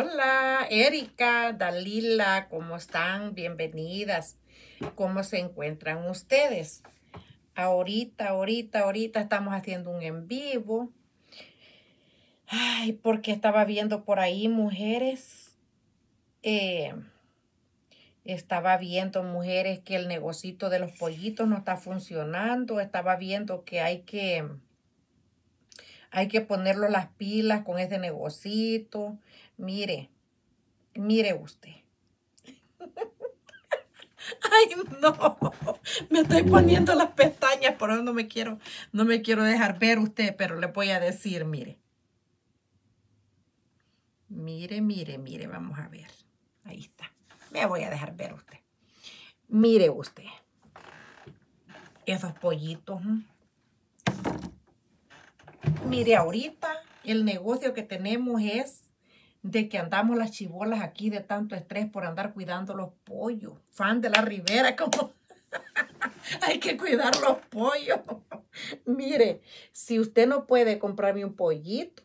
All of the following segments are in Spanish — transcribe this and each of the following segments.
Hola, Erika, Dalila, ¿cómo están? Bienvenidas. ¿Cómo se encuentran ustedes? Ahorita, ahorita, ahorita estamos haciendo un en vivo. Ay, porque estaba viendo por ahí mujeres. Eh, estaba viendo mujeres que el negocito de los pollitos no está funcionando. Estaba viendo que hay que hay que ponerlo las pilas con ese negocito. Mire, mire usted. Ay, no, me estoy poniendo las pestañas, pero no me quiero, no me quiero dejar ver usted, pero le voy a decir, mire. Mire, mire, mire, vamos a ver. Ahí está. Me voy a dejar ver usted. Mire usted. Esos pollitos. Mire, ahorita el negocio que tenemos es de que andamos las chibolas aquí de tanto estrés por andar cuidando los pollos. Fan de la ribera, como hay que cuidar los pollos. Mire, si usted no puede comprarme un pollito,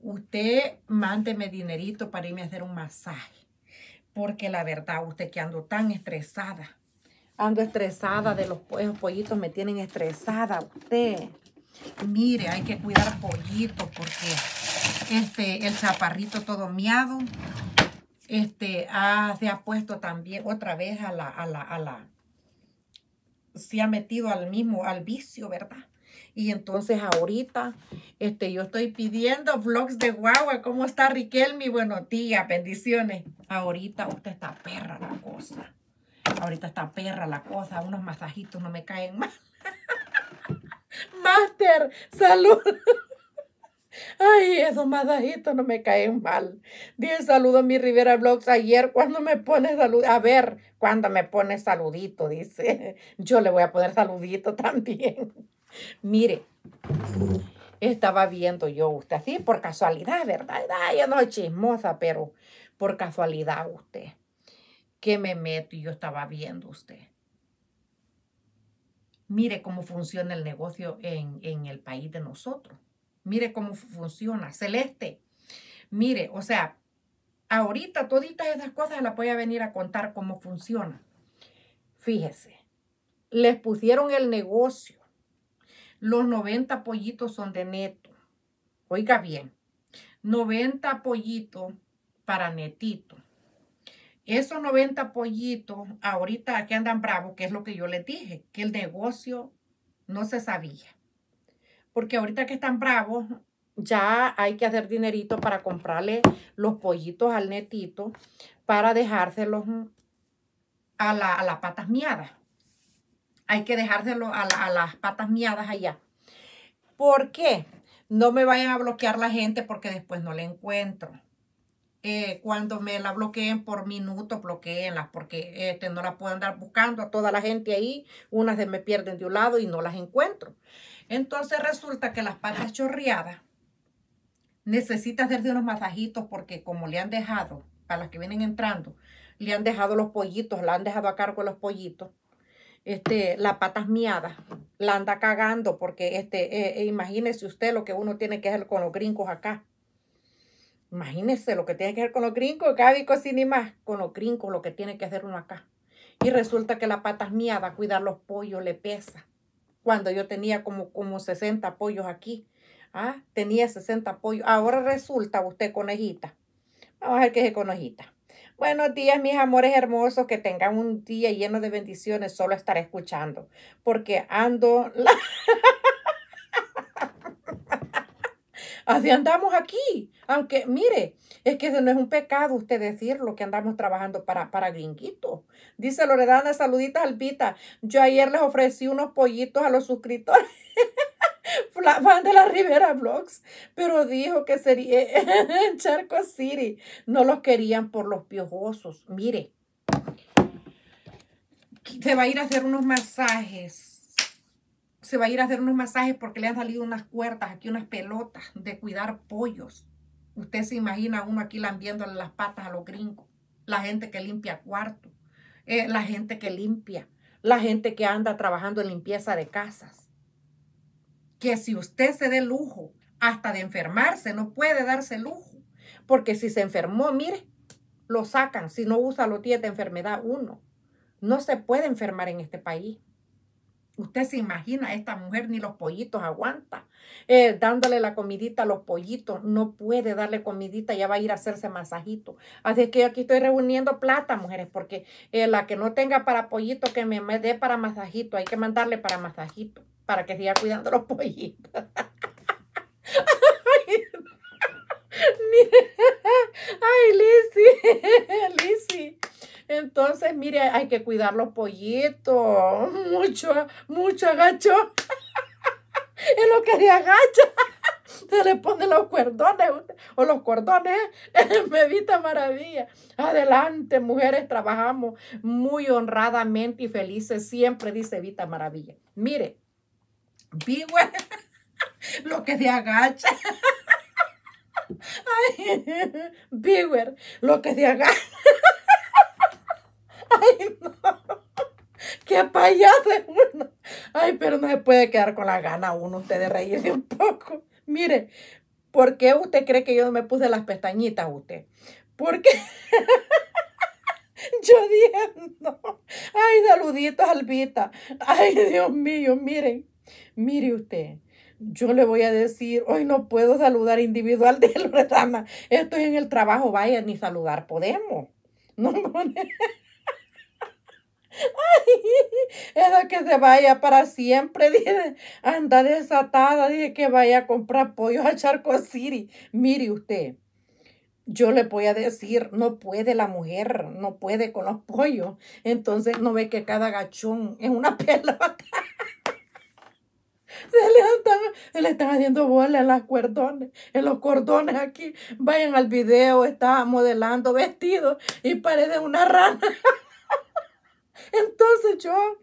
usted mándeme dinerito para irme a hacer un masaje. Porque la verdad, usted que ando tan estresada. Ando estresada de los pollos, pollitos me tienen estresada usted. Mire, hay que cuidar pollito, porque este, el chaparrito todo miado este, se ha puesto también otra vez a la, a la, a la, se ha metido al mismo, al vicio, ¿verdad? Y entonces ahorita, este, yo estoy pidiendo vlogs de guagua. ¿Cómo está Riquelmi? Bueno, tía, bendiciones. Ahorita usted está perra la cosa. Ahorita está perra la cosa. Unos masajitos no me caen más. Master, salud. Ay, esos masajitos no me caen mal. Dice saludo a mi Rivera Blogs ayer cuando me pone salud. A ver, cuando me pone saludito, dice. Yo le voy a poner saludito también. Mire, estaba viendo yo usted así por casualidad, ¿verdad? Ay, no chismosa, pero por casualidad usted. ¿Qué me meto y yo estaba viendo usted mire cómo funciona el negocio en, en el país de nosotros. Mire cómo funciona. Celeste, mire, o sea, ahorita todas esas cosas las voy a venir a contar cómo funciona. Fíjese, les pusieron el negocio. Los 90 pollitos son de neto. Oiga bien, 90 pollitos para netito. Esos 90 pollitos ahorita que andan bravos, que es lo que yo les dije, que el negocio no se sabía. Porque ahorita que están bravos, ya hay que hacer dinerito para comprarle los pollitos al netito para dejárselos a, las patas miadas. Hay que dejárselos a, a las patas miadas allá. ¿Por qué? No me vayan a bloquear la gente porque después no le encuentro. Eh, cuando me la bloqueen por minutos, bloqueenla, porque este, no la puedo andar buscando a toda la gente ahí, unas de me pierden de un lado y no las encuentro. Entonces resulta que las patas chorreadas necesita hacerse unos masajitos porque como le han dejado, para las que vienen entrando, le han dejado los pollitos, la han dejado a cargo los pollitos, este, la patas miada, la anda cagando porque este, eh, imagínese usted lo que uno tiene que hacer con los gringos acá Imagínese lo que tiene que hacer con los gringos, Gaby cocina y más, con los gringos lo que tiene que hacer uno acá. Y resulta que la pata es cuidar los pollos, le pesa. Cuando yo tenía como, como 60 pollos aquí, ah, tenía 60 pollos. Ahora resulta usted conejita. Vamos a ver qué es conejita. Buenos días, mis amores hermosos, que tengan un día lleno de bendiciones, solo estaré escuchando, porque ando... Así andamos aquí. Aunque, mire, es que no es un pecado usted decir lo que andamos trabajando para, para gringuitos. Dice Loredana, saluditas Alpita. Yo ayer les ofrecí unos pollitos a los suscriptores. fan de la Rivera Vlogs, pero dijo que sería en Charco City. No los querían por los piojosos. Mire, se va a ir a hacer unos masajes se va a ir a hacer unos masajes porque le han salido unas cuertas aquí unas pelotas de cuidar pollos. Usted se imagina uno aquí lambiéndole las patas a los gringos, la gente que limpia cuarto, eh, la gente que limpia, la gente que anda trabajando en limpieza de casas. Que si usted se dé lujo hasta de enfermarse, no puede darse lujo, porque si se enfermó, mire, lo sacan, si no usa los días de enfermedad uno. No se puede enfermar en este país. Usted se imagina, esta mujer ni los pollitos aguanta, eh, dándole la comidita a los pollitos, no puede darle comidita, ya va a ir a hacerse masajito. Así que aquí estoy reuniendo plata, mujeres, porque eh, la que no tenga para pollito, que me, me dé para masajito, hay que mandarle para masajito, para que siga cuidando los pollitos. Ay, Lizzie, Lizzie. Entonces, mire, hay que cuidar los pollitos. Mucho, mucho agacho. es lo que se agacha. Se le ponen los cordones o los cordones, me evita maravilla. Adelante, mujeres, trabajamos muy honradamente y felices siempre, dice Evita Maravilla. Mire, Viewer, lo que se agacha. Ay, viewer, lo que se agacha. Ay, no. Qué payaso Ay, pero no se puede quedar con la gana uno usted de reírse un poco. Mire, ¿por qué usted cree que yo me puse las pestañitas usted? Porque yo dije, no. Ay, saluditos, Albita. Ay, Dios mío, miren. Mire usted yo le voy a decir, hoy no puedo saludar individual de Esto estoy en el trabajo, vaya, ni saludar podemos. No podemos. es la que se vaya para siempre, dice, anda desatada, dice que vaya a comprar pollo a Charco City. Mire usted, yo le voy a decir, no puede la mujer, no puede con los pollos. Entonces no ve que cada gachón es una pelota. Se le, están, se le están haciendo bolas en los cordones, en los cordones aquí. Vayan al video, está modelando vestido y parece una rana. Entonces yo,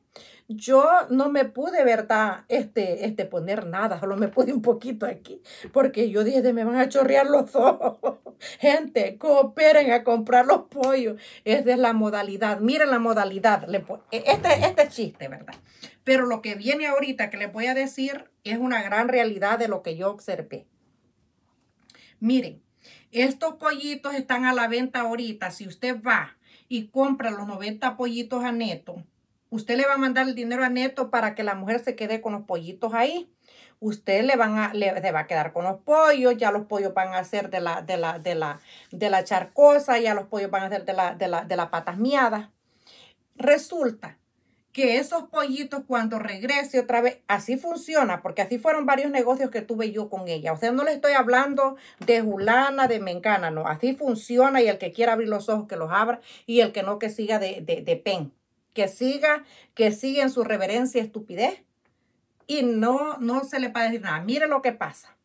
yo no me pude, ¿verdad? Este, este, poner nada, solo me pude un poquito aquí, porque yo dije, este, me van a chorrear los ojos. Gente, cooperen a comprar los pollos. Esa es la modalidad. Miren la modalidad. E, este, este es chiste, ¿verdad? Pero lo que viene ahorita que les voy a decir es una gran realidad de lo que yo observé. Miren, estos pollitos están a la venta ahorita. Si usted va y compra los 90 pollitos a Neto, usted le va a mandar el dinero a Neto para que la mujer se quede con los pollitos ahí. Usted le van a, le, va a quedar con los pollos, ya los pollos van a hacer de la, de la, de la, de la charcosa, ya los pollos van a hacer de la, de la, de la patas miadas. Resulta que esos pollitos cuando regrese otra vez, así funciona, porque así fueron varios negocios que tuve yo con ella. O sea, no le estoy hablando de Julana, de Mencana, no, así funciona y el que quiera abrir los ojos que los abra y el que no que siga de, pen, que siga, que siga en su reverencia estupidez y no, no se le va a decir nada. Mire lo que pasa.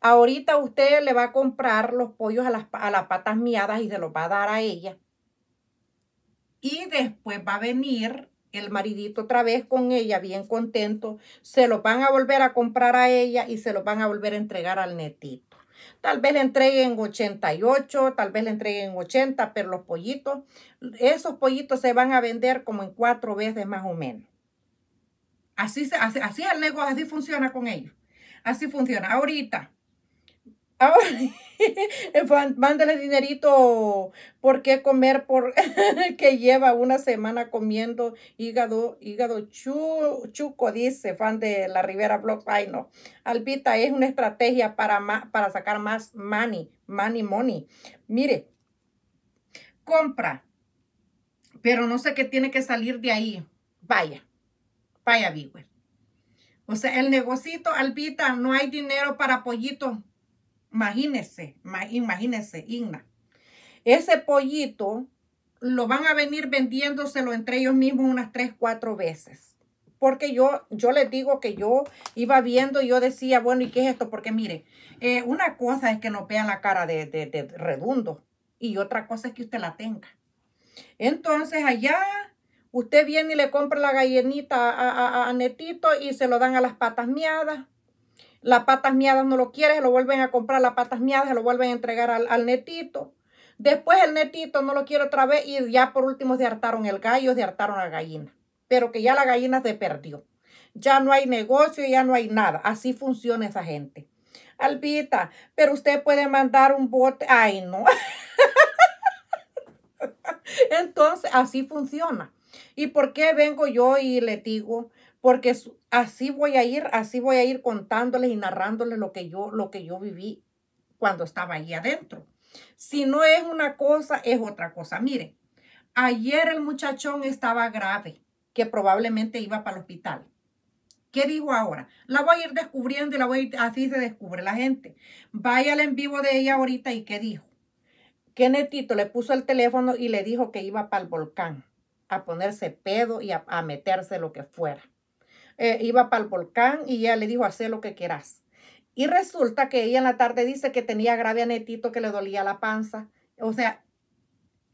Ahorita usted le va a comprar los pollos a las, a las patas miadas y se los va a dar a ella. Y después va a venir el maridito otra vez con ella, bien contento, se lo van a volver a comprar a ella y se lo van a volver a entregar al netito. Tal vez le entreguen 88, tal vez le entreguen 80, pero los pollitos, esos pollitos se van a vender como en cuatro veces más o menos. Así, es así el negocio, así funciona con ellos. Así funciona. Ahorita, Eh, mándale dinerito. ¿Por qué comer? Por que lleva una semana comiendo hígado, hígado chu, chuco, dice fan de la Rivera Block Ay, no. Alpita, es una estrategia para, para sacar más money, money, money. Mire, compra, pero no sé qué tiene que salir de ahí. Vaya, vaya, viewer O sea, el negocito, Alpita, no hay dinero para pollito imagínese, imagínese, Igna. Ese pollito lo van a venir vendiéndoselo entre ellos mismos unas tres, cuatro veces. Porque yo, yo les digo que yo iba viendo y yo decía, bueno, ¿y qué es esto? Porque mire, eh, una cosa es que no vean la cara de, de, redundo y otra cosa es que usted la tenga. Entonces allá usted viene y le compra la gallinita a, a, a, Netito y se lo dan a las patas miadas. Las patas miadas no lo quiere, se lo vuelven a comprar las patas miadas, se lo vuelven a entregar al, al netito. Después el netito no lo quiere otra vez y ya por último se hartaron el gallo, se hartaron la gallina. Pero que ya la gallina se perdió. Ya no hay negocio, ya no hay nada. Así funciona esa gente. Albita, pero usted puede mandar un bote. Ay, no. Entonces, así funciona. ¿Y por qué vengo yo y le digo porque así voy a ir, así voy a ir contándoles y narrándoles lo que yo, lo que yo viví cuando estaba ahí adentro. Si no es una cosa, es otra cosa. Miren, ayer el muchachón estaba grave, que probablemente iba para el hospital. ¿Qué dijo ahora? La voy a ir descubriendo y la voy así se descubre la gente. Vaya en vivo de ella ahorita y qué dijo. Que Netito le puso el teléfono y le dijo que iba para el volcán a ponerse pedo y a meterse lo que fuera. Eh, iba para el volcán y ella le dijo, haz lo que quieras. Y resulta que ella en la tarde dice que tenía grave Netito que le dolía la panza. O sea,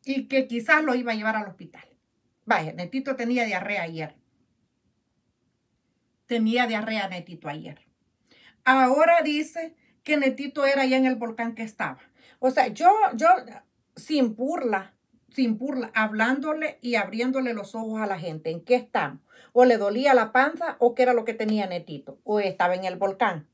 y que quizás lo iba a llevar al hospital. Vaya, Netito tenía diarrea ayer. Tenía diarrea Netito ayer. Ahora dice que Netito era ya en el volcán que estaba. O sea, yo, yo, sin burla, sin burla, hablándole y abriéndole los ojos a la gente. ¿En qué estamos? ¿O le dolía la panza o qué era lo que tenía Netito? ¿O estaba en el volcán?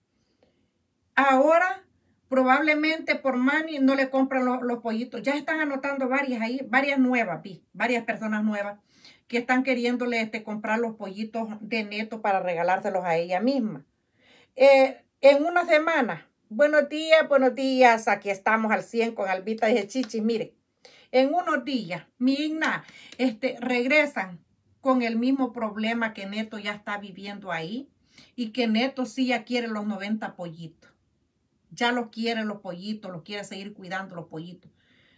Ahora, probablemente por Manny no le compran los, pollitos. Ya están anotando varias ahí, varias nuevas, vi, varias personas nuevas que están queriéndole este, comprar los pollitos de Neto para regalárselos a ella misma. Eh, en una semana, buenos días, buenos días, aquí estamos al 100 con Albita, y Chichi. mire, en unos días, mi Igna, este, regresan con el mismo problema que Neto ya está viviendo ahí y que Neto sí ya quiere los 90 pollitos. Ya los quiere los pollitos, los quiere seguir cuidando los pollitos.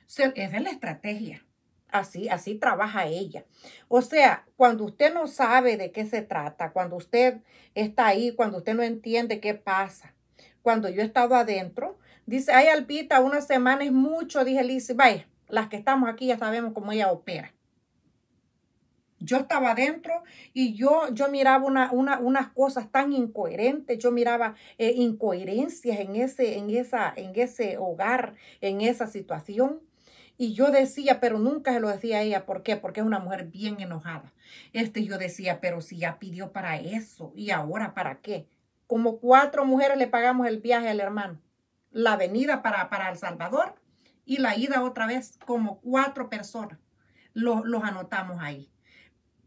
esa es la estrategia. Así, así trabaja ella. O sea, cuando usted no sabe de qué se trata, cuando usted está ahí, cuando usted no entiende qué pasa, cuando yo he estado adentro, dice, ay, Alpita, una semana es mucho, dije Liz, vaya, las que estamos aquí ya sabemos cómo ella opera. Yo estaba adentro y yo, yo miraba una, una, unas cosas tan incoherentes, yo miraba eh, incoherencias en ese, en, esa, en ese hogar, en esa situación. Y yo decía, pero nunca se lo decía a ella, ¿por qué? Porque es una mujer bien enojada. Este, yo decía, pero si ya pidió para eso, ¿y ahora para qué? Como cuatro mujeres le pagamos el viaje al hermano, la venida para, para El Salvador y la ida otra vez como cuatro personas. Los, anotamos ahí.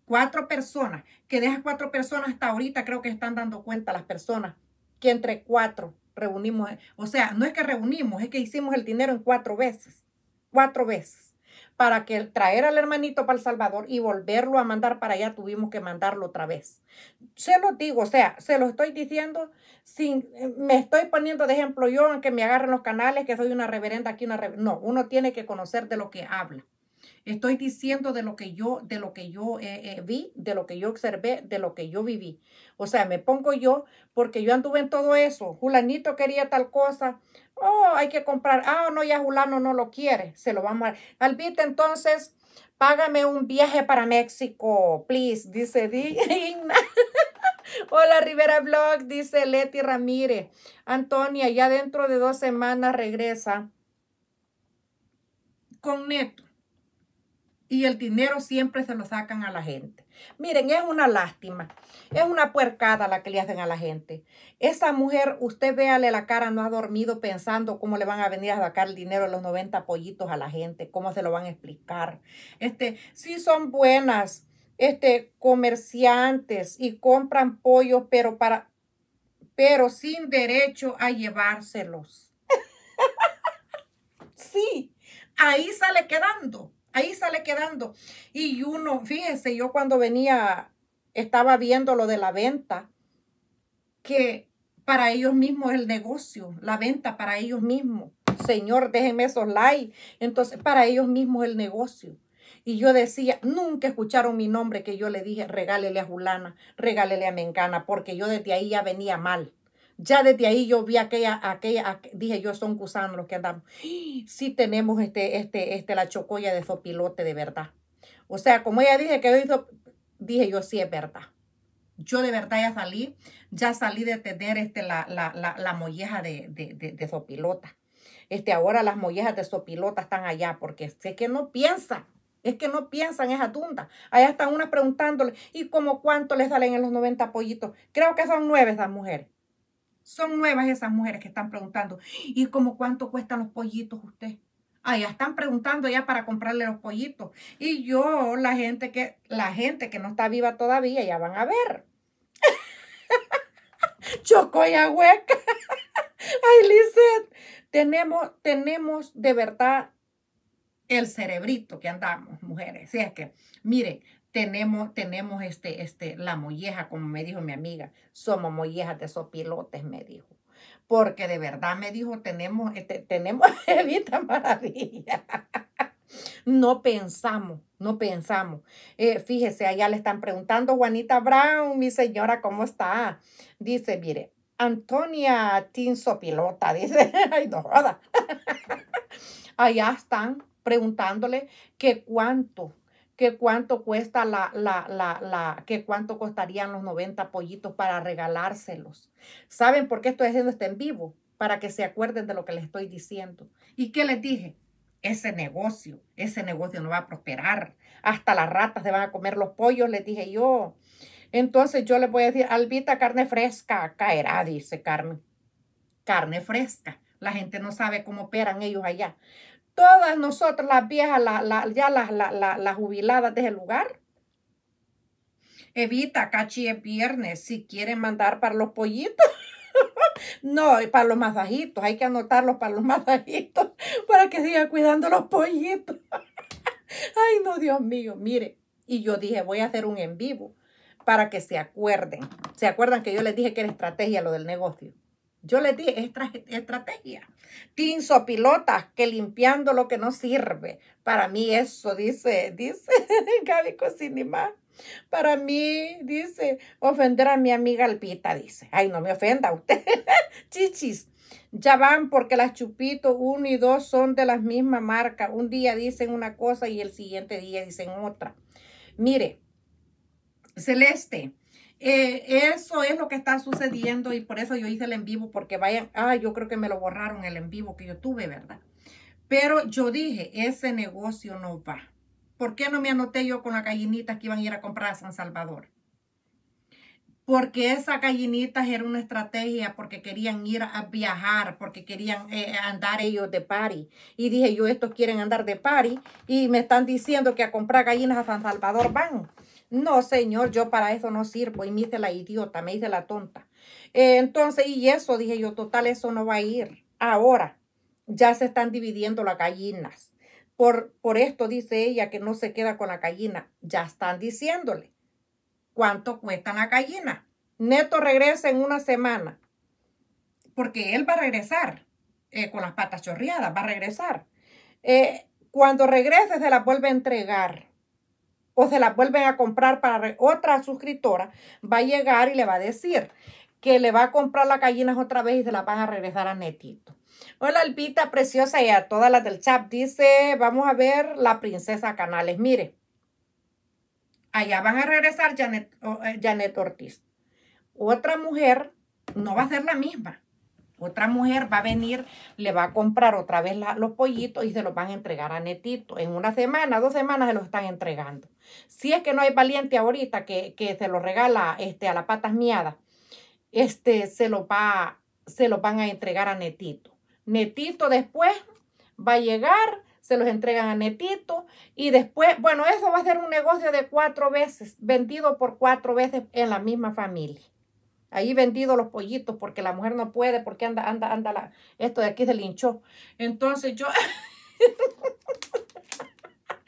Cuatro personas, que de cuatro personas hasta ahorita creo que están dando cuenta las personas que entre cuatro reunimos, o sea, no es que reunimos, es que hicimos el dinero en cuatro veces, cuatro veces para que traer al hermanito para El Salvador y volverlo a mandar para allá, tuvimos que mandarlo otra vez. Se lo digo, o sea, se lo estoy diciendo, sin, eh, me estoy poniendo de ejemplo yo, aunque me agarren los canales, que soy una reverenda aquí, una reverenda. No, uno tiene que conocer de lo que habla. Estoy diciendo de lo que yo, de lo que yo eh, eh, vi, de lo que yo observé, de lo que yo viví. O sea, me pongo yo porque yo anduve en todo eso. Julanito quería tal cosa. Oh, hay que comprar. Ah, no, ya Julano no lo quiere. Se lo va a marcar. Albita, entonces, págame un viaje para México, please, dice Digna. Hola Rivera Blog, dice Leti Ramírez. Antonia, ya dentro de dos semanas regresa con Neto y el dinero siempre se lo sacan a la gente. Miren, es una lástima, es una puercada la que le hacen a la gente. Esa mujer, usted véale la cara, no ha dormido pensando cómo le van a venir a sacar el dinero de los 90 pollitos a la gente, cómo se lo van a explicar. Este, sí son buenas este, comerciantes y compran pollos, pero, para, pero sin derecho a llevárselos. sí, ahí sale quedando ahí sale quedando. Y uno, fíjese, yo cuando venía, estaba viendo lo de la venta, que para ellos mismos el negocio, la venta para ellos mismos. Señor, déjenme esos likes. Entonces, para ellos mismos el negocio. Y yo decía, nunca escucharon mi nombre que yo le dije, regálele a Julana, regálele a Mengana, porque yo desde ahí ya venía mal. Ya desde ahí yo vi aquella, aquella, dije yo, son gusanos los que andamos. Sí tenemos este, este, este, la chocoya de sopilote de verdad. O sea, como ella dije que hizo, dije yo, sí es verdad. Yo de verdad ya salí, ya salí de tener este, la, la, la, molleja de, de, de, de sopilota. Este, ahora las mollejas de sopilota están allá porque es que no piensan. Es que no piensan esa tunda. Allá están unas preguntándole, ¿y como cuánto le salen en los 90 pollitos? Creo que son nueve esas mujeres. Son nuevas esas mujeres que están preguntando, ¿y cómo cuánto cuestan los pollitos usted? Ah, ya están preguntando ya para comprarle los pollitos. Y yo, la gente que, la gente que no está viva todavía, ya van a ver. Chocoya hueca. Ay, Lizeth, tenemos, tenemos de verdad el cerebrito que andamos, mujeres. Si es que, miren, tenemos, este, este, la molleja, como me dijo mi amiga, somos mollejas de sopilotes, me dijo. Porque de verdad me dijo, tenemos, este, tenemos evita maravilla. No pensamos, no pensamos. Eh, fíjese, allá le están preguntando, Juanita Brown, mi señora, ¿cómo está? Dice, mire, Antonia Tinso Pilota, dice, ay, no joda. Allá están preguntándole que cuánto que cuánto cuesta la, la, la, la, que cuánto costarían los 90 pollitos para regalárselos. ¿Saben por qué estoy haciendo este en vivo? Para que se acuerden de lo que les estoy diciendo. ¿Y qué les dije? Ese negocio, ese negocio no va a prosperar. Hasta las ratas se van a comer los pollos, les dije yo. Entonces yo les voy a decir, Albita, carne fresca, caerá, dice Carmen. Carne fresca. La gente no sabe cómo operan ellos allá todas nosotras las viejas, la, ya las, la, jubiladas de ese lugar. Evita, cachi es viernes, si quieren mandar para los pollitos. No, para los más hay que anotarlos para los más para que siga cuidando los pollitos. Ay, no, Dios mío, mire. Y yo dije, voy a hacer un en vivo para que se acuerden. Se acuerdan que yo les dije que era estrategia lo del negocio. Yo les dije, estrategia. Tinzo pilotas que limpiando lo que no sirve. Para mí eso, dice, dice sin más. Para mí, dice, ofender a mi amiga Alpita, dice. Ay, no me ofenda usted. Chichis, ya van porque las chupitos uno y dos son de la misma marca. Un día dicen una cosa y el siguiente día dicen otra. Mire, Celeste, eh, eso es lo que está sucediendo y por eso yo hice el en vivo, porque vayan, ah, yo creo que me lo borraron el en vivo que yo tuve, ¿verdad? Pero yo dije, ese negocio no va. ¿Por qué no me anoté yo con las gallinitas que iban a ir a comprar a San Salvador? Porque esas gallinitas era una estrategia, porque querían ir a viajar, porque querían eh, andar ellos de party. Y dije yo, estos quieren andar de party y me están diciendo que a comprar gallinas a San Salvador van. No, señor, yo para eso no sirvo. Y me hice la idiota, me hice la tonta. entonces, y eso, dije yo, total, eso no va a ir. Ahora, ya se están dividiendo las gallinas. Por, por esto dice ella que no se queda con la gallina. Ya están diciéndole cuánto cuesta la gallina. Neto regresa en una semana. Porque él va a regresar eh, con las patas chorreadas, va a regresar. Eh, cuando regrese se la vuelve a entregar o se la vuelven a comprar para otra suscriptora, va a llegar y le va a decir que le va a comprar las gallinas otra vez y se las van a regresar a Netito. Hola alpita preciosa y a todas las del chat. Dice, vamos a ver la princesa Canales. Mire, allá van a regresar Janet, eh, Janet Ortiz. Otra mujer no va a ser la misma. Otra mujer va a venir, le va a comprar otra vez los pollitos y se los van a entregar a Netito. En una semana, dos semanas se los están entregando. Si es que no hay valiente ahorita que, que se los regala este, a la patas miadas, este, se, lo va, se los van a entregar a Netito. Netito después va a llegar, se los entregan a Netito y después, bueno, eso va a ser un negocio de cuatro veces, vendido por cuatro veces en la misma familia. Ahí vendido los pollitos porque la mujer no puede, porque anda, anda, anda, la, esto de aquí se linchó. Entonces yo...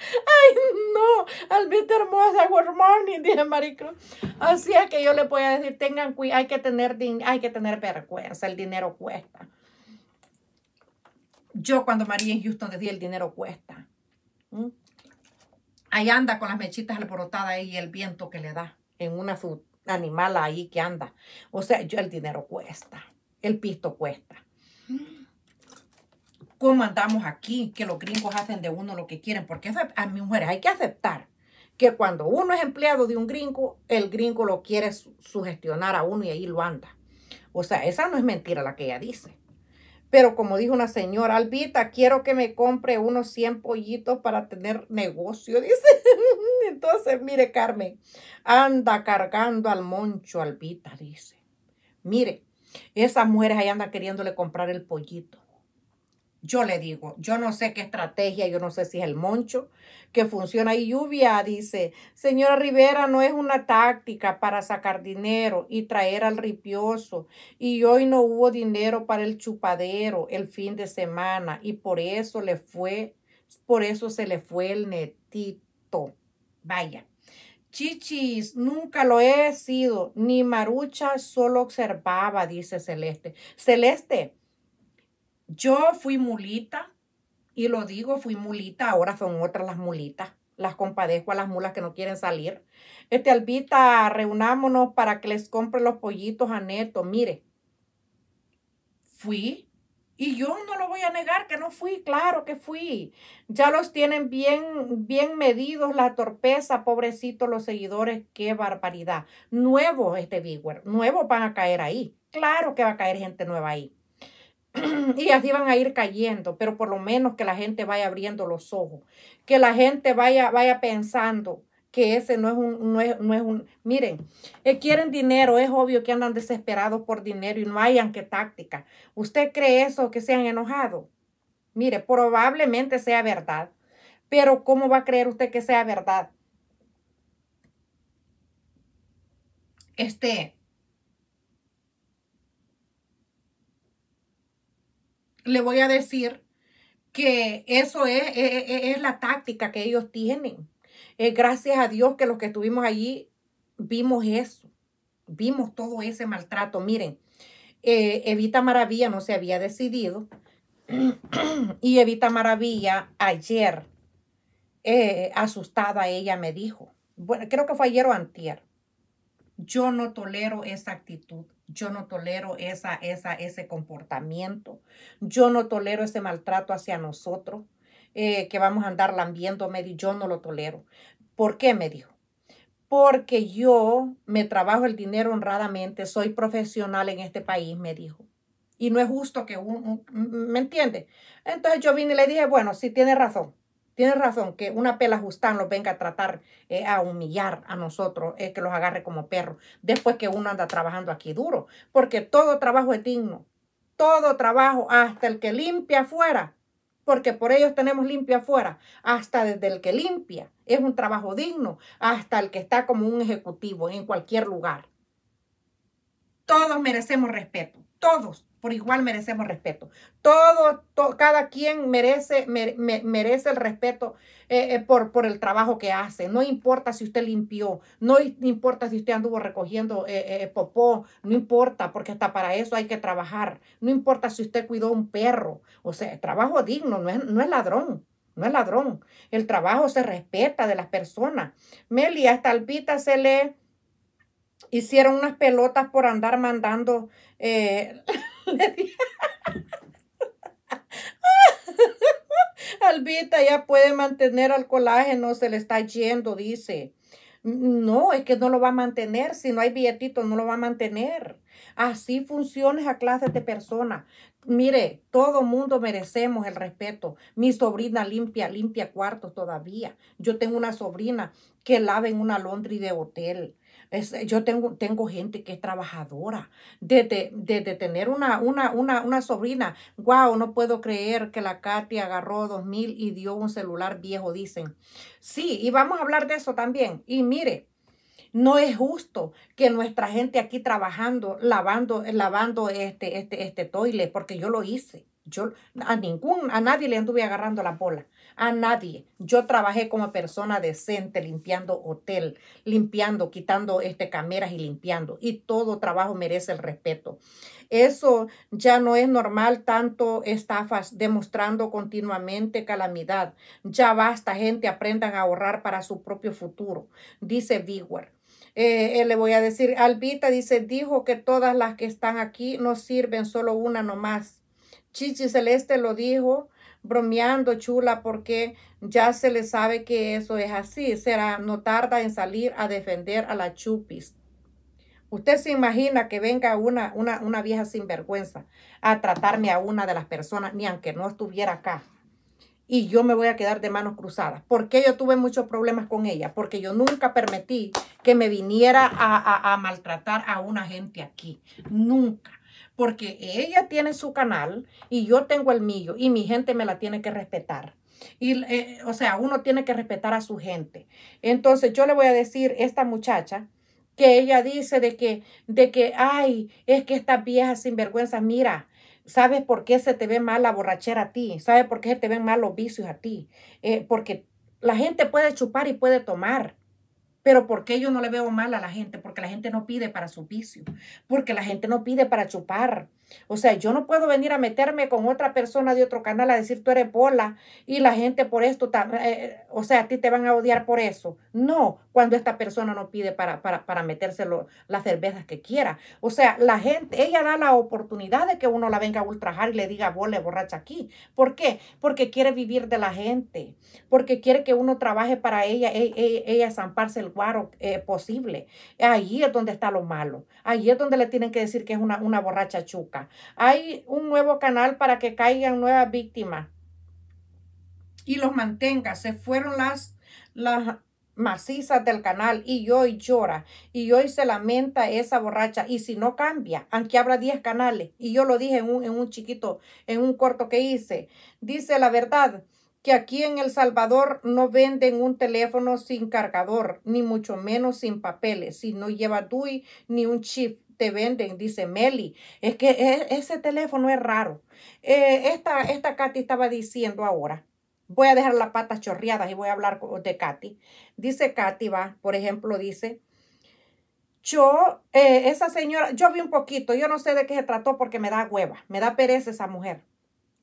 Ay, no, Albita hermosa, good morning, Maricruz. Así es que yo le voy a decir, tengan cuidado, hay que tener, hay que tener vergüenza, el dinero cuesta. Yo cuando María en Houston decía, el dinero cuesta. Ahí anda con las mechitas alborotadas y el viento que le da en una fruta animal ahí que anda. O sea, yo el dinero cuesta, el pisto cuesta. ¿Cómo andamos aquí? Que los gringos hacen de uno lo que quieren, porque a mi mujeres hay que aceptar que cuando uno es empleado de un gringo, el gringo lo quiere sugestionar a uno y ahí lo anda. O sea, esa no es mentira la que ella dice. Pero como dijo una señora, Albita, quiero que me compre unos 100 pollitos para tener negocio, dice. Entonces, mire, Carmen, anda cargando al moncho, Albita, dice. Mire, esas mujeres ahí andan queriéndole comprar el pollito. Yo le digo, yo no sé qué estrategia, yo no sé si es el moncho que funciona. Y Lluvia dice, señora Rivera, no es una táctica para sacar dinero y traer al ripioso. Y hoy no hubo dinero para el chupadero el fin de semana y por eso le fue, por eso se le fue el netito. Vaya. Chichis, nunca lo he sido, ni Marucha, solo observaba, dice Celeste. Celeste, yo fui mulita y lo digo, fui mulita, ahora son otras las mulitas. Las compadezco a las mulas que no quieren salir. Este, Albita, reunámonos para que les compre los pollitos a Neto. Mire, fui y yo no lo voy a negar que no fui, claro que fui. Ya los tienen bien, bien medidos la torpeza, pobrecitos los seguidores, qué barbaridad. Nuevo este viewer, nuevo van a caer ahí. Claro que va a caer gente nueva ahí. y así van a ir cayendo, pero por lo menos que la gente vaya abriendo los ojos, que la gente vaya, vaya pensando que ese no es un, no es, un, miren, eh, quieren dinero, es obvio que andan desesperados por dinero y no hayan que táctica. ¿Usted cree eso, que se han enojado? Mire, probablemente sea verdad, pero ¿cómo va a creer usted que sea verdad? Este, le voy a decir que eso es, e, e, e, la táctica que ellos tienen. Eh, gracias a Dios que los que estuvimos allí vimos eso, vimos todo ese maltrato. Miren, eh, Evita Maravilla no se había decidido y Evita Maravilla ayer, eh, asustada, ella me dijo, bueno, creo que fue ayer o antier, yo no tolero esa actitud yo no tolero esa, esa, ese comportamiento. Yo no tolero ese maltrato hacia nosotros, eh, que vamos a andar lambiéndome, me yo no lo tolero. ¿Por qué? me dijo. Porque yo me trabajo el dinero honradamente, soy profesional en este país, me dijo. Y no es justo que un, ¿me entiende? Entonces yo vine y le dije, bueno, sí tiene razón. Tienes razón, que una pela Justán los venga a tratar eh, a humillar a nosotros, eh, que los agarre como perro, después que uno anda trabajando aquí duro, porque todo trabajo es digno, todo trabajo, hasta el que limpia afuera, porque por ellos tenemos limpia afuera, hasta desde el que limpia, es un trabajo digno, hasta el que está como un ejecutivo en cualquier lugar. Todos merecemos respeto, todos, por igual merecemos respeto. Todo, cada quien merece, merece el respeto eh, eh, por, por el trabajo que hace. No importa si usted limpió, no importa si usted anduvo recogiendo eh, popó, no importa, porque hasta para eso hay que trabajar. No importa si usted cuidó un perro. O sea, trabajo digno, no es, no es ladrón. No es ladrón. El trabajo se respeta de las personas. Meli, hasta Alpita se le hicieron unas pelotas por andar mandando le Albita ya puede mantener al colágeno, se le está yendo, dice. No, es que no lo va a mantener. Si no hay billetito, no lo va a mantener. Así funciona esa clase de persona. Mire, todo mundo merecemos el respeto. Mi sobrina limpia, limpia cuartos todavía. Yo tengo una sobrina que lava en una londres de hotel. Eh, yo tengo, tengo gente que es trabajadora, desde, tener una, una, una, una sobrina, wow, no puedo creer que la Katy agarró 2000 y dio un celular viejo, dicen. Sí, y vamos a hablar de eso también. Y mire, no es justo que nuestra gente aquí trabajando, lavando, eh, lavando este, este, este toile, porque yo lo hice. Yo a ningún, a nadie le anduve agarrando la bola a nadie. Yo trabajé como persona decente limpiando hotel, limpiando, quitando este cameras y limpiando. Y todo trabajo merece el respeto. Eso ya no es normal tanto estafas demostrando continuamente calamidad. Ya basta, gente, aprendan a ahorrar para su propio futuro, dice Bigwer. Eh, eh, le voy a decir, Albita dice, dijo que todas las que están aquí no sirven, solo una nomás. Chichi Celeste lo dijo bromeando, chula, porque ya se le sabe que eso es así. Será, no tarda en salir a defender a la chupis. Usted se imagina que venga una, una, vieja sinvergüenza a tratarme a una de las personas, ni aunque no estuviera acá. Y yo me voy a quedar de manos cruzadas. Porque yo tuve muchos problemas con ella? Porque yo nunca permití que me viniera a maltratar a una gente aquí. Nunca porque ella tiene su canal y yo tengo el mío y mi gente me la tiene que respetar. Y, eh, o sea, uno tiene que respetar a su gente. Entonces yo le voy a decir esta muchacha que ella dice de que, de que, ay, es que estas viejas sinvergüenzas, mira, ¿sabes por qué se te ve mal la borrachera a ti? ¿Sabes por qué se te ven mal los vicios a ti? Eh, porque la gente puede chupar y puede tomar, pero ¿por qué yo no le veo mal a la gente? Porque la gente no pide para su vicio, porque la gente no pide para chupar, o sea, yo no puedo venir a meterme con otra persona de otro canal a decir tú eres bola y la gente por esto, eh, o sea, a ti te van a odiar por eso. No, cuando esta persona no pide para, para, meterse las cervezas que quiera. O sea, la gente, ella da la oportunidad de que uno la venga a ultrajar y le diga bola borracha aquí. ¿Por qué? Porque quiere vivir de la gente, porque quiere que uno trabaje para ella, e, e, ella, zamparse el guaro eh, posible. Ahí es donde está lo malo. Ahí es donde le tienen que decir que es una borracha chuca. Hay un nuevo canal para que caigan nuevas víctimas y los mantenga. Se fueron las, las macizas del canal y hoy llora y hoy se lamenta esa borracha y si no cambia, aunque abra 10 canales y yo lo dije en un, en un chiquito, en un corto que hice, dice la verdad que aquí en El Salvador no venden un teléfono sin cargador, ni mucho menos sin papeles, si no lleva DUI ni un chip te venden, dice Meli. Es que e, ese teléfono es raro. Eh, esta, esta Katy estaba diciendo ahora. Voy a dejar las patas chorreadas y voy a hablar de Katy. Dice Katy, va, por ejemplo, dice, yo, eh, esa señora, yo vi un poquito, yo no sé de qué se trató porque me da hueva, me da pereza esa mujer.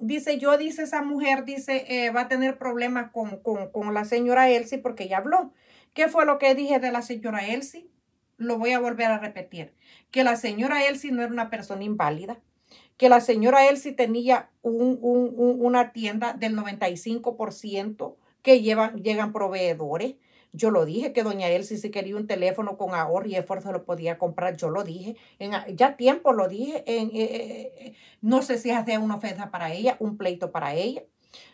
Dice, yo, dice esa mujer, dice, eh, va a tener problemas con, con, con la señora Elsie porque ella habló. ¿Qué fue lo que dije de la señora Elsie? lo voy a volver a repetir, que la señora Elsie no era una persona inválida, que la señora Elsie tenía una tienda del 95% que llegan proveedores. Yo lo dije que doña Elsie si quería un teléfono con ahorro y esfuerzo lo podía comprar. Yo lo dije, ya tiempo lo dije. En, eh, eh, eh, no sé si hacía una ofensa para ella, un pleito para ella.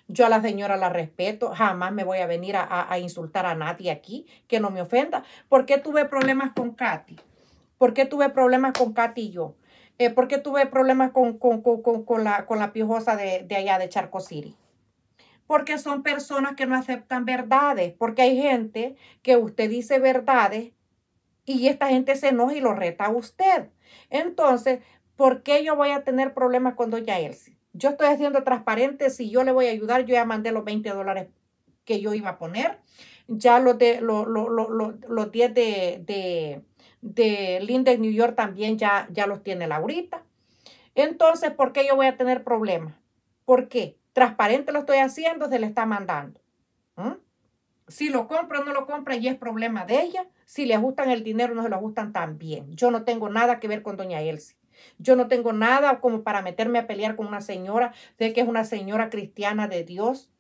Yo a la señora la respeto, jamás me voy a venir a, insultar a nadie aquí que no me ofenda. ¿Por qué tuve problemas con Katy? ¿Por qué tuve problemas con Katy y yo? Eh, ¿Por qué tuve problemas con, con, con, la, con piojosa de, de allá de Charco City? porque son personas que no aceptan verdades, porque hay gente que usted dice verdades y esta gente se enoja y lo reta a usted. Entonces, ¿por qué yo voy a tener problemas con doña Elsie? yo estoy haciendo transparente, si yo le voy a ayudar, yo ya mandé los 20 dólares que yo iba a poner, ya los, de, los, 10 de, de, Lindex New York también ya, ya los tiene Laurita. Entonces, ¿por qué yo voy a tener problemas? ¿Por qué? Transparente lo estoy haciendo, se le está mandando. Si lo compra o no lo compra, ya es problema de ella. Si le ajustan el dinero, no se lo ajustan también. Yo no tengo nada que ver con doña Elsie. Yo no tengo nada como para meterme a pelear con una señora, sé que es una señora cristiana de Dios.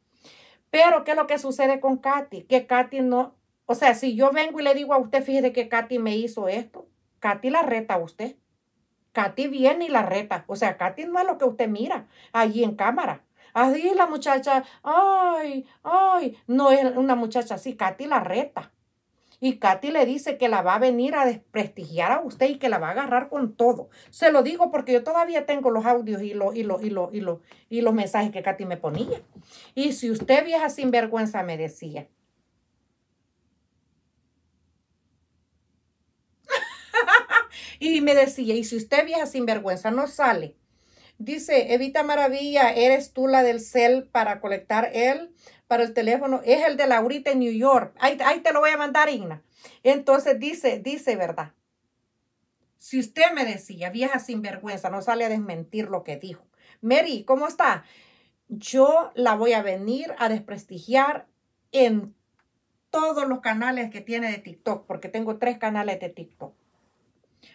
Pero, ¿qué es lo que sucede con Katy? Que Katy no, o sea, si yo vengo y le digo a usted, fíjese que Katy me hizo esto, Katy la reta a usted. Katy viene y la reta. O sea, Katy no es lo que usted mira allí en cámara. Así la muchacha, ay, ay, no es una muchacha así, Katy la reta. Y Katy le dice que la va a venir a desprestigiar a usted y que la va a agarrar con todo. Se lo digo porque yo todavía tengo los audios y, y, y, y, los mensajes que Katy me ponía. Y si usted vieja vergüenza me decía. y me decía, y si usted vieja vergüenza no sale. Dice, Evita Maravilla, ¿eres tú la del cel para colectar el para el teléfono es el de Laurita en New York. Ahí, te lo voy a mandar, Igna. Entonces dice, dice, ¿verdad? Si usted me decía, vieja sinvergüenza, no sale a desmentir lo que dijo. Mary, ¿cómo está? Yo la voy a venir a desprestigiar en todos los canales que tiene de TikTok, porque tengo tres canales de TikTok.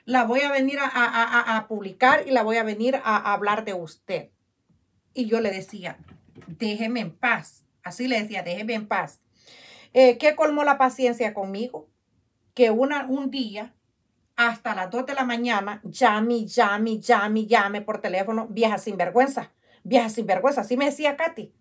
La voy a venir a, a publicar y la voy a venir a hablar de usted. Y yo le decía, déjeme en paz. Así le decía, déjeme en paz. Eh, ¿Qué colmó la paciencia conmigo? Que una, un día, hasta las 2 de la mañana, llame, llame, llame, llame por teléfono, vieja sinvergüenza, vieja sinvergüenza. Así me decía Katy,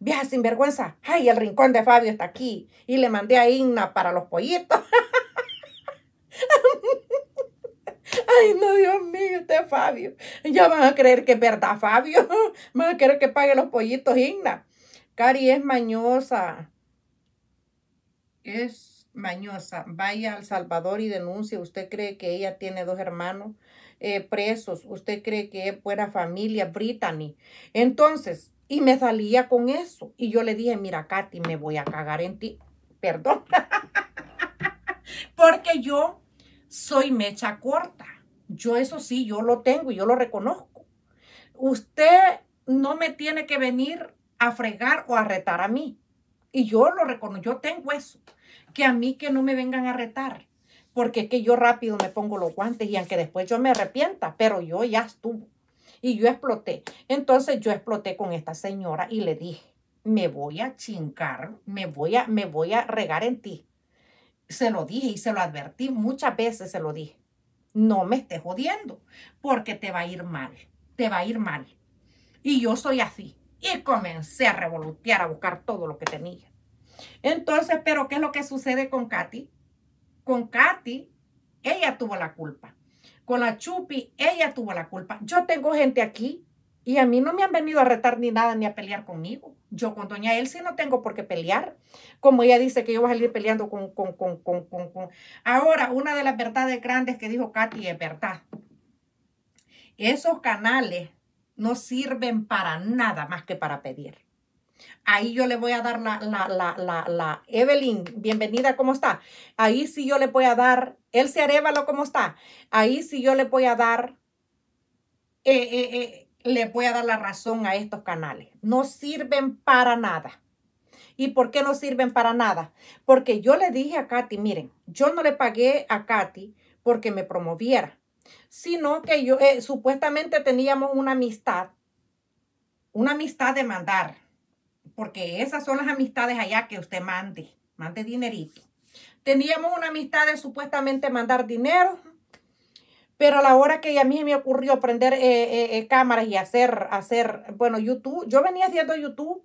vieja sinvergüenza. Ay, el rincón de Fabio está aquí. Y le mandé a Igna para los pollitos. Ay, no, Dios mío, este Fabio. Ya van a creer que es verdad, Fabio. Van a querer que pague los pollitos, Igna. Cari es mañosa. Es mañosa. Vaya al Salvador y denuncie. ¿Usted cree que ella tiene dos hermanos eh, presos? ¿Usted cree que es buena familia? Brittany. Entonces, y me salía con eso. Y yo le dije, mira, Katy, me voy a cagar en ti. Perdón. Porque yo soy mecha corta. Yo eso sí, yo lo tengo y yo lo reconozco. Usted no me tiene que venir a fregar o a retar a mí. Y yo lo reconozco, yo tengo eso. Que a mí que no me vengan a retar. Porque es que yo rápido me pongo los guantes y aunque después yo me arrepienta, pero yo ya estuvo. Y yo exploté. Entonces yo exploté con esta señora y le dije, me voy a chincar. me voy a, me voy a regar en ti. Se lo dije y se lo advertí muchas veces, se lo dije. No me estés jodiendo porque te va a ir mal, te va a ir mal. Y yo soy así. Y comencé a revolotear, a buscar todo lo que tenía. Entonces, pero ¿qué es lo que sucede con Katy? Con Katy, ella tuvo la culpa. Con la Chupi, ella tuvo la culpa. Yo tengo gente aquí y a mí no me han venido a retar ni nada ni a pelear conmigo. Yo con doña Elsie no tengo por qué pelear. Como ella dice que yo voy a salir peleando con, con, con, con, con, con. Ahora, una de las verdades grandes que dijo Katy es verdad. Esos canales no sirven para nada más que para pedir. Ahí yo le voy a dar la, la, la, la, la Evelyn, bienvenida, ¿cómo está? Ahí sí yo le voy a dar, se Arevalo, ¿cómo está? Ahí sí yo le voy a dar, eh, eh, eh, le voy a dar la razón a estos canales. No sirven para nada. ¿Y por qué no sirven para nada? Porque yo le dije a Katy, miren, yo no le pagué a Katy porque me promoviera sino que yo eh, supuestamente teníamos una amistad, una amistad de mandar, porque esas son las amistades allá que usted mande, mande dinerito. Teníamos una amistad de supuestamente mandar dinero, pero a la hora que a mí me ocurrió prender eh, eh, eh, cámaras y hacer, hacer, bueno, YouTube, yo venía haciendo YouTube,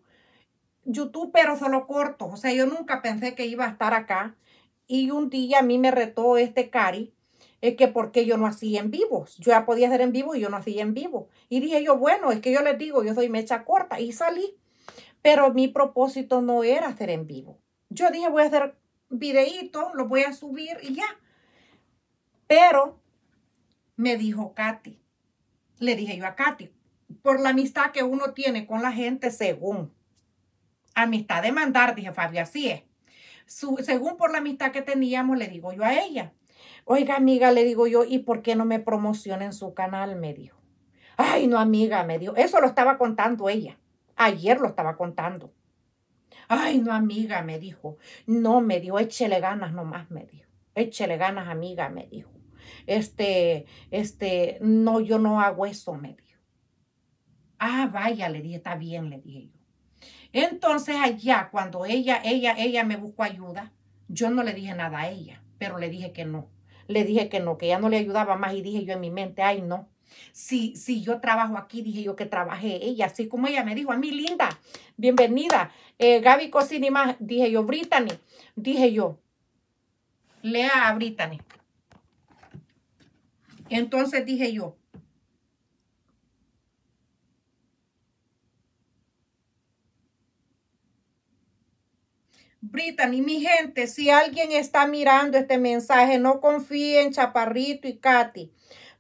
YouTube, pero solo corto, o sea, yo nunca pensé que iba a estar acá. Y un día a mí me retó este Cari es que porque yo no hacía en vivo. Yo ya podía hacer en vivo y yo no hacía en vivo. Y dije yo, bueno, es que yo les digo, yo soy mecha corta y salí. Pero mi propósito no era hacer en vivo. Yo dije, voy a hacer videitos, lo voy a subir y ya. Pero me dijo Katy, le dije yo a Katy, por la amistad que uno tiene con la gente según. Amistad de mandar, dije Fabio, así es. según por la amistad que teníamos, le digo yo a ella. Oiga, amiga, le digo yo, ¿y por qué no me promociona en su canal? Me dijo. Ay, no, amiga, me dijo. Eso lo estaba contando ella. Ayer lo estaba contando. Ay, no, amiga, me dijo. No, me dijo, échele ganas nomás, me dijo. Échele ganas, amiga, me dijo. Este, este, no, yo no hago eso, me dijo. Ah, vaya, le dije, está bien, le dije yo. Entonces allá, cuando ella, ella, ella me buscó ayuda, yo no le dije nada a ella, pero le dije que no, le dije que no, que ya no le ayudaba más y dije yo en mi mente, ay no, si, si yo trabajo aquí, dije yo que trabajé ella, así como ella me dijo, a mí linda, bienvenida, eh, Gaby Cosini más, dije yo, Brittany, dije yo, lea a Brittany. Entonces dije yo, Brittany, mi gente, si alguien está mirando este mensaje, no confíe en Chaparrito y Katy,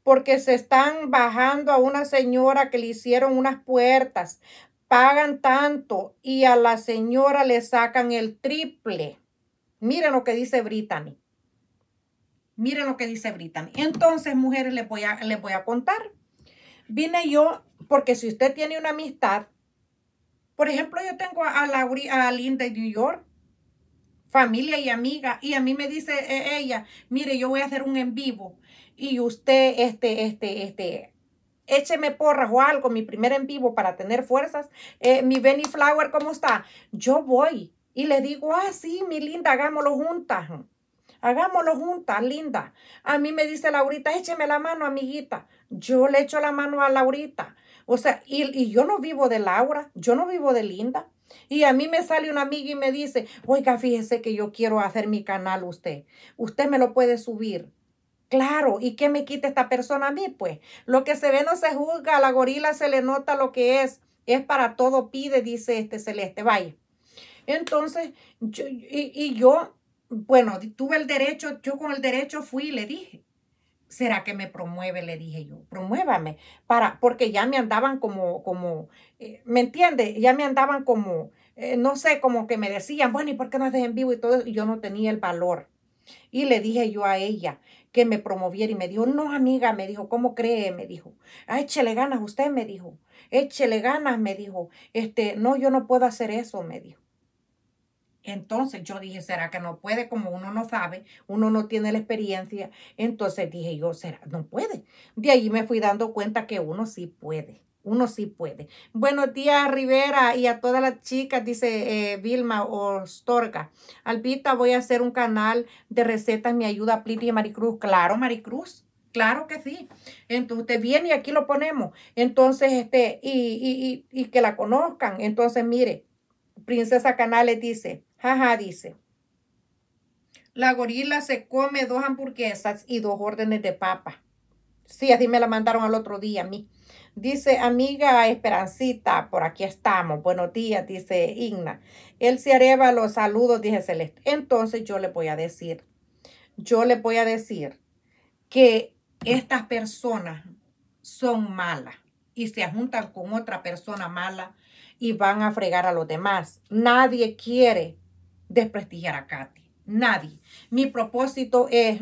porque se están bajando a una señora que le hicieron unas puertas, pagan tanto y a la señora le sacan el triple. Miren lo que dice Brittany. Miren lo que dice Brittany. Entonces, mujeres, les voy a, les voy a contar. Vine yo, porque si usted tiene una amistad, por ejemplo, yo tengo a, Lauri, a Linda de New York, familia y amiga. Y a mí me dice eh, ella, mire, yo voy a hacer un en vivo. Y usted, este, este, este, écheme porras o algo, mi primer en vivo para tener fuerzas. Eh, mi Benny Flower, ¿cómo está? Yo voy. Y le digo, ah, sí, mi linda, hagámoslo juntas. Hagámoslo juntas, linda. A mí me dice Laurita, écheme la mano, amiguita. Yo le echo la mano a Laurita. O sea, y yo no vivo de Laura, yo no vivo de Linda. Y a mí me sale una amiga y me dice, oiga, fíjese que yo quiero hacer mi canal usted. Usted me lo puede subir. Claro, ¿y qué me quita esta persona a mí? Pues lo que se ve no se juzga, a la gorila se le nota lo que es. Es para todo pide, dice este celeste, vaya. Entonces, y, y yo, bueno, tuve el derecho, yo con el derecho fui y le dije, ¿será que me promueve? Le dije yo, promuévame, para, porque ya me andaban como, como, eh, ¿me entiende? Ya me andaban como, eh, no sé, como que me decían, bueno, ¿y por qué no haces en vivo y todo? Y yo no tenía el valor. Y le dije yo a ella que me promoviera y me dijo, no amiga, me dijo, ¿cómo cree? Me dijo, ah, échele ganas usted, me dijo, échele ganas, me dijo, este, no, yo no puedo hacer eso, me dijo. Entonces yo dije, ¿será que no puede? Como uno no sabe, uno no tiene la experiencia. Entonces dije yo, ¿será? No puede. De ahí me fui dando cuenta que uno sí puede. Uno sí puede. Buenos días, Rivera, y a todas las chicas, dice eh, Vilma Ostorga. Alpita, voy a hacer un canal de recetas, me ayuda a y Maricruz. Claro, Maricruz, Claro que sí. Entonces usted viene y aquí lo ponemos. Entonces, este, y, y, y que la conozcan. Entonces, mire, Princesa Canales dice, jaja, dice. La gorila se come dos hamburguesas y dos órdenes de papa. Sí, así me la mandaron al otro día a mí. Dice, amiga Esperancita, por aquí estamos. Buenos días, dice Igna. Él se areva los saludos, dice Celeste. Entonces yo le voy a decir, yo le voy a decir que estas personas son malas y se juntan con otra persona mala y van a fregar a los demás. Nadie quiere desprestigiar a Katy. Nadie. Mi propósito es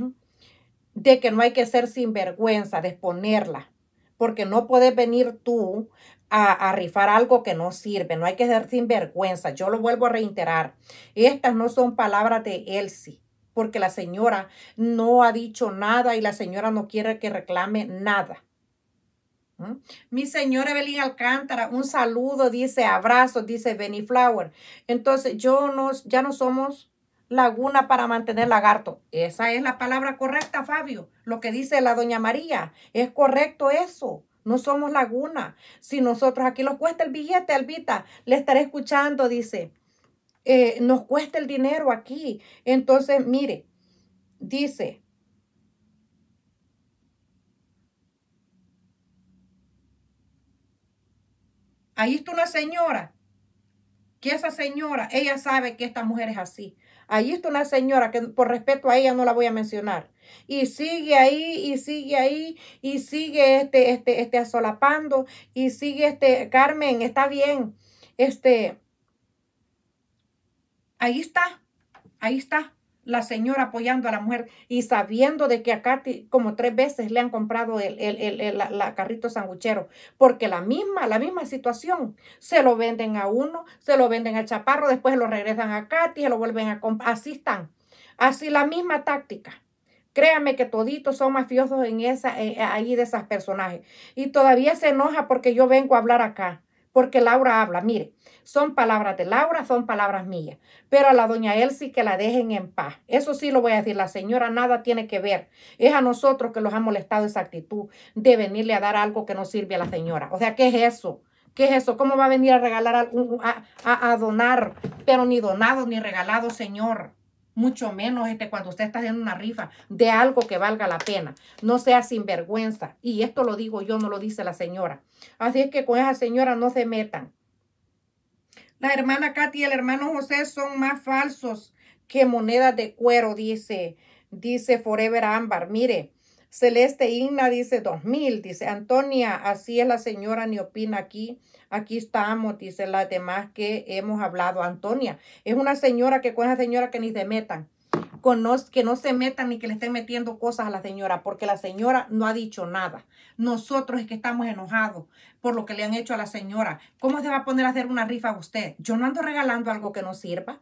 de que no hay que ser sinvergüenza de exponerla, porque no puedes venir tú a, a, rifar algo que no sirve, no hay que ser sinvergüenza. Yo lo vuelvo a reiterar, estas no son palabras de Elsie, porque la señora no ha dicho nada y la señora no quiere que reclame nada. ¿Mm? Mi señora Evelyn Alcántara, un saludo, dice abrazo, dice Benny Flower. Entonces, yo no, ya no somos laguna para mantener lagarto. Esa es la palabra correcta, Fabio. Lo que dice la doña María. Es correcto eso. No somos laguna. Si nosotros aquí nos cuesta el billete, Albita, le estaré escuchando, dice. Eh, nos cuesta el dinero aquí. Entonces, mire, dice, Ahí está una señora, que esa señora, ella sabe que esta mujer es así. Ahí está una señora que por respeto a ella no la voy a mencionar. Y sigue ahí, y sigue ahí, y sigue este, este, este asolapando, y sigue este, Carmen, está bien. Este, ahí está, ahí está la señora apoyando a la mujer y sabiendo de que a Katy como tres veces le han comprado el, carrito sanguchero, porque la misma, la misma situación, se lo venden a uno, se lo venden al chaparro, después lo regresan a Katy, se lo vuelven a comprar, así están, así la misma táctica. Créame que toditos son mafiosos en esa, eh, eh, ahí de esas personajes. Y todavía se enoja porque yo vengo a hablar acá, porque Laura habla, mire, son palabras de Laura, son palabras mías. Pero a la doña Elsie que la dejen en paz. Eso sí lo voy a decir, la señora nada tiene que ver. Es a nosotros que los ha molestado esa actitud de venirle a dar algo que no sirve a la señora. O sea, ¿qué es eso? ¿Qué es eso? ¿Cómo va a venir a regalar, a, a, donar? Pero ni donado ni regalado, señor mucho menos este, cuando usted está haciendo una rifa de algo que valga la pena. No sea sinvergüenza. Y esto lo digo yo, no lo dice la señora. Así es que con esa señora no se metan. La hermana Katy y el hermano José son más falsos que monedas de cuero, dice, dice Forever Ámbar. Mire, Celeste Igna dice 2000, dice Antonia, así es la señora ni opina aquí, aquí estamos, dice las demás que hemos hablado. Antonia, es una señora que con esa señora que ni se metan que no se metan ni que le estén metiendo cosas a la señora, porque la señora no ha dicho nada. Nosotros es que estamos enojados por lo que le han hecho a la señora. ¿Cómo se va a poner a hacer una rifa a usted? Yo no ando regalando algo que no sirva.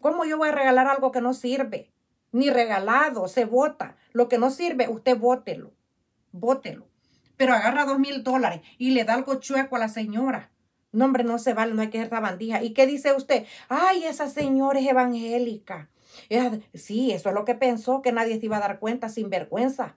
¿Cómo yo voy a regalar algo que no sirve? Ni regalado, se vota. Lo que no sirve, usted bótelo. Bótelo. Pero agarra dos mil dólares y le da algo chueco a la señora. No, hombre, no se vale, no hay que ser bandija. ¿Y qué dice usted? Ay, esa señora es evangélica sí, eso es lo que pensó, que nadie se iba a dar cuenta, sin vergüenza.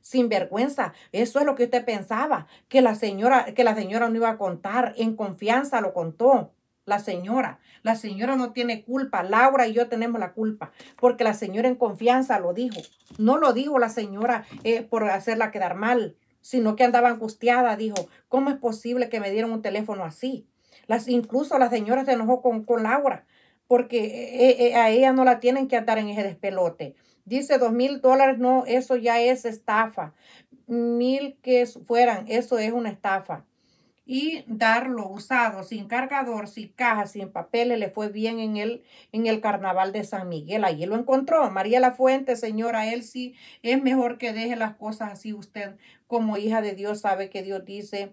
Sin vergüenza, eso es lo que usted pensaba, que la señora, que la señora no iba a contar, en confianza lo contó la señora. La señora no tiene culpa. Laura y yo tenemos la culpa. Porque la señora en confianza lo dijo. No lo dijo la señora eh, por hacerla quedar mal, sino que andaba angustiada. Dijo, ¿cómo es posible que me dieron un teléfono así? Las, incluso la señora se enojó con, con Laura porque e, e, a ella no la tienen que atar en ese despelote. Dice dos mil dólares, no, eso ya es estafa. Mil que fueran, eso es una estafa. Y darlo usado, sin cargador, sin caja, sin papeles, le fue bien en el, en el carnaval de San Miguel. Allí lo encontró. María La Fuente, señora, él es mejor que deje las cosas así. Usted, como hija de Dios, sabe que Dios dice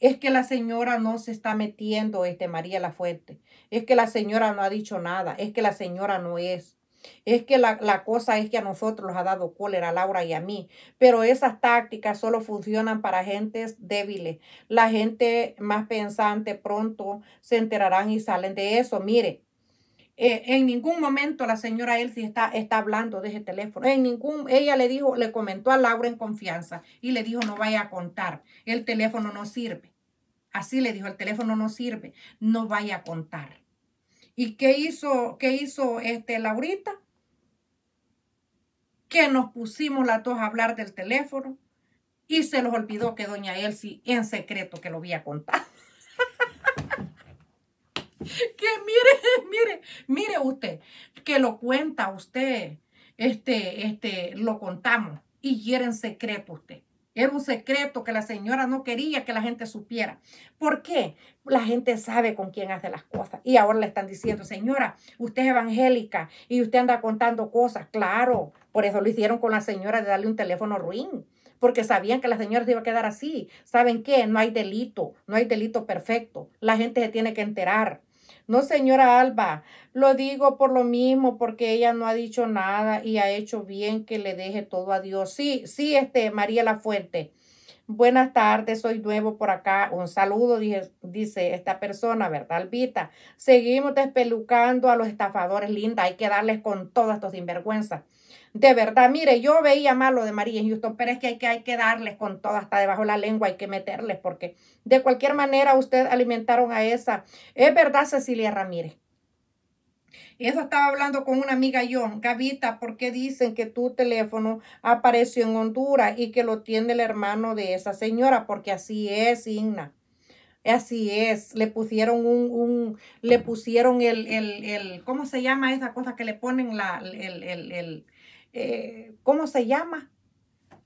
es que la señora no se está metiendo, este María la Fuerte. Es que la señora no ha dicho nada, es que la señora no es. Es que la, cosa es que a nosotros nos ha dado cólera, a Laura y a mí, pero esas tácticas solo funcionan para gentes débiles. La gente más pensante pronto se enterarán y salen de eso. Mire, eh, en ningún momento la señora Elsie está, está hablando de ese teléfono. En ningún, ella le dijo, le comentó a Laura en confianza y le dijo no vaya a contar, el teléfono no sirve. Así le dijo, el teléfono no sirve, no vaya a contar. ¿Y qué hizo, qué hizo este Laurita? Que nos pusimos las dos a hablar del teléfono y se los olvidó que doña Elsie en secreto que lo había contado. que mire, mire, mire usted, que lo cuenta usted, este, este, lo contamos y quiere en secreto usted. Era un secreto que la señora no quería que la gente supiera. ¿Por qué? La gente sabe con quién hace las cosas. Y ahora le están diciendo, señora, usted es evangélica y usted anda contando cosas. Claro, por eso lo hicieron con la señora de darle un teléfono ruin. Porque sabían que la señora se iba a quedar así. ¿Saben qué? No hay delito, no hay delito perfecto. La gente se tiene que enterar. No, señora Alba, lo digo por lo mismo, porque ella no ha dicho nada y ha hecho bien que le deje todo a Dios. Sí, sí, este, María La Fuente. Buenas tardes, soy nuevo por acá. Un saludo, dice, dice esta persona, ¿verdad, Alvita? Seguimos despelucando a los estafadores, linda. Hay que darles con todas estos sinvergüenzas. De verdad, mire, yo veía malo de María Houston, pero es que hay que, hay que darles con todo hasta debajo de la lengua, hay que meterles, porque de cualquier manera usted alimentaron a esa. Es verdad, Cecilia Ramírez. Eso estaba hablando con una amiga yo, Gavita, porque dicen que tu teléfono apareció en Honduras y que lo tiene el hermano de esa señora? Porque así es, Igna. Así es, le pusieron un, un le pusieron el, el, el, ¿cómo se llama esa cosa que le ponen la, el, el, eh, ¿cómo se llama?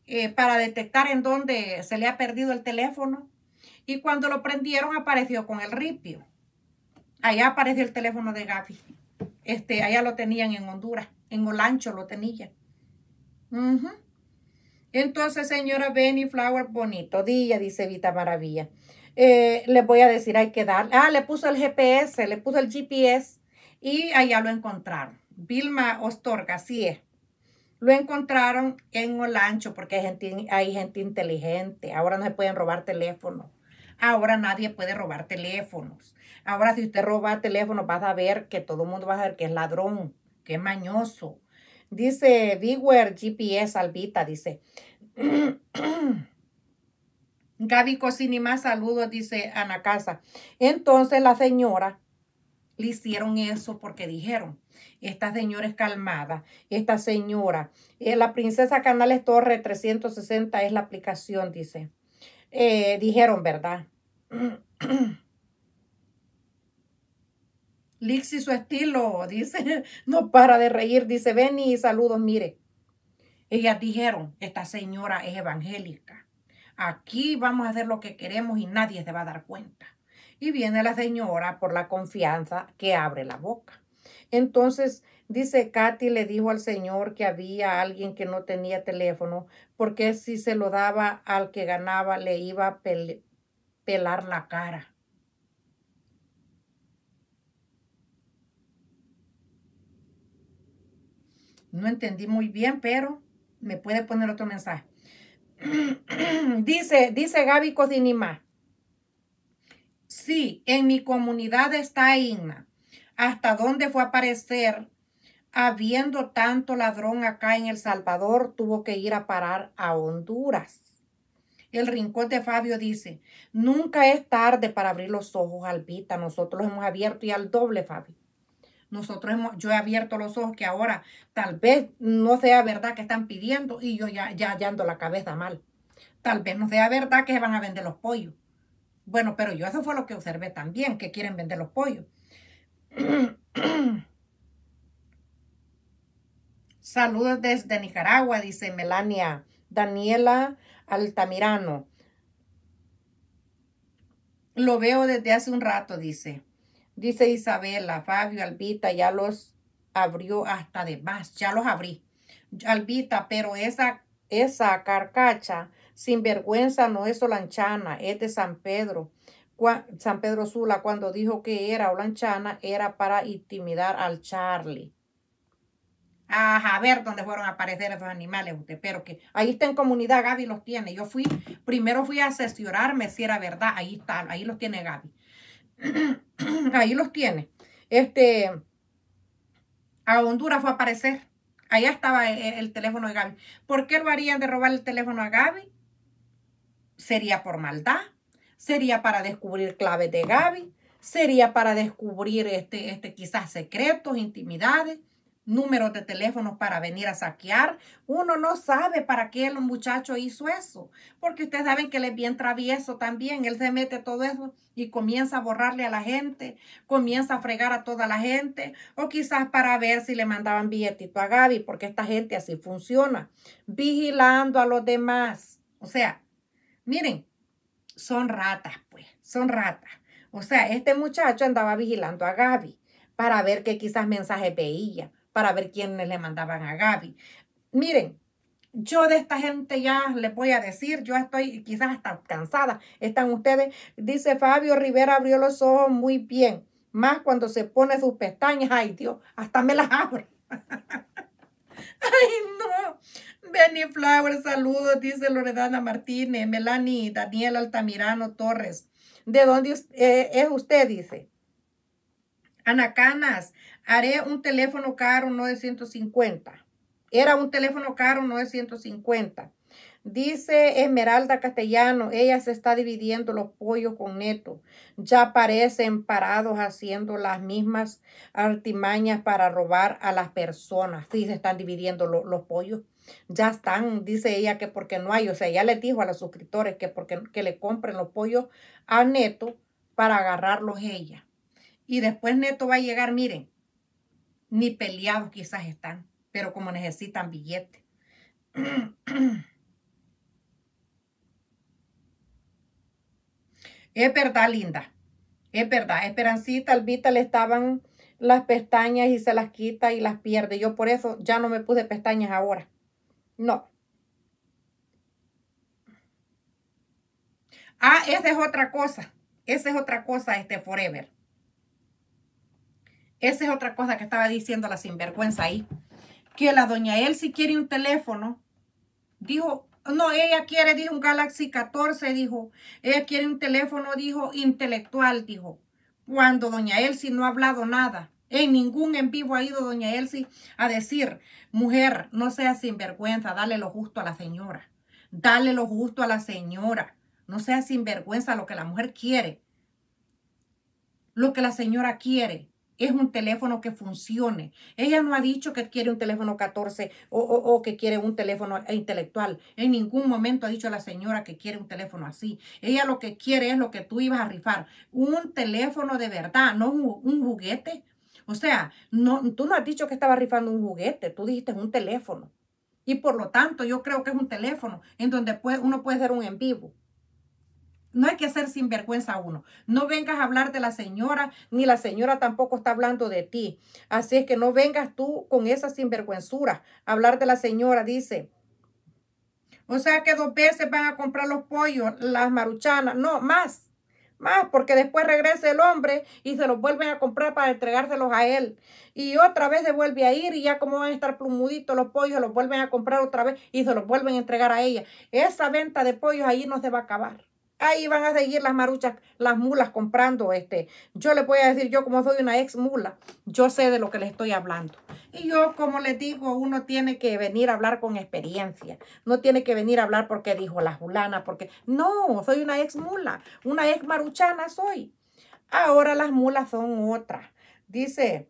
Eh, para detectar en dónde se le ha perdido el teléfono. Y cuando lo prendieron apareció con el ripio. Allá apareció el teléfono de Gafi Este, allá lo tenían en Honduras, en Olancho lo tenían. Entonces, señora Benny Flower, bonito día, dice Vita Maravilla. Eh, les voy a decir, hay que dar. Ah, le puso el GPS, le puso el GPS y allá lo encontraron. Vilma Ostorga, así es. Lo encontraron en Olancho porque hay gente, inteligente. Ahora no se pueden robar teléfonos. Ahora nadie puede robar teléfonos. Ahora si usted roba teléfonos vas a ver que todo el mundo va a saber que es ladrón, que es mañoso. Dice Beware GPS Albita, dice. Gaby Cocini más saludos, dice Ana Casa. Entonces la señora le hicieron eso porque dijeron, esta señora es calmada. Esta señora, eh, la princesa Canales Torre 360 es la aplicación, dice. Eh, dijeron, ¿verdad? Lixi su estilo, dice, no para de reír, dice, ven y saludos, mire. Ellas dijeron, esta señora es evangélica. Aquí vamos a hacer lo que queremos y nadie se va a dar cuenta. Y viene la señora por la confianza que abre la boca. Entonces, dice Katy le dijo al Señor que había alguien que no tenía teléfono, porque si se lo daba al que ganaba, le iba a pelar la cara. No entendí muy bien, pero me puede poner otro mensaje. dice, dice Gaby Codinima. Sí, en mi comunidad está Inna hasta dónde fue a aparecer, habiendo tanto ladrón acá en El Salvador, tuvo que ir a parar a Honduras. El rincón de Fabio dice, nunca es tarde para abrir los ojos, pita. Nosotros los hemos abierto y al doble, Fabio. Nosotros hemos, yo he abierto los ojos que ahora tal vez no sea verdad que están pidiendo y yo ya, ya hallando la cabeza mal. Tal vez no sea verdad que se van a vender los pollos. Bueno, pero yo eso fue lo que observé también, que quieren vender los pollos. Saludos desde Nicaragua, dice Melania. Daniela Altamirano. Lo veo desde hace un rato, dice. Dice Isabela, Fabio, Albita, ya los abrió hasta de más. Ya los abrí. Albita, pero esa, esa carcacha sin vergüenza no es solanchana, es de San Pedro. San Pedro Sula cuando dijo que era Olanchana era para intimidar al Charlie. a ver dónde fueron a aparecer esos animales usted, pero que ahí está en comunidad, Gaby los tiene. Yo fui, primero fui a asesorarme si era verdad, ahí está, ahí los tiene Gaby. ahí los tiene. Este, a Honduras fue a aparecer. Allá estaba eh, eh, el, teléfono de Gaby. ¿Por qué lo harían de robar el teléfono a Gaby? Sería por maldad sería para descubrir claves de Gaby, sería para descubrir este, este, quizás secretos, intimidades, números de teléfonos para venir a saquear. Uno no sabe para qué el muchacho hizo eso, porque ustedes saben que él es bien travieso también, él se mete todo eso y comienza a borrarle a la gente, comienza a fregar a toda la gente, o quizás para ver si le mandaban billetito a Gaby, porque esta gente así funciona, vigilando a los demás. O sea, miren, son ratas, pues, son ratas. O sea, este muchacho andaba vigilando a Gaby para ver qué quizás mensajes veía, para ver quiénes le mandaban a Gaby. Miren, yo de esta gente ya les voy a decir, yo estoy quizás hasta cansada. Están ustedes, dice Fabio Rivera abrió los ojos muy bien, más cuando se pone sus pestañas, ay Dios, hasta me las abro. ay no, Benny Flowers, saludos, dice Loredana Martínez, Melanie, Daniel Altamirano Torres. ¿De dónde eh, es usted? Dice. Anacanas, haré un teléfono caro 950. Era un teléfono caro 950. Dice Esmeralda Castellano, ella se está dividiendo los pollos con Neto. Ya parecen parados haciendo las mismas artimañas para robar a las personas. Sí, se están dividiendo los pollos. Ya están, dice ella que porque no hay, o sea, ya le dijo a los suscriptores que porque que le compren los pollos a Neto para agarrarlos ella. Y después Neto va a llegar, miren, ni peleados quizás están, pero como necesitan billetes Es verdad, linda. Es verdad. Esperancita, Albita le estaban las pestañas y se las quita y las pierde. Yo por eso ya no me puse pestañas ahora. No. Ah, esa es otra cosa. Esa es otra cosa, este Forever. Esa es otra cosa que estaba diciendo la sinvergüenza ahí. Que la doña Elsie quiere un teléfono. Dijo, no, ella quiere, dijo, un Galaxy 14, dijo. Ella quiere un teléfono, dijo, intelectual, dijo. Cuando doña Elsie no ha hablado nada. En ningún en vivo ha ido doña Elsie a decir, mujer, no seas sinvergüenza, dale lo justo a la señora. Dale lo justo a la señora. No seas sinvergüenza lo que la mujer quiere. Lo que la señora quiere es un teléfono que funcione. Ella no ha dicho que quiere un teléfono 14 o, que quiere un teléfono intelectual. En ningún momento ha dicho la señora que quiere un teléfono así. Ella lo que quiere es lo que tú ibas a rifar. Un teléfono de verdad, no un juguete, o sea, tú no has dicho que estaba rifando un juguete, tú dijiste un teléfono. Y por lo tanto, yo creo que es un teléfono en donde uno puede hacer un en vivo. No hay que ser sinvergüenza uno. No vengas a hablar de la señora, ni la señora tampoco está hablando de ti. Así es que no vengas tú con esa sinvergüenzura. a Hablar de la señora, dice. O sea que dos veces van a comprar los pollos, las maruchanas. No, más más porque después regresa el hombre y se los vuelven a comprar para entregárselos a él. Y otra vez se vuelve a ir y ya como van a estar plumuditos los pollos, los vuelven a comprar otra vez y se los vuelven a entregar a ella. Esa venta de pollos ahí no se va a acabar ahí van a seguir las maruchas, las mulas comprando. Este, yo le voy a decir, yo como soy una ex mula, yo sé de lo que les estoy hablando. Y yo, como les digo, uno tiene que venir a hablar con experiencia. No tiene que venir a hablar porque dijo la julana, porque no, soy una ex mula, una ex maruchana soy. Ahora las mulas son otras. Dice,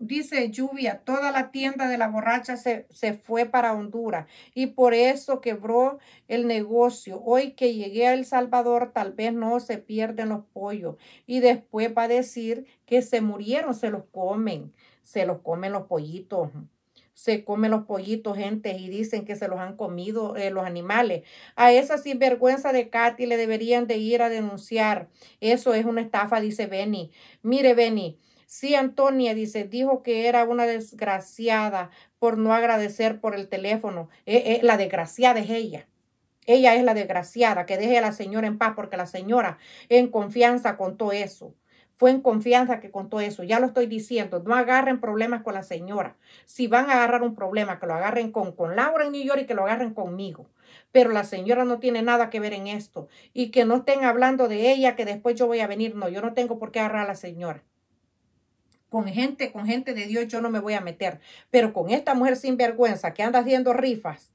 dice lluvia, toda la tienda de la borracha se, fue para Honduras y por eso quebró el negocio. Hoy que llegué a El Salvador, tal vez no se pierden los pollos y después va a decir que se murieron, se los comen, se los comen los pollitos. Se comen los pollitos, gente, y dicen que se los han comido eh, los animales. A esa sinvergüenza de Katy le deberían de ir a denunciar. Eso es una estafa, dice Benny. Mire, Benny, Sí, Antonia dice, dijo que era una desgraciada por no agradecer por el teléfono. Eh, eh, la desgraciada es ella. Ella es la desgraciada, que deje a la señora en paz, porque la señora en confianza contó eso. Fue en confianza que contó eso. Ya lo estoy diciendo, no agarren problemas con la señora. Si van a agarrar un problema, que lo agarren con, con Laura en New York y que lo agarren conmigo. Pero la señora no tiene nada que ver en esto. Y que no estén hablando de ella, que después yo voy a venir. No, yo no tengo por qué agarrar a la señora con gente, con gente de Dios yo no me voy a meter. Pero con esta mujer sinvergüenza que anda haciendo rifas,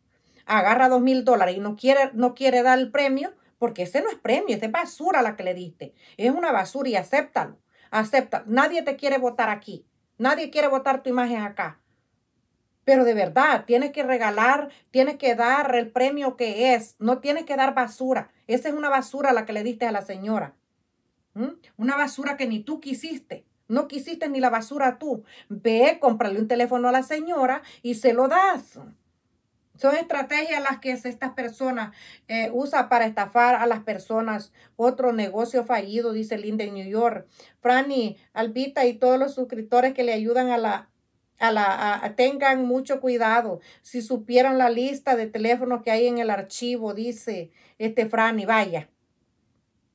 agarra dos mil dólares y no quiere, no quiere dar el premio, porque ese no es premio, es basura la que le diste. Es una basura y acéptalo, acepta. Nadie te quiere votar aquí, nadie quiere votar tu imagen acá. Pero de verdad, tienes que regalar, tienes que dar el premio que es, no tienes que dar basura. Esa es una basura la que le diste a la señora. ¿Mm? Una basura que ni tú quisiste. No quisiste ni la basura tú. Ve, cómprale un teléfono a la señora y se lo das. Son estrategias las que estas personas eh, usan para estafar a las personas. Otro negocio fallido, dice Linda en New York. Franny, Albita y todos los suscriptores que le ayudan a la... A la tengan mucho cuidado si supieran la lista de teléfonos que hay en el archivo, dice este Franny, vaya,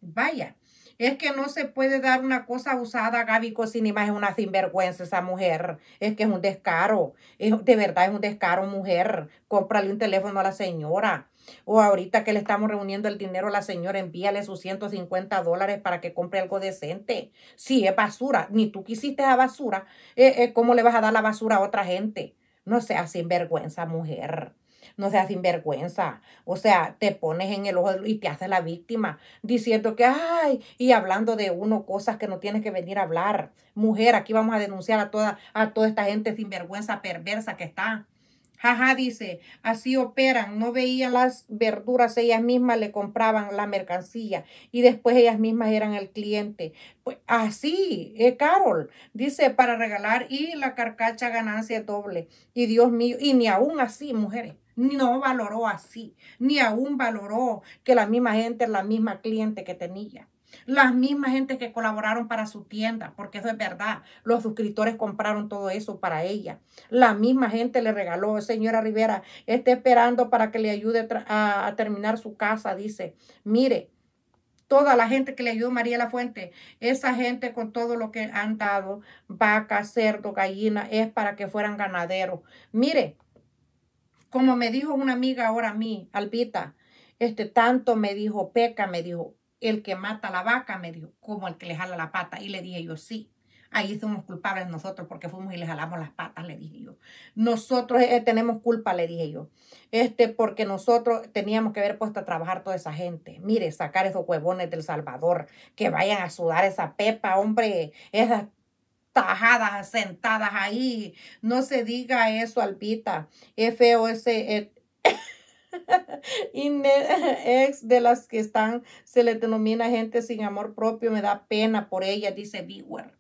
vaya. Es que no se puede dar una cosa usada, Gaby Cocinima. es una sinvergüenza esa mujer. Es que es un descaro. Es, de verdad es un descaro, mujer. Cómprale un teléfono a la señora. O ahorita que le estamos reuniendo el dinero a la señora, envíale sus 150 dólares para que compre algo decente. Si sí, es basura, ni tú quisiste a basura, eh, eh, ¿cómo le vas a dar la basura a otra gente? No seas sinvergüenza, mujer no seas sinvergüenza. O sea, te pones en el ojo y te haces la víctima, diciendo que, ay, y hablando de uno cosas que no tienes que venir a hablar. Mujer, aquí vamos a denunciar a toda, a toda esta gente sinvergüenza perversa que está. Jaja, dice, así operan, no veía las verduras, ellas mismas le compraban la mercancía y después ellas mismas eran el cliente. Pues así, Carol, dice, para regalar y la carcacha ganancia doble. Y Dios mío, y ni aún así, mujeres, no valoró así, ni aún valoró que la misma gente, la misma cliente que tenía. Las mismas gente que colaboraron para su tienda, porque eso es verdad. Los suscriptores compraron todo eso para ella. La misma gente le regaló, señora Rivera, está esperando para que le ayude a, terminar su casa, dice. Mire, toda la gente que le ayudó María La Fuente, esa gente con todo lo que han dado, vaca, cerdo, gallina, es para que fueran ganaderos. Mire, como me dijo una amiga ahora a mí, Alpita, este tanto me dijo, peca, me dijo, el que mata la vaca, me dijo, como el que le jala la pata. Y le dije yo, sí, ahí somos culpables nosotros porque fuimos y le jalamos las patas, le dije yo. Nosotros eh, tenemos culpa, le dije yo, este, porque nosotros teníamos que haber puesto a trabajar toda esa gente. Mire, sacar esos huevones del Salvador, que vayan a sudar esa pepa, hombre, esas tajadas, sentadas ahí. No se diga eso, alpita, Es feo ese ex de las que están, se le denomina gente sin amor propio. Me da pena por ella, dice Viewer.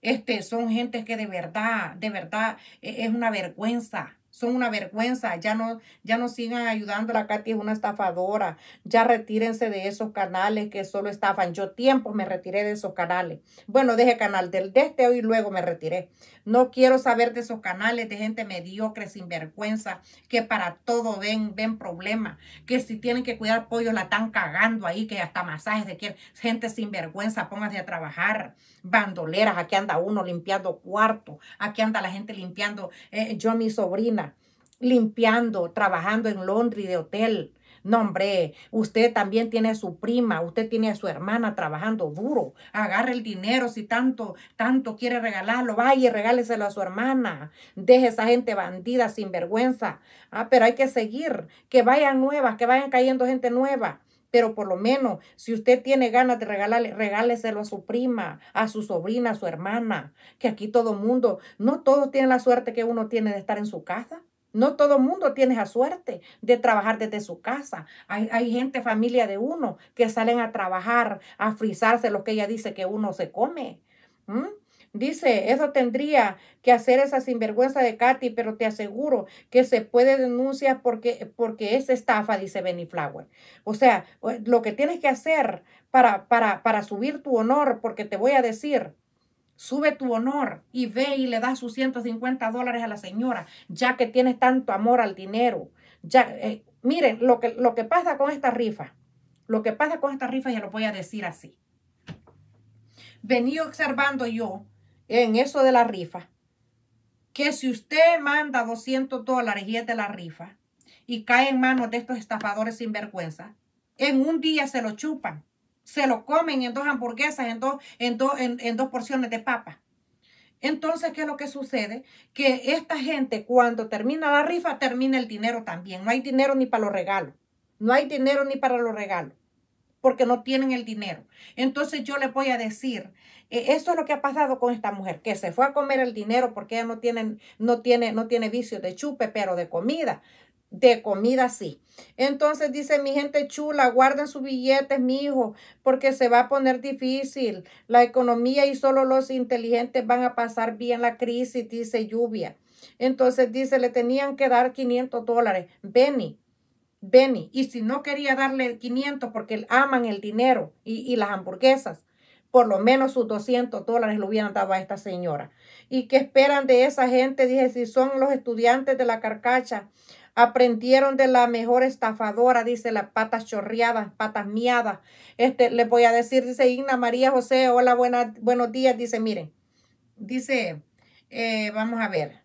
Este, son gente que de verdad, de verdad, e, es una vergüenza son una vergüenza, ya no, ya no sigan ayudando, la Katy es una estafadora, ya retírense de esos canales que solo estafan, yo tiempo me retiré de esos canales, bueno, dejé canal del de este hoy luego me retiré, no quiero saber de esos canales de gente mediocre, sin vergüenza, que para todo ven, ven problemas, que si tienen que cuidar pollos la están cagando ahí, que hasta masajes de que gente sin vergüenza, pónganse a trabajar, bandoleras, aquí anda uno limpiando cuarto, aquí anda la gente limpiando, eh, yo mi sobrina, limpiando, trabajando en Londres de hotel. No, hombre, usted también tiene a su prima, usted tiene a su hermana trabajando duro. Agarre el dinero si tanto, tanto quiere regalarlo. Vaya y regáleselo a su hermana. Deje esa gente bandida, sin vergüenza. Ah, pero hay que seguir, que vayan nuevas, que vayan cayendo gente nueva. Pero por lo menos, si usted tiene ganas de regalarle, regáleselo a su prima, a su sobrina, a su hermana. Que aquí todo mundo, no todos tienen la suerte que uno tiene de estar en su casa. No todo mundo tiene la suerte de trabajar desde su casa. Hay, gente, familia de uno, que salen a trabajar, a frizarse lo que ella dice que uno se come. Dice, eso tendría que hacer esa sinvergüenza de Katy, pero te aseguro que se puede denunciar porque, porque es estafa, dice Benny Flower. O sea, lo que tienes que hacer para, para, para subir tu honor, porque te voy a decir, Sube tu honor y ve y le das sus 150 dólares a la señora, ya que tienes tanto amor al dinero. Ya, eh, miren, lo que, lo que pasa con esta rifa, lo que pasa con esta rifa, ya lo voy a decir así. Venía observando yo en eso de la rifa, que si usted manda 200 dólares y es de la rifa y cae en manos de estos estafadores sin vergüenza, en un día se lo chupan se lo comen en dos hamburguesas, en dos, en dos, en, dos porciones de papa. Entonces, ¿qué es lo que sucede? Que esta gente cuando termina la rifa, termina el dinero también. No hay dinero ni para los regalos. No hay dinero ni para los regalos porque no tienen el dinero. Entonces yo les voy a decir, eh, eso es lo que ha pasado con esta mujer, que se fue a comer el dinero porque ella no tiene, no tiene, no tiene vicio de chupe, pero de comida de comida sí. Entonces dice mi gente chula, guarden sus billetes, mi hijo, porque se va a poner difícil la economía y solo los inteligentes van a pasar bien la crisis, dice lluvia. Entonces dice, le tenían que dar 500 dólares. Benny, Benny, y si no quería darle 500 porque aman el dinero y, las hamburguesas, por lo menos sus 200 dólares lo hubieran dado a esta señora. ¿Y qué esperan de esa gente? Dije, si son los estudiantes de la carcacha, Aprendieron de la mejor estafadora, dice las patas chorreadas, patas miadas. Este, le voy a decir, dice Igna María José, hola, buenos días. Dice, miren, dice, eh, vamos a ver.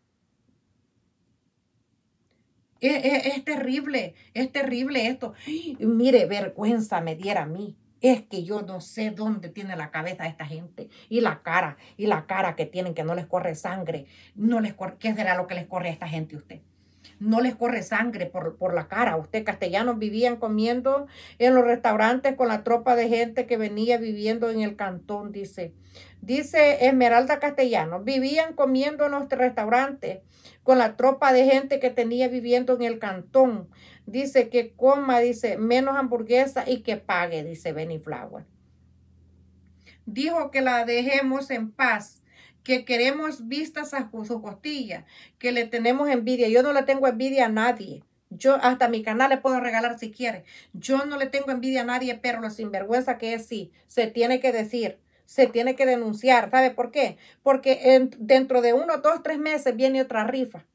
E, e, es, terrible, es terrible esto. Mire, vergüenza me diera a mí. Es que yo no sé dónde tiene la cabeza esta gente y la cara, y la cara que tienen que no les corre sangre, no les corre, ¿qué será lo que les corre a esta gente usted? no les corre sangre por, la cara. Usted, castellanos vivían comiendo en los restaurantes con la tropa de gente que venía viviendo en el cantón, dice. Dice Esmeralda Castellanos, vivían comiendo en los restaurantes con la tropa de gente que tenía viviendo en el cantón. Dice que coma, dice, menos hamburguesa y que pague, dice Benny Flower. Dijo que la dejemos en paz que queremos vistas a su costilla, que le tenemos envidia. Yo no le tengo envidia a nadie. Yo hasta mi canal le puedo regalar si quiere. Yo no le tengo envidia a nadie, pero lo sinvergüenza que es sí, se tiene que decir, se tiene que denunciar. ¿Sabe por qué? Porque dentro de uno, dos, tres meses viene otra rifa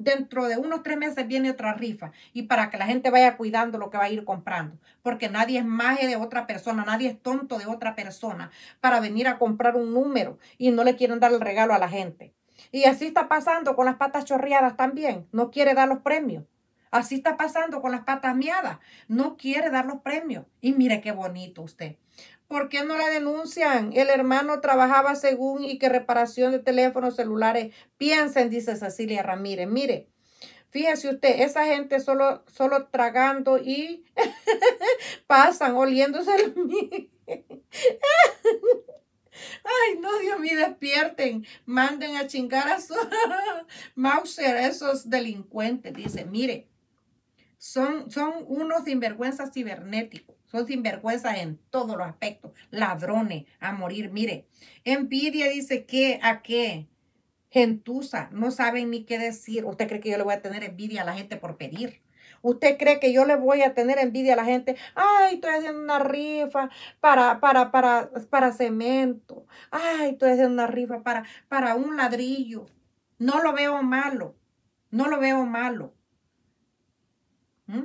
dentro de unos tres meses viene otra rifa y para que la gente vaya cuidando lo que va a ir comprando, porque nadie es magia de otra persona, nadie es tonto de otra persona para venir a comprar un número y no le quieren dar el regalo a la gente. Y así está pasando con las patas chorreadas también, no quiere dar los premios. Así está pasando con las patas miadas, no quiere dar los premios. Y mire qué bonito usted. ¿Por qué no la denuncian? El hermano trabajaba según y que reparación de teléfonos celulares. Piensen, dice Cecilia Ramírez. Mire, fíjese usted, esa gente solo, solo tragando y pasan oliéndose Ay, no, Dios mío, despierten. Manden a chingar a su Mauser, esos delincuentes. Dice, mire, son, son unos sinvergüenzas cibernéticos son sinvergüenzas en todos los aspectos. Ladrones a morir. Mire, envidia dice que a qué. Gentuza, no saben ni qué decir. ¿Usted cree que yo le voy a tener envidia a la gente por pedir? ¿Usted cree que yo le voy a tener envidia a la gente? Ay, estoy haciendo una rifa para, para, para, para cemento. Ay, estoy haciendo una rifa para, para un ladrillo. No lo veo malo. No lo veo malo. ¿Mm?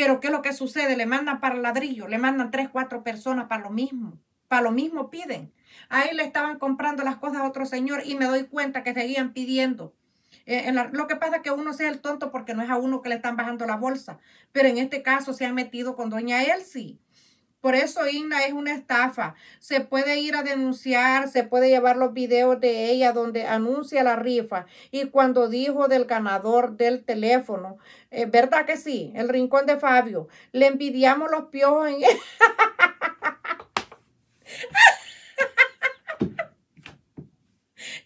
Pero ¿qué es lo que sucede? Le mandan para ladrillo, le mandan tres, cuatro personas para lo mismo. Para lo mismo piden. Ahí le estaban comprando las cosas a otro señor y me doy cuenta que seguían pidiendo. Eh, en lo que pasa es que uno sea el tonto porque no es a uno que le están bajando la bolsa. Pero en este caso se han metido con doña Elsie por eso Inna es una estafa. Se puede ir a denunciar, se puede llevar los videos de ella donde anuncia la rifa y cuando dijo del ganador del teléfono. Eh, ¿Verdad que sí? El rincón de Fabio. Le envidiamos los piojos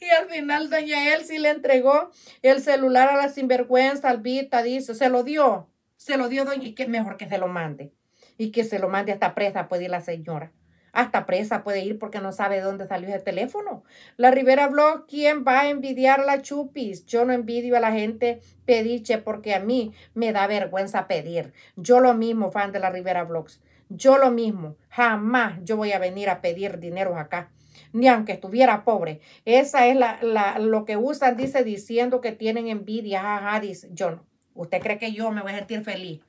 Y al final doña Elsie le entregó el celular a la sinvergüenza, Albita, dice, se lo dio, se lo dio doña, y que mejor que se lo mande y que se lo mande hasta presa, puede ir la señora. Hasta presa puede ir porque no sabe dónde salió ese teléfono. La Rivera Blog, ¿quién va a envidiar a la Chupis? Yo no envidio a la gente pediche porque a mí me da vergüenza pedir. Yo lo mismo, fan de la Rivera Blogs. Yo lo mismo. Jamás yo voy a venir a pedir dinero acá ni aunque estuviera pobre. Esa es la, la, lo que usan, dice, diciendo que tienen envidia. a dice, yo no. ¿Usted cree que yo me voy a sentir feliz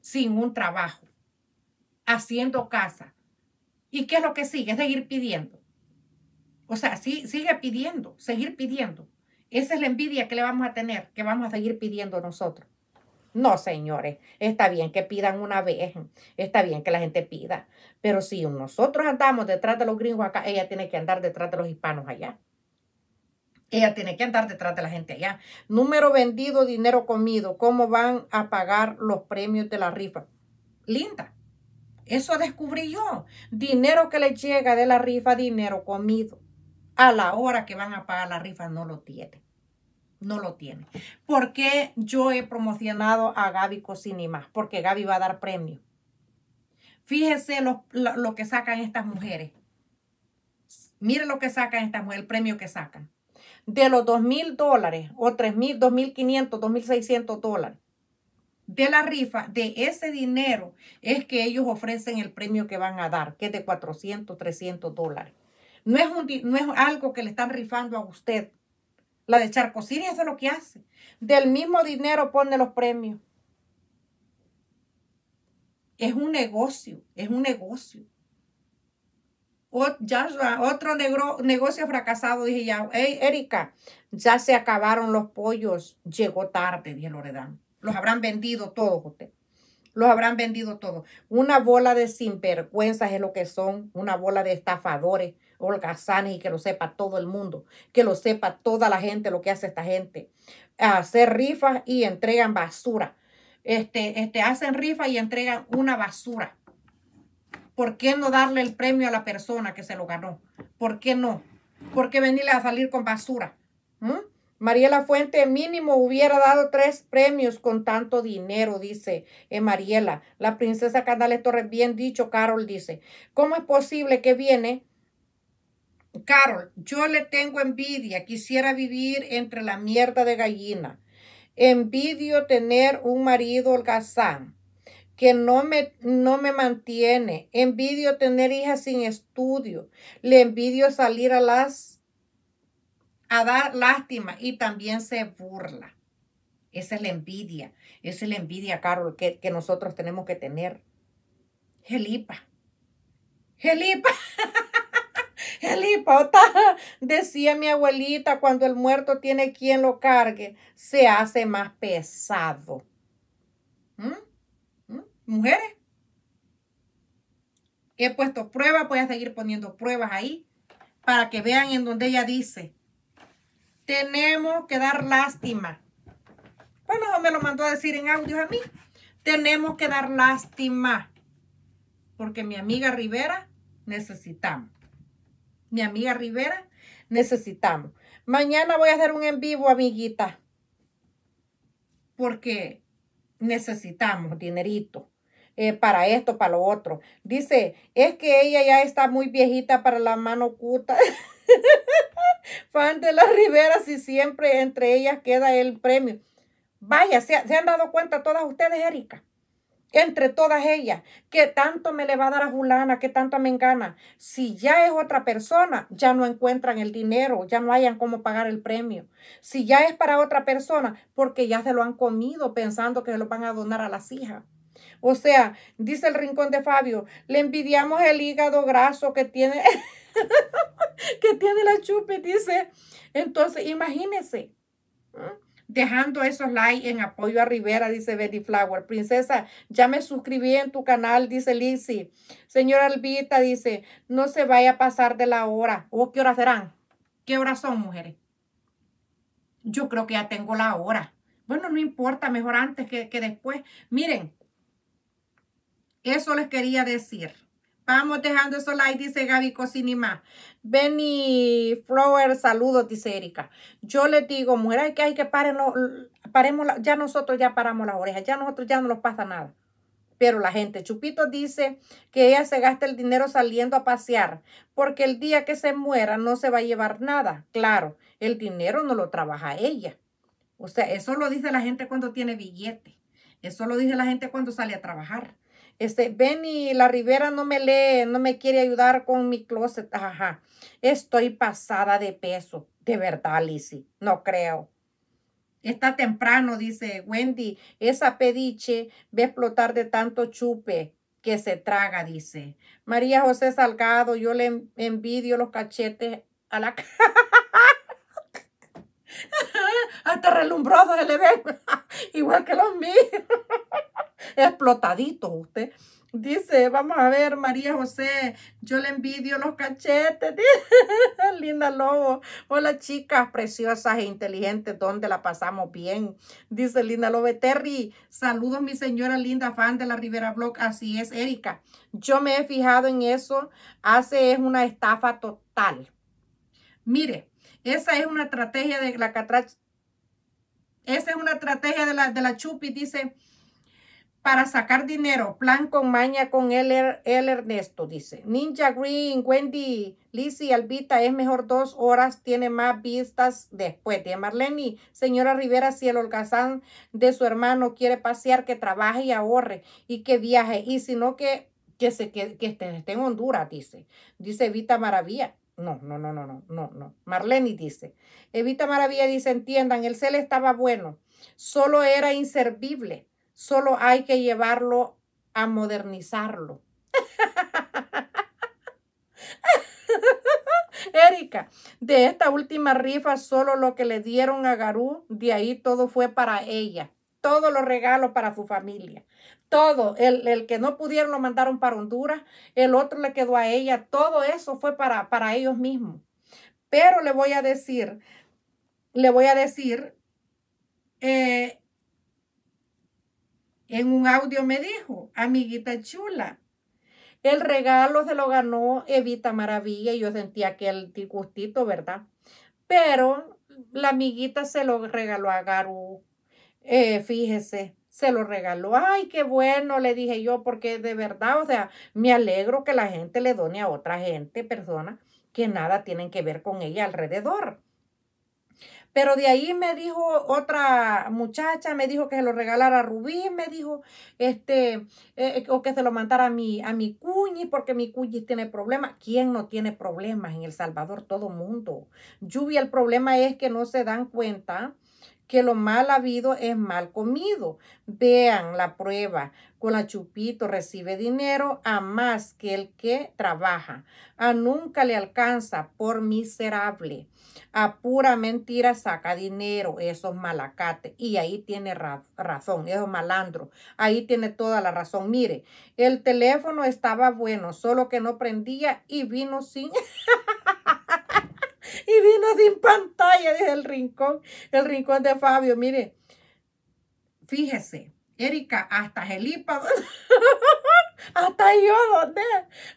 sin un trabajo? haciendo casa. ¿Y qué es lo que sigue? Es seguir pidiendo. O sea, sigue pidiendo, seguir pidiendo. Esa es la envidia que le vamos a tener, que vamos a seguir pidiendo nosotros. No, señores, está bien que pidan una vez, está bien que la gente pida, pero si nosotros andamos detrás de los gringos acá, ella tiene que andar detrás de los hispanos allá. Ella tiene que andar detrás de la gente allá. Número vendido, dinero comido, ¿cómo van a pagar los premios de la rifa? Linda, eso descubrí yo. Dinero que le llega de la rifa, dinero comido. A la hora que van a pagar la rifa no lo tiene No lo tiene ¿Por qué yo he promocionado a Gaby Cosini más? Porque Gaby va a dar premio. Fíjese lo, que sacan estas mujeres. Miren lo que sacan estas mujeres, el premio que sacan. De los dos mil dólares o tres mil, dos mil dos mil dólares de la rifa, de ese dinero es que ellos ofrecen el premio que van a dar, que es de 400, 300 dólares. No es, un, no es algo que le están rifando a usted. La de Charcosir eso es lo que hace. Del mismo dinero pone los premios. Es un negocio, es un negocio. otro negocio fracasado, dije ya, hey, Erika, ya se acabaron los pollos, llegó tarde, dije Loredán. Los habrán vendido todos ustedes. Los habrán vendido todos. Una bola de sinvergüenzas es lo que son, una bola de estafadores, holgazanes y que lo sepa todo el mundo, que lo sepa toda la gente lo que hace esta gente. Hacer rifas y entregan basura. Este, este, hacen rifas y entregan una basura. ¿Por qué no darle el premio a la persona que se lo ganó? ¿Por qué no? ¿Por qué venirle a salir con basura? ¿Mm? Mariela Fuente mínimo hubiera dado tres premios con tanto dinero, dice eh, Mariela. La princesa Canales Torres, bien dicho, Carol dice. ¿Cómo es posible que viene? Carol, yo le tengo envidia, quisiera vivir entre la mierda de gallina. Envidio tener un marido holgazán que no me, no me mantiene. Envidio tener hijas sin estudio. Le envidio salir a las a dar lástima y también se burla. Esa es la envidia, esa es la envidia, Carol, que, nosotros tenemos que tener. Gelipa, Gelipa, Gelipa, decía mi abuelita, cuando el muerto tiene quien lo cargue, se hace más pesado. ¿Mm? ¿Mm? Mujeres, he puesto pruebas, voy a seguir poniendo pruebas ahí para que vean en donde ella dice, tenemos que dar lástima. Bueno, me lo mandó a decir en audio a mí. Tenemos que dar lástima. Porque mi amiga Rivera necesitamos. Mi amiga Rivera necesitamos. Mañana voy a hacer un en vivo, amiguita. Porque necesitamos dinerito. Eh, para esto, para lo otro. Dice, es que ella ya está muy viejita para la mano cuta. Fan de las riberas y siempre entre ellas queda el premio. Vaya, ¿se, han dado cuenta todas ustedes, Erika? entre todas ellas, que tanto me le va a dar a Julana, que tanto me engana. Si ya es otra persona, ya no encuentran el dinero, ya no hayan cómo pagar el premio. Si ya es para otra persona, porque ya se lo han comido pensando que se lo van a donar a las hijas. O sea, dice el rincón de Fabio, le envidiamos el hígado graso que tiene, que tiene la chupe, dice. Entonces, imagínense. ¿eh? Dejando esos likes en apoyo a Rivera, dice Betty Flower. Princesa, ya me suscribí en tu canal, dice Lizzie. Señora Albita, dice, no se vaya a pasar de la hora. ¿O qué hora serán? ¿Qué horas son, mujeres? Yo creo que ya tengo la hora. Bueno, no importa, mejor antes que, que después. Miren, eso les quería decir. Vamos dejando eso like, dice Gaby Cocinima. Benny Flower, saludos, dice Erika. Yo les digo, mujer, hay que, hay que parenlo, paremos, ya nosotros ya paramos las orejas, ya nosotros ya no nos pasa nada. Pero la gente, Chupito dice que ella se gasta el dinero saliendo a pasear, porque el día que se muera no se va a llevar nada. Claro, el dinero no lo trabaja ella. O sea, eso lo dice la gente cuando tiene billete. Eso lo dice la gente cuando sale a trabajar. Este, y La Rivera no me lee, no me quiere ayudar con mi closet. Ajá. Estoy pasada de peso. De verdad, Lizzy. No creo. Está temprano, dice Wendy. Esa pediche a explotar de tanto chupe que se traga, dice. María José Salgado, yo le envidio los cachetes a la hasta relumbrado se le igual que los míos, Explotadito usted. Dice, vamos a ver, María José, yo le envidio los cachetes. Linda Lobo, hola chicas preciosas e inteligentes, ¿Dónde la pasamos bien. Dice Linda Lobo, Terry, saludos mi señora linda fan de la Rivera Blog. Así es, Erika. Yo me he fijado en eso, hace es una estafa total. Mire, esa es una estrategia de la, esa es una estrategia de la, de la Chupi, dice, para sacar dinero, plan con maña con el, el Ernesto, dice. Ninja Green, Wendy, Lizzie, Albita, es mejor dos horas, tiene más vistas después. De Marlene, señora Rivera, si el holgazán de su hermano quiere pasear, que trabaje y ahorre y que viaje, y si no que, que, se, que, que esté en Honduras, dice. Dice Vita Maravilla. No, no, no, no, no, no, no. Marlene dice, Evita Maravilla dice, entiendan, el cel estaba bueno, solo era inservible, solo hay que llevarlo a modernizarlo. Erika, de esta última rifa solo lo que le dieron a Garú, de ahí todo fue para ella, todos los regalos para su familia todo. El, que no pudieron lo mandaron para Honduras, el otro le quedó a ella. Todo eso fue para, para ellos mismos. Pero le voy a decir, le voy a decir, eh, en un audio me dijo, amiguita chula, el regalo se lo ganó Evita Maravilla y yo sentía aquel disgustito, ¿verdad? Pero la amiguita se lo regaló a Garú. Eh, fíjese, se lo regaló. Ay, qué bueno, le dije yo, porque de verdad, o sea, me alegro que la gente le done a otra gente, personas que nada tienen que ver con ella alrededor. Pero de ahí me dijo otra muchacha, me dijo que se lo regalara a Rubí, me dijo, este, eh, o que se lo mandara a mi, a mi cuñi, porque mi cuñi tiene problemas. ¿Quién no tiene problemas en El Salvador? Todo mundo. Lluvia, el problema es que no se dan cuenta que lo mal habido es mal comido. Vean la prueba. Con la chupito recibe dinero a más que el que trabaja. A nunca le alcanza por miserable. A pura mentira saca dinero. Eso es malacate. Y ahí tiene razón. Eso es malandro. Ahí tiene toda la razón. Mire, el teléfono estaba bueno, solo que no prendía y vino sin... y vino sin pantalla desde el rincón, el rincón de Fabio. Mire, fíjese, Erika, hasta Gelipa, hasta yo, ¿dónde?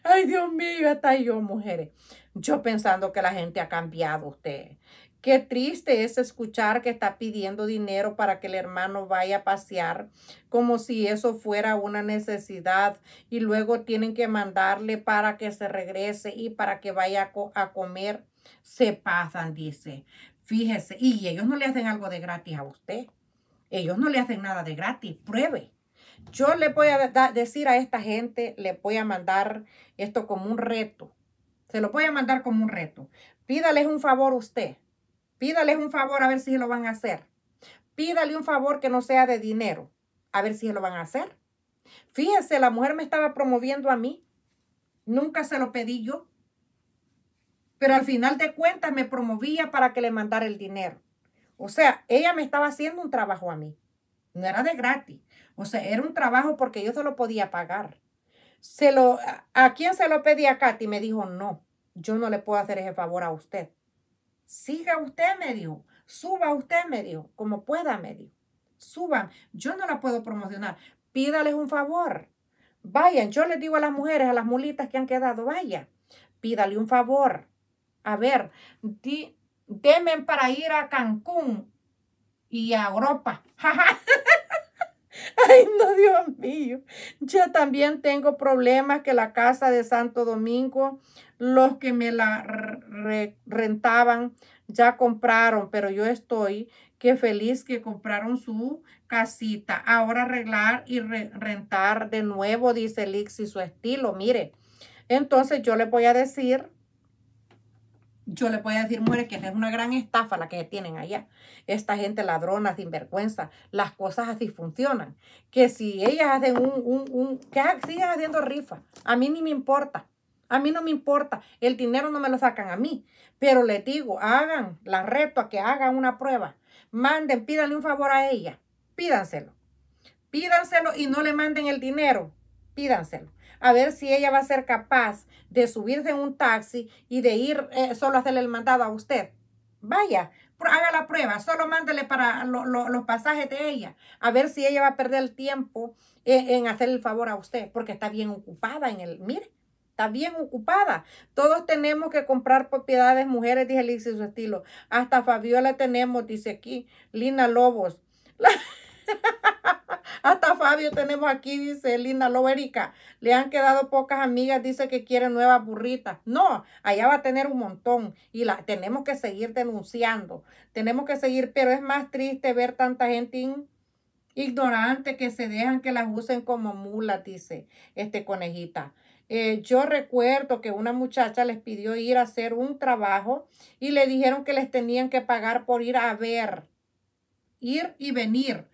Ay, Dios mío, hasta yo, mujeres. Yo pensando que la gente ha cambiado usted. Qué triste es escuchar que está pidiendo dinero para que el hermano vaya a pasear, como si eso fuera una necesidad, y luego tienen que mandarle para que se regrese y para que vaya a, comer. Se pasan, dice. Fíjese, y ellos no le hacen algo de gratis a usted. Ellos no le hacen nada de gratis. Pruebe. Yo le voy a decir a esta gente, le voy a mandar esto como un reto. Se lo voy a mandar como un reto. Pídales un favor a usted. Pídales un favor a ver si lo van a hacer. Pídale un favor que no sea de dinero. A ver si lo van a hacer. Fíjese, la mujer me estaba promoviendo a mí. Nunca se lo pedí yo pero al final de cuentas me promovía para que le mandara el dinero. O sea, ella me estaba haciendo un trabajo a mí. No era de gratis. O sea, era un trabajo porque yo se lo podía pagar. Se lo, ¿A quién se lo pedí a Katy? Me dijo, no, yo no le puedo hacer ese favor a usted. Siga usted, me dijo. Suba usted, me dijo. Como pueda, me dijo. Suban. Yo no la puedo promocionar. Pídales un favor. Vayan, yo les digo a las mujeres, a las mulitas que han quedado, vaya, pídale un favor a ver, di, temen para ir a Cancún y a Europa. Ay, no, Dios mío. Yo también tengo problemas que la casa de Santo Domingo, los que me la rentaban, ya compraron, pero yo estoy que feliz que compraron su casita. Ahora arreglar y rentar de nuevo, dice Lixi, su estilo. Mire, entonces yo le voy a decir yo le voy a decir, mujeres, que es una gran estafa la que tienen allá. Esta gente ladrona, sinvergüenza, las cosas así funcionan. Que si ellas hacen un, un, un que sigan haciendo rifa, a mí ni me importa. A mí no me importa, el dinero no me lo sacan a mí, pero le digo, hagan, la reto a que hagan una prueba, manden, pídanle un favor a ella, pídanselo, pídanselo y no le manden el dinero, pídanselo a ver si ella va a ser capaz de subirse en un taxi y de ir eh, solo a hacerle el mandado a usted. Vaya, haga la prueba, solo mándele para los pasajes de ella, a ver si ella va a perder el tiempo eh, en, hacer el favor a usted, porque está bien ocupada en el, mire, está bien ocupada. Todos tenemos que comprar propiedades, mujeres, dice y su estilo. Hasta Fabiola tenemos, dice aquí, Lina Lobos. Hasta Fabio tenemos aquí, dice Linda Loverica. Le han quedado pocas amigas, dice que quiere nuevas burritas. No, allá va a tener un montón y la tenemos que seguir denunciando. Tenemos que seguir, pero es más triste ver tanta gente ignorante que se dejan que las usen como mulas, dice este conejita. Eh, yo recuerdo que una muchacha les pidió ir a hacer un trabajo y le dijeron que les tenían que pagar por ir a ver, ir y venir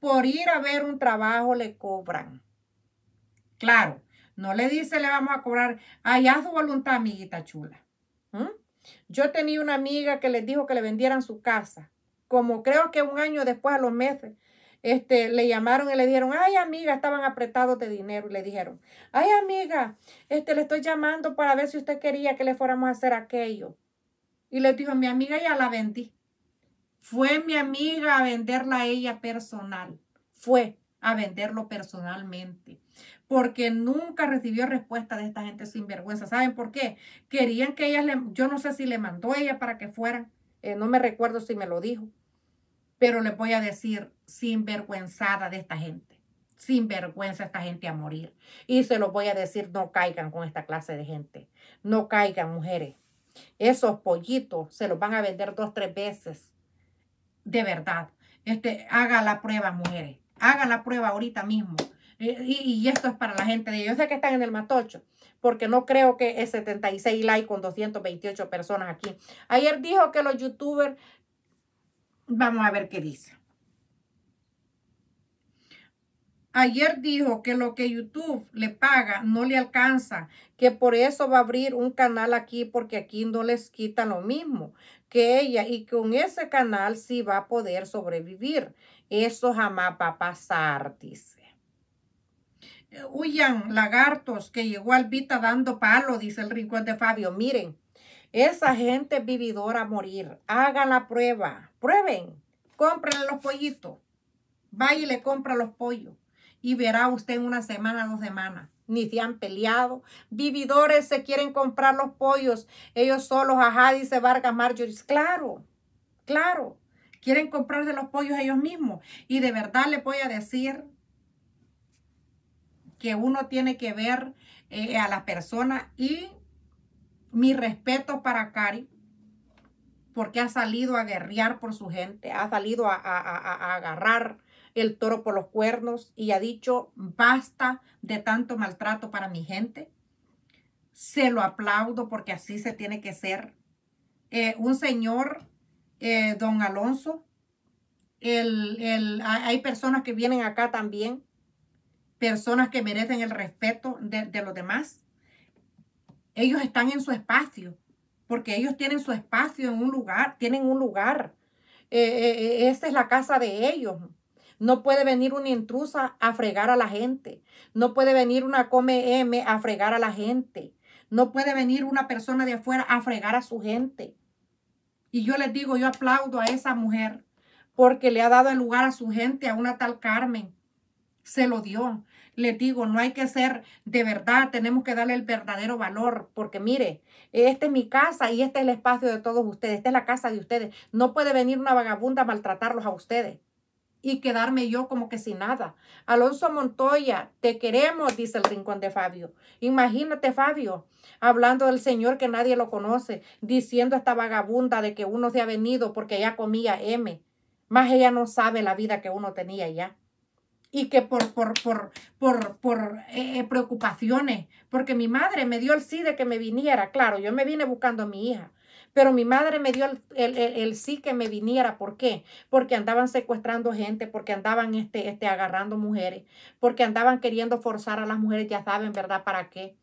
por ir a ver un trabajo le cobran. Claro, no le dice le vamos a cobrar, ay, haz tu voluntad, amiguita chula. Yo tenía una amiga que les dijo que le vendieran su casa. Como creo que un año después, a los meses, este, le llamaron y le dijeron, ay amiga, estaban apretados de dinero y le dijeron, ay amiga, este, le estoy llamando para ver si usted quería que le fuéramos a hacer aquello. Y le dijo, mi amiga ya la vendí. Fue mi amiga a venderla a ella personal. Fue a venderlo personalmente. Porque nunca recibió respuesta de esta gente sinvergüenza. ¿Saben por qué? Querían que ella, le... Yo no sé si le mandó a ella para que fueran. Eh, no me recuerdo si me lo dijo. Pero le voy a decir, sinvergüenzada de esta gente. Sinvergüenza esta gente a morir. Y se lo voy a decir, no caigan con esta clase de gente. No caigan, mujeres. Esos pollitos se los van a vender dos, tres veces de verdad. Este, haga la prueba, mujeres. Haga la prueba ahorita mismo. Eh, y, esto es para la gente de... Yo sé que están en el matocho, porque no creo que es 76 likes con 228 personas aquí. Ayer dijo que los youtubers... Vamos a ver qué dice. Ayer dijo que lo que YouTube le paga no le alcanza, que por eso va a abrir un canal aquí porque aquí no les quitan lo mismo que ella y con ese canal sí va a poder sobrevivir. Eso jamás va a pasar, dice. Eh, huyan lagartos que llegó Albita dando palo, dice el rincón de Fabio. Miren, esa gente vividora a morir. Hagan la prueba. Prueben. Compren los pollitos. Vaya y le compra los pollos. Y verá usted en una semana, dos semanas ni se han peleado. Vividores se quieren comprar los pollos, ellos solos, ajá, dice Vargas Marjorie. Claro, claro, quieren comprarse los pollos ellos mismos. Y de verdad les voy a decir que uno tiene que ver eh, a la persona y mi respeto para Cari, porque ha salido a guerrear por su gente, ha salido a, a, a agarrar el toro por los cuernos y ha dicho, basta de tanto maltrato para mi gente. Se lo aplaudo porque así se tiene que ser. Eh, un señor, eh, don Alonso, hay personas que vienen acá también, personas que merecen el respeto de, los demás. Ellos están en su espacio, porque ellos tienen su espacio en un lugar, tienen un lugar. Eh, eh esta es la casa de ellos. No puede venir una intrusa a fregar a la gente. No puede venir una come M a fregar a la gente. No puede venir una persona de afuera a fregar a su gente. Y yo les digo, yo aplaudo a esa mujer porque le ha dado el lugar a su gente, a una tal Carmen. Se lo dio. Les digo, no hay que ser de verdad, tenemos que darle el verdadero valor, porque mire, esta es mi casa y este es el espacio de todos ustedes, esta es la casa de ustedes. No puede venir una vagabunda a maltratarlos a ustedes y quedarme yo como que sin nada. Alonso Montoya, te queremos, dice el rincón de Fabio. Imagínate, Fabio, hablando del Señor que nadie lo conoce, diciendo esta vagabunda de que uno se ha venido porque ella comía M. Más ella no sabe la vida que uno tenía ya. Y que por, por, por, eh, preocupaciones, porque mi madre me dio el sí de que me viniera, claro, yo me vine buscando a mi hija, pero mi madre me dio el, sí que me viniera. ¿Por qué? Porque andaban secuestrando gente, porque andaban este, este, agarrando mujeres, porque andaban queriendo forzar a las mujeres, ya saben, ¿verdad? ¿Para qué?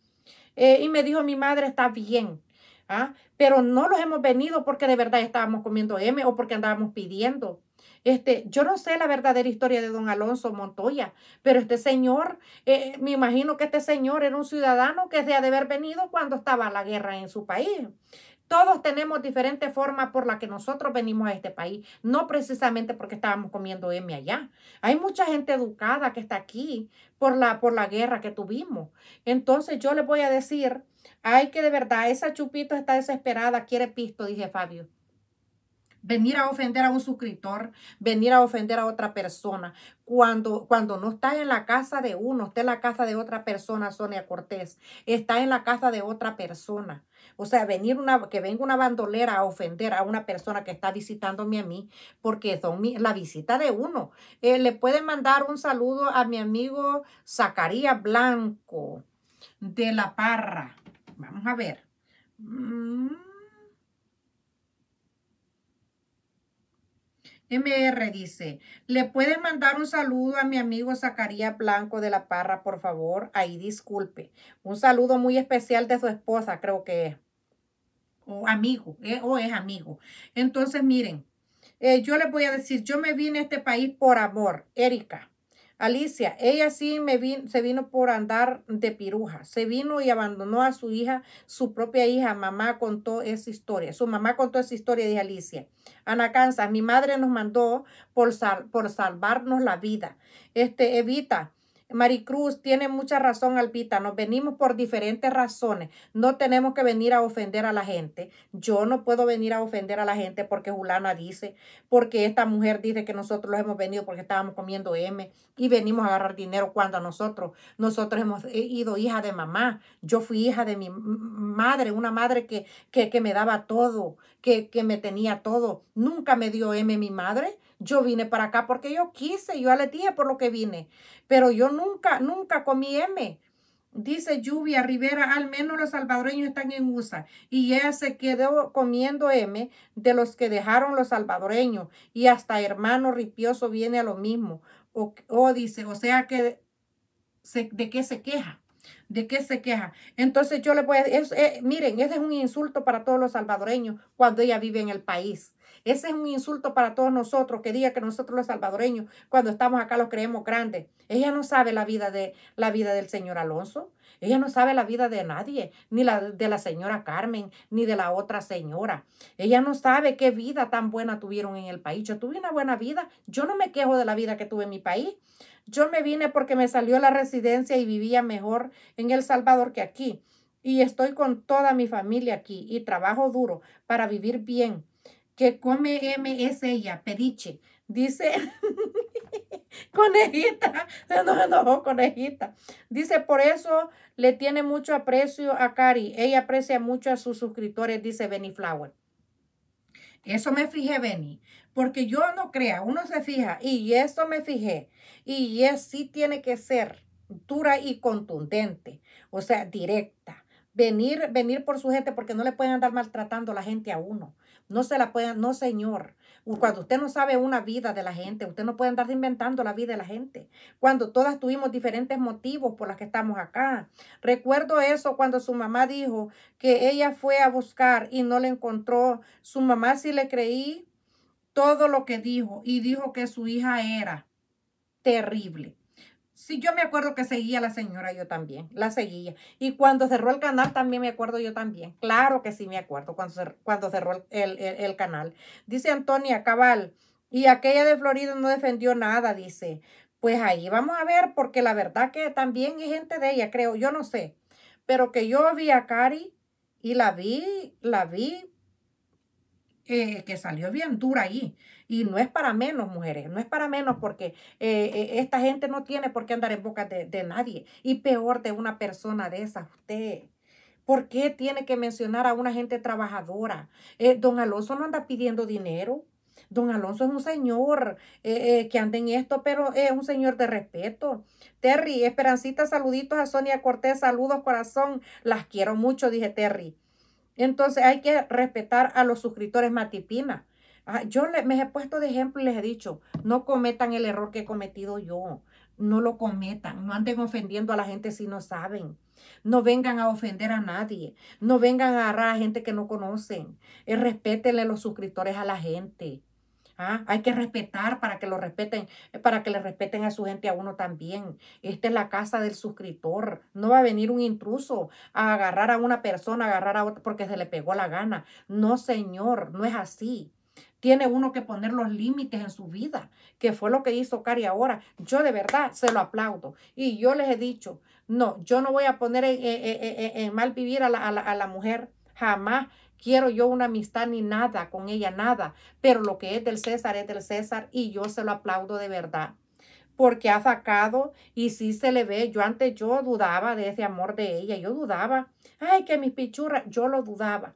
Eh, y me dijo, mi madre está bien, ¿ah? pero no los hemos venido porque de verdad estábamos comiendo M o porque andábamos pidiendo. Este, yo no sé la verdadera historia de don Alonso Montoya, pero este señor, eh, me imagino que este señor era un ciudadano que se ha de haber venido cuando estaba la guerra en su país. Todos tenemos diferentes formas por la que nosotros venimos a este país, no precisamente porque estábamos comiendo M allá. Hay mucha gente educada que está aquí por la, por la guerra que tuvimos. Entonces yo les voy a decir, ay que de verdad, esa chupito está desesperada, quiere pisto, dije Fabio. Venir a ofender a un suscriptor, venir a ofender a otra persona. Cuando, cuando no estás en la casa de uno, está en la casa de otra persona, Sonia Cortés. Está en la casa de otra persona. O sea, venir una, que venga una bandolera a ofender a una persona que está visitándome a mí, porque son la visita de uno. Eh, le puede mandar un saludo a mi amigo Zacarías Blanco de La Parra. Vamos a ver. MR mm. dice, ¿le puede mandar un saludo a mi amigo Zacarías Blanco de la Parra, por favor? Ahí disculpe. Un saludo muy especial de su esposa, creo que es o amigo, eh, o es amigo. Entonces, miren, eh, yo les voy a decir, yo me vine a este país por amor, Erika. Alicia, ella sí me vino, se vino por andar de piruja. Se vino y abandonó a su hija, su propia hija. Mamá contó esa historia. Su mamá contó esa historia, de Alicia. Ana Kansas, mi madre nos mandó por, por salvarnos la vida. Este, Evita, Maricruz tiene mucha razón, Alpita. Nos venimos por diferentes razones. No tenemos que venir a ofender a la gente. Yo no puedo venir a ofender a la gente porque Julana dice, porque esta mujer dice que nosotros los hemos venido porque estábamos comiendo M y venimos a agarrar dinero cuando nosotros, nosotros hemos eh, ido hija de mamá. Yo fui hija de mi madre, una madre que, que, que me daba todo, que, que me tenía todo. Nunca me dio M mi madre yo vine para acá porque yo quise, yo le dije por lo que vine, pero yo nunca, nunca comí M. Dice Lluvia Rivera, al menos los salvadoreños están en USA. Y ella se quedó comiendo M de los que dejaron los salvadoreños. Y hasta hermano ripioso viene a lo mismo. O, dice, o sea que, ¿de qué se queja? ¿De qué se queja? Entonces yo le voy a decir, eh, miren, ese es un insulto para todos los salvadoreños cuando ella vive en el país. Ese es un insulto para todos nosotros que diga que nosotros los salvadoreños cuando estamos acá los creemos grandes. Ella no sabe la vida de la vida del señor Alonso. Ella no sabe la vida de nadie, ni la de la señora Carmen, ni de la otra señora. Ella no sabe qué vida tan buena tuvieron en el país. Yo tuve una buena vida. Yo no me quejo de la vida que tuve en mi país. Yo me vine porque me salió la residencia y vivía mejor en El Salvador que aquí. Y estoy con toda mi familia aquí y trabajo duro para vivir bien que come M es ella, pediche. Dice, conejita, no enojó conejita. Dice, por eso le tiene mucho aprecio a Cari. Ella aprecia mucho a sus suscriptores, dice Benny Flower. Eso me fijé, Benny. Porque yo no crea, uno se fija, y eso me fijé. Y es sí tiene que ser dura y contundente, o sea, directa. Venir, venir por su gente, porque no le pueden andar maltratando la gente a uno. No se la pueden, no señor. Cuando usted no sabe una vida de la gente, usted no puede andar inventando la vida de la gente. Cuando todas tuvimos diferentes motivos por los que estamos acá. Recuerdo eso cuando su mamá dijo que ella fue a buscar y no le encontró. Su mamá sí le creí todo lo que dijo y dijo que su hija era terrible. Sí, yo me acuerdo que seguía la señora, yo también, la seguía. Y cuando cerró el canal también me acuerdo yo también. Claro que sí me acuerdo cuando, cerró, cuando cerró el, canal. Dice Antonia Cabal, y aquella de Florida no defendió nada, dice. Pues ahí vamos a ver, porque la verdad que también hay gente de ella, creo, yo no sé. Pero que yo vi a Cari y la vi, la vi, eh, que salió bien dura ahí. Y no es para menos, mujeres, no es para menos porque eh, eh, esta gente no tiene por qué andar en boca de, nadie. Y peor de una persona de esas, usted. ¿Por qué tiene que mencionar a una gente trabajadora? Eh, don Alonso no anda pidiendo dinero. Don Alonso es un señor que anda en esto, pero es un señor de respeto. Terry, Esperancita, saluditos a Sonia Cortés, saludos corazón, las quiero mucho, dije Terry. Entonces hay que respetar a los suscriptores Matipina. Ah, yo me he puesto de ejemplo y les he dicho, no cometan el error que he cometido yo. No lo cometan, no anden ofendiendo a la gente si no saben. No vengan a ofender a nadie. No vengan a agarrar a gente que no conocen. Eh, respétenle los suscriptores a la gente. Ah, hay que respetar para que lo respeten, eh, para que le respeten a su gente a uno también. Esta es la casa del suscriptor. No va a venir un intruso a agarrar a una persona, agarrar a otra porque se le pegó la gana. No, señor, no es así tiene uno que poner los límites en su vida, que fue lo que hizo Cari ahora. Yo de verdad se lo aplaudo. Y yo les he dicho, no, yo no voy a poner en, mal vivir a la, mujer, jamás quiero yo una amistad ni nada con ella, nada. Pero lo que es del César es del César y yo se lo aplaudo de verdad. Porque ha sacado y si se le ve. Yo antes yo dudaba de ese amor de ella. Yo dudaba. Ay, que mis pichuras. Yo lo dudaba.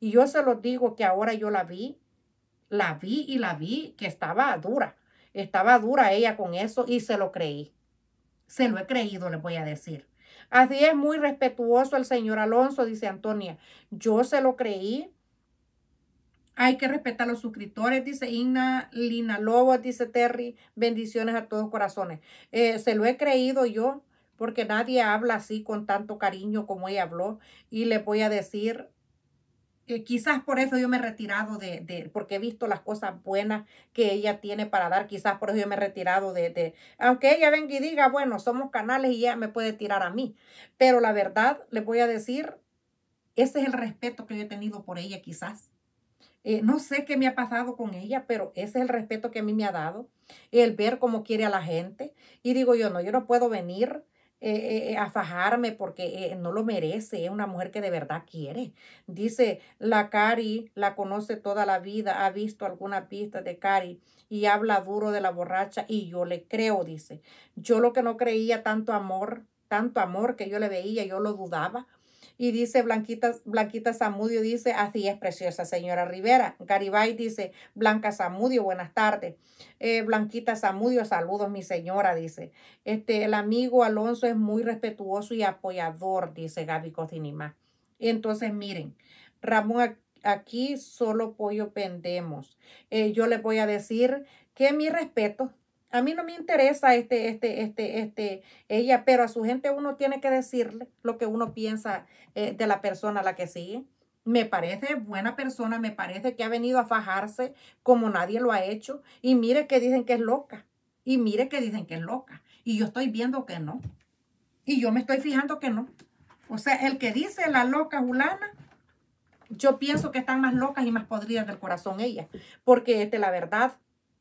Y yo se lo digo que ahora yo la vi la vi y la vi que estaba dura. Estaba dura ella con eso y se lo creí. Se lo he creído, le voy a decir. Así es muy respetuoso el señor Alonso, dice Antonia. Yo se lo creí. Hay que respetar a los suscriptores, dice Inna. Lina Lobo, dice Terry. Bendiciones a todos corazones. Eh, se lo he creído yo, porque nadie habla así con tanto cariño como ella habló. Y le voy a decir, eh, quizás por eso yo me he retirado de, de, porque he visto las cosas buenas que ella tiene para dar, quizás por eso yo me he retirado de, de, aunque ella venga y diga, bueno, somos canales y ella me puede tirar a mí, pero la verdad, les voy a decir, ese es el respeto que yo he tenido por ella quizás. Eh, no sé qué me ha pasado con ella, pero ese es el respeto que a mí me ha dado, el ver cómo quiere a la gente. Y digo yo, no, yo no puedo venir eh, eh, eh a fajarme porque eh, no lo merece, es una mujer que de verdad quiere. Dice, la Cari la conoce toda la vida, ha visto alguna pista de Cari y habla duro de la borracha y yo le creo, dice. Yo lo que no creía tanto amor, tanto amor que yo le veía, yo lo dudaba y dice Blanquita, Blanquita Zamudio, dice, así es preciosa señora Rivera. Garibay dice, Blanca Zamudio, buenas tardes. Eh, Blanquita Zamudio, saludos mi señora, dice. Este, el amigo Alonso es muy respetuoso y apoyador, dice Gaby Cocinima. Entonces, miren, Ramón, aquí solo pollo pendemos eh, yo le voy a decir que mi respeto a mí no me interesa este, este, este, este, ella, pero a su gente uno tiene que decirle lo que uno piensa eh, de la persona a la que sigue. Me parece buena persona, me parece que ha venido a fajarse como nadie lo ha hecho. Y mire que dicen que es loca. Y mire que dicen que es loca. Y yo estoy viendo que no. Y yo me estoy fijando que no. O sea, el que dice la loca Julana, yo pienso que están más locas y más podridas del corazón ellas. Porque este, la verdad,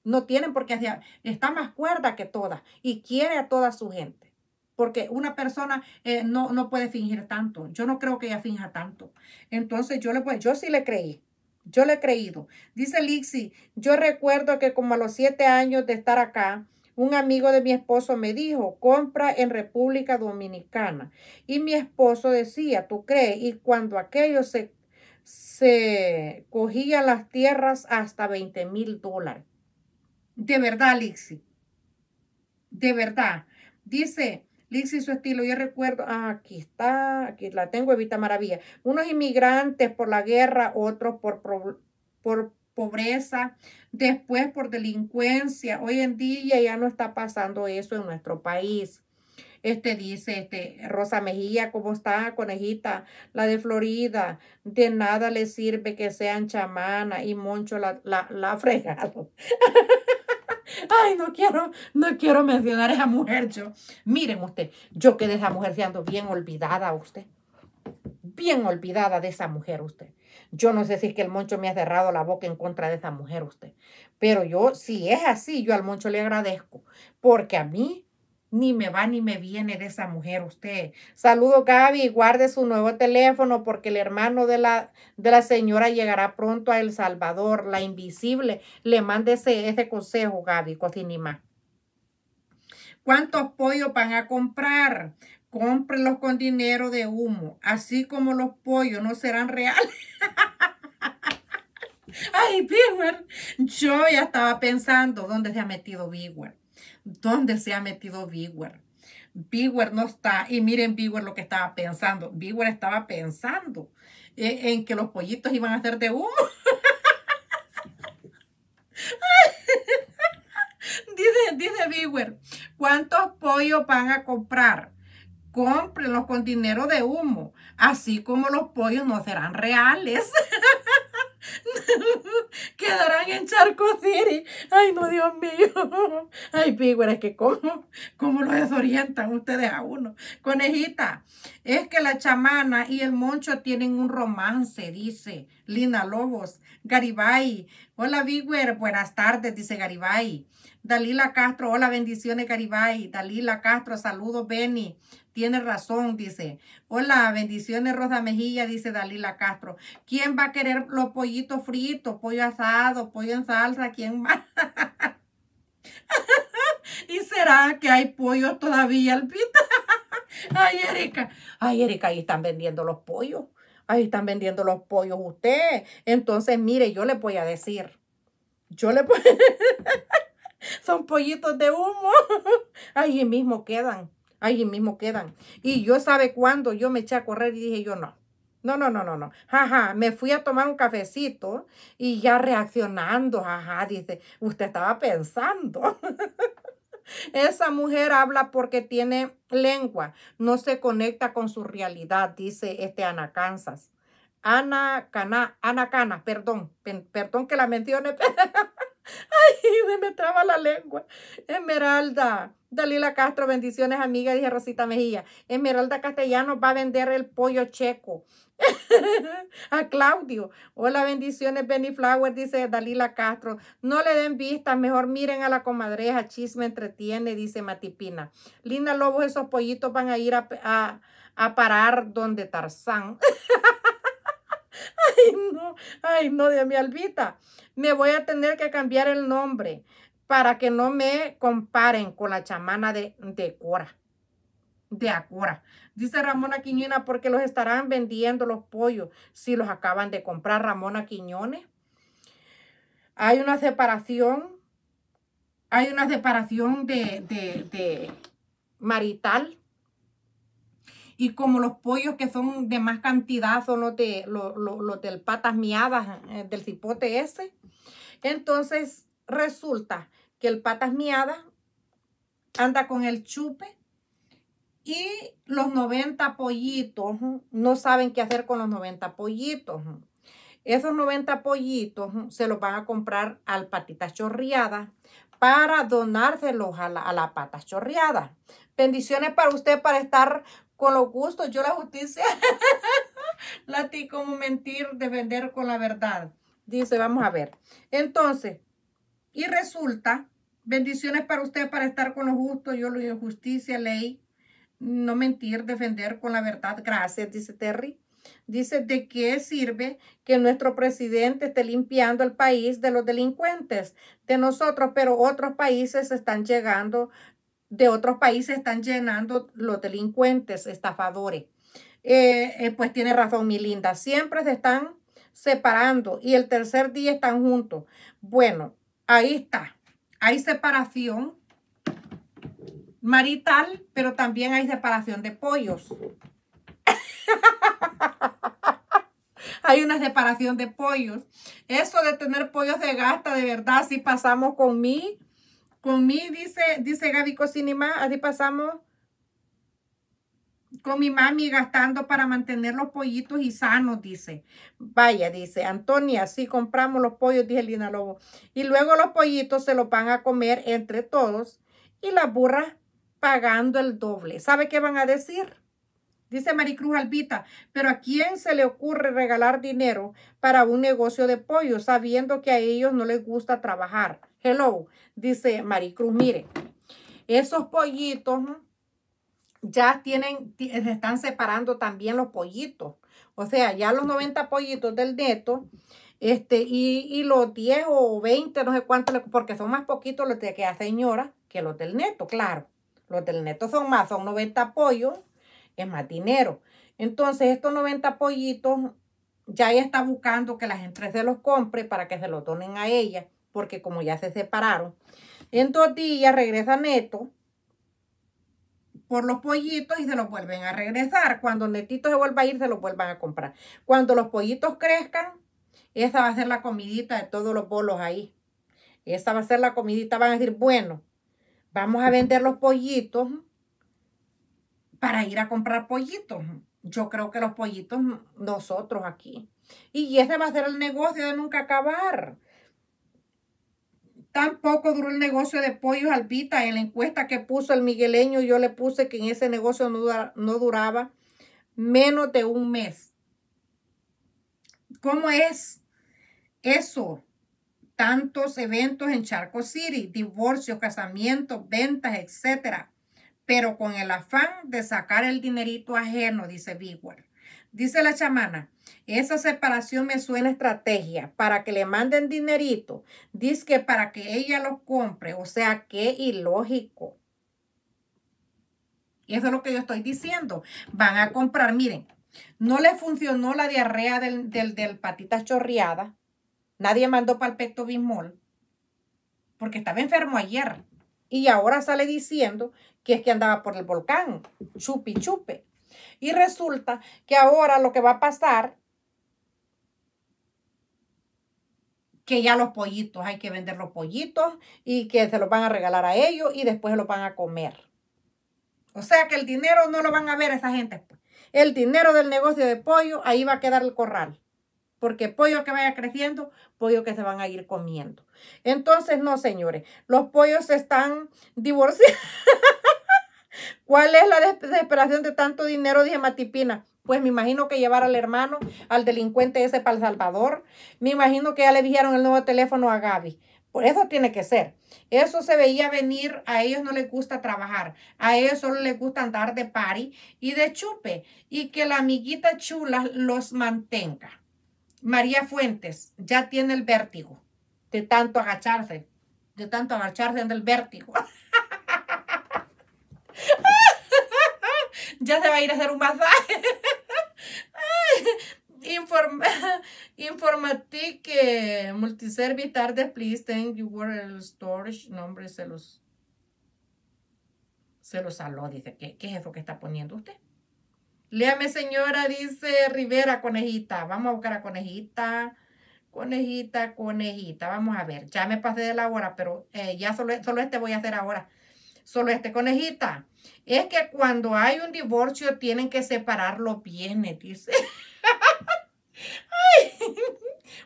no tienen por qué hacer, está más cuerda que todas y quiere a toda su gente. Porque una persona eh, no, no puede fingir tanto. Yo no creo que ella finja tanto. Entonces yo le pues, yo sí le creí. Yo le he creído. Dice Lixi, yo recuerdo que como a los siete años de estar acá, un amigo de mi esposo me dijo, compra en República Dominicana. Y mi esposo decía, ¿tú crees? Y cuando aquello se, se cogía las tierras hasta 20 mil dólares. De verdad, Lixi. De verdad. Dice, Lixi su estilo. Yo recuerdo, ah, aquí está, aquí la tengo, Evita Maravilla. Unos inmigrantes por la guerra, otros por, por, pobreza, después por delincuencia. Hoy en día ya no está pasando eso en nuestro país. Este dice, este, Rosa Mejía, ¿cómo está, conejita? La de Florida, de nada le sirve que sean chamana y Moncho la, la, la ha fregado. Ay, no quiero, no quiero mencionar a esa mujer yo. Miren usted, yo quedé esa mujer siendo bien olvidada usted. Bien olvidada de esa mujer usted. Yo no sé si es que el Moncho me ha cerrado la boca en contra de esa mujer usted. Pero yo, si es así, yo al Moncho le agradezco. Porque a mí ni me va ni me viene de esa mujer usted. Saludo Gaby, guarde su nuevo teléfono porque el hermano de la, de la señora llegará pronto a El Salvador, la invisible. Le mande ese, consejo, Gaby, más. ¿Cuántos pollos van a comprar? Cómprenlos con dinero de humo, así como los pollos no serán reales. Ay, Bigwer, yo ya estaba pensando dónde se ha metido Bigwer dónde se ha metido Bigwer? Beware no está, y miren Beware lo que estaba pensando. Beware estaba pensando en, que los pollitos iban a ser de humo. dice, dice ¿cuántos pollos van a comprar? Cómprenlos con dinero de humo, así como los pollos no serán reales. quedarán en Charco City. Ay, no, Dios mío. Ay, es que como cómo los desorientan ustedes a uno. Conejita, es que la chamana y el moncho tienen un romance, dice Lina Lobos. Garibay, hola, Biguer buenas tardes, dice Garibay. Dalila Castro, hola, bendiciones, Garibay. Dalila Castro, saludos, Benny. Tiene razón, dice. Hola, bendiciones Rosa Mejilla, dice Dalila Castro. ¿Quién va a querer los pollitos fritos, pollo asado, pollo en salsa? ¿Quién más? ¿Y será que hay pollos todavía, Alpita? Ay, Erika. Ay, Erika, ahí están vendiendo los pollos. Ahí están vendiendo los pollos usted. Entonces, mire, yo le voy a decir. Yo le voy... Son pollitos de humo. Ahí mismo quedan. Ahí mismo quedan. Y yo sabe cuándo yo me eché a correr y dije yo no. No, no, no, no, no. Jaja, me fui a tomar un cafecito y ya reaccionando, Ajá. dice, usted estaba pensando. Esa mujer habla porque tiene lengua, no se conecta con su realidad, dice este Ana Kansas. Ana Cana, Ana Cana, perdón, perdón que la mencione. Ay, me traba la lengua. Esmeralda, Dalila Castro, bendiciones, amiga, dice Rosita Mejía. Esmeralda Castellano va a vender el pollo checo. a Claudio. Hola, bendiciones, Benny Flower, dice Dalila Castro. No le den vistas, mejor miren a la comadreja, chisme entretiene, dice Matipina. Linda Lobos, esos pollitos van a ir a, a parar donde Tarzán. ay, no, ay, no, de mi albita. Me voy a tener que cambiar el nombre para que no me comparen con la chamana de, de Cora. De Acora. Dice Ramona Quiñona. porque los estarán vendiendo los pollos si los acaban de comprar Ramona Quiñones? Hay una separación, hay una separación de, de, de marital y como los pollos que son de más cantidad son los, de, los, los del patas miadas, eh, del cipote ese. Entonces, Resulta que el patas miada anda con el chupe y los 90 pollitos no saben qué hacer con los 90 pollitos. Esos 90 pollitos se los van a comprar al patita chorriada para donárselos a la, a la patas chorreada. Bendiciones para usted para estar con los gustos. Yo la justicia la como mentir, defender con la verdad. Dice, vamos a ver. Entonces, y resulta, bendiciones para usted para estar con los justos, yo lo justicia ley, no mentir, defender con la verdad. Gracias, dice Terry. Dice, ¿de qué sirve que nuestro presidente esté limpiando el país de los delincuentes? De nosotros, pero otros países están llegando, de otros países están llenando los delincuentes, estafadores. Eh, eh, pues tiene razón, mi linda. Siempre se están separando y el tercer día están juntos. Bueno, Ahí está. Hay separación marital, pero también hay separación de pollos. hay una separación de pollos. Eso de tener pollos de gasta, de verdad, si pasamos con mí, con mí, dice, dice Gaby Cocinima, así pasamos con mi mami gastando para mantener los pollitos y sanos, dice. Vaya, dice Antonia, sí compramos los pollos, dice Lina Lobo. Y luego los pollitos se los van a comer entre todos y la burra pagando el doble. ¿Sabe qué van a decir? Dice Maricruz Albita, pero ¿a quién se le ocurre regalar dinero para un negocio de pollos sabiendo que a ellos no les gusta trabajar? Hello, dice Maricruz, mire, esos pollitos... ¿no? ya tienen, eh, se están separando también los pollitos. O sea, ya los 90 pollitos del neto, este, y, y los 10 o 20, no sé cuántos, porque son más poquitos los de la señora que los del neto, claro. Los del neto son más, son 90 pollos, es más dinero. Entonces, estos 90 pollitos, ya ella está buscando que la gente se los compre para que se los donen a ella, porque como ya se separaron. En dos días regresa Neto por los pollitos y se los vuelven a regresar. Cuando netito se vuelva a ir, se los vuelvan a comprar. Cuando los pollitos crezcan, esa va a ser la comidita de todos los bolos ahí. Esa va a ser la comidita. Van a decir, bueno, vamos a vender los pollitos para ir a comprar pollitos. Yo creo que los pollitos nosotros aquí. Y ese va a ser el negocio de nunca acabar. Tampoco duró el negocio de pollos alpita. En la encuesta que puso el migueleño, yo le puse que en ese negocio no, duraba menos de un mes. ¿Cómo es eso? Tantos eventos en Charco City, divorcios, casamientos, ventas, etcétera pero con el afán de sacar el dinerito ajeno, dice World. Dice la chamana, esa separación me suena estrategia para que le manden dinerito. Dice que para que ella lo compre. O sea, que ilógico. Y eso es lo que yo estoy diciendo. Van a comprar, miren, no le funcionó la diarrea del, del, patita chorreada. Nadie mandó para bismol. Porque estaba enfermo ayer. Y ahora sale diciendo que es que andaba por el volcán. Chupi, chupe. Y resulta que ahora lo que va a pasar, que ya los pollitos, hay que vender los pollitos y que se los van a regalar a ellos y después los van a comer. O sea que el dinero no lo van a ver esa gente. Pues. El dinero del negocio de pollo, ahí va a quedar el corral. Porque pollo que vaya creciendo, pollo que se van a ir comiendo. Entonces, no, señores, los pollos se están divorciando. ¿Cuál es la desesperación de tanto dinero? Dije Matipina. Pues me imagino que llevar al hermano, al delincuente ese para El Salvador. Me imagino que ya le dijeron el nuevo teléfono a Gaby. Por eso tiene que ser. Eso se veía venir, a ellos no les gusta trabajar, a ellos solo les gusta andar de party y de chupe y que la amiguita chula los mantenga. María Fuentes ya tiene el vértigo de tanto agacharse, de tanto agacharse en el vértigo. ya se va a ir a hacer un masaje. informatique Informatic Tarde, please. Thank you were storage. Nombre se los se los saló. Dice, ¿qué, ¿qué es eso que está poniendo usted? Léame, señora, dice Rivera, conejita. Vamos a buscar a conejita. Conejita, conejita. Vamos a ver. Ya me pasé de la hora, pero eh, ya solo, solo este voy a hacer ahora solo este conejita. Es que cuando hay un divorcio tienen que separar los bienes, dice.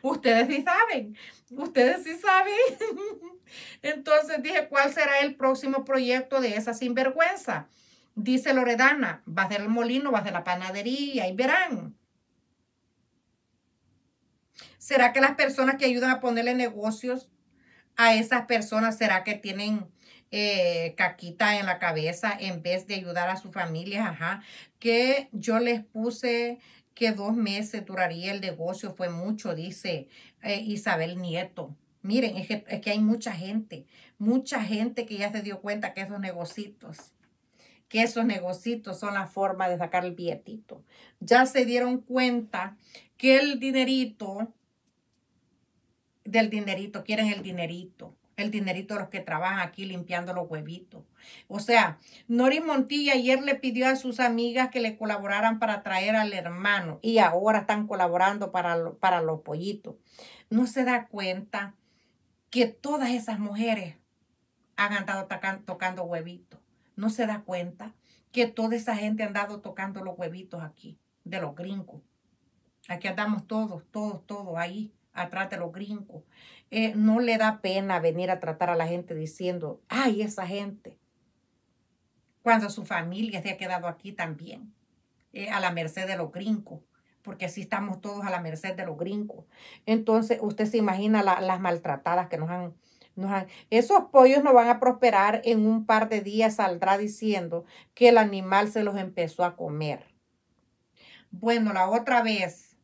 ustedes sí saben, ustedes sí saben. Entonces dije, ¿cuál será el próximo proyecto de esa sinvergüenza? Dice Loredana, vas del molino, vas de la panadería y verán. ¿Será que las personas que ayudan a ponerle negocios a esas personas, será que tienen eh, caquita en la cabeza en vez de ayudar a su familia, ajá, que yo les puse que dos meses duraría el negocio, fue mucho, dice eh, Isabel Nieto. Miren, es que, es que hay mucha gente, mucha gente que ya se dio cuenta que esos negocitos, que esos negocitos son la forma de sacar el billetito. Ya se dieron cuenta que el dinerito, del dinerito, quieren el dinerito el dinerito de los que trabajan aquí limpiando los huevitos. O sea, Nori Montilla ayer le pidió a sus amigas que le colaboraran para traer al hermano y ahora están colaborando para, para los pollitos. No se da cuenta que todas esas mujeres han andado tocando huevitos. No se da cuenta que toda esa gente ha andado tocando los huevitos aquí, de los gringos. Aquí andamos todos, todos, todos ahí, atrás de los gringos. Eh, no le da pena venir a tratar a la gente diciendo, ay, esa gente, cuando su familia se ha quedado aquí también, eh, a la merced de los gringos, porque así estamos todos a la merced de los gringos. Entonces, usted se imagina las maltratadas que nos han, nos han... Esos pollos no van a prosperar, en un par de días saldrá diciendo que el animal se los empezó a comer. Bueno, la otra vez,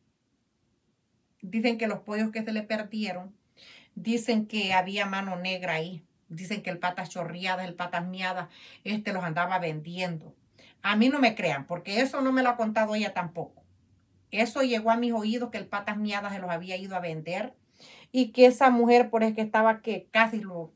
dicen que los pollos que se le perdieron dicen que había mano negra ahí. Dicen que el patas chorriadas, el patas miadas, este los andaba vendiendo. A mí no me crean, porque eso no me lo ha contado ella tampoco. Eso llegó a mis oídos que el patas miadas se los había ido a vender y que esa mujer por es que estaba que casi lo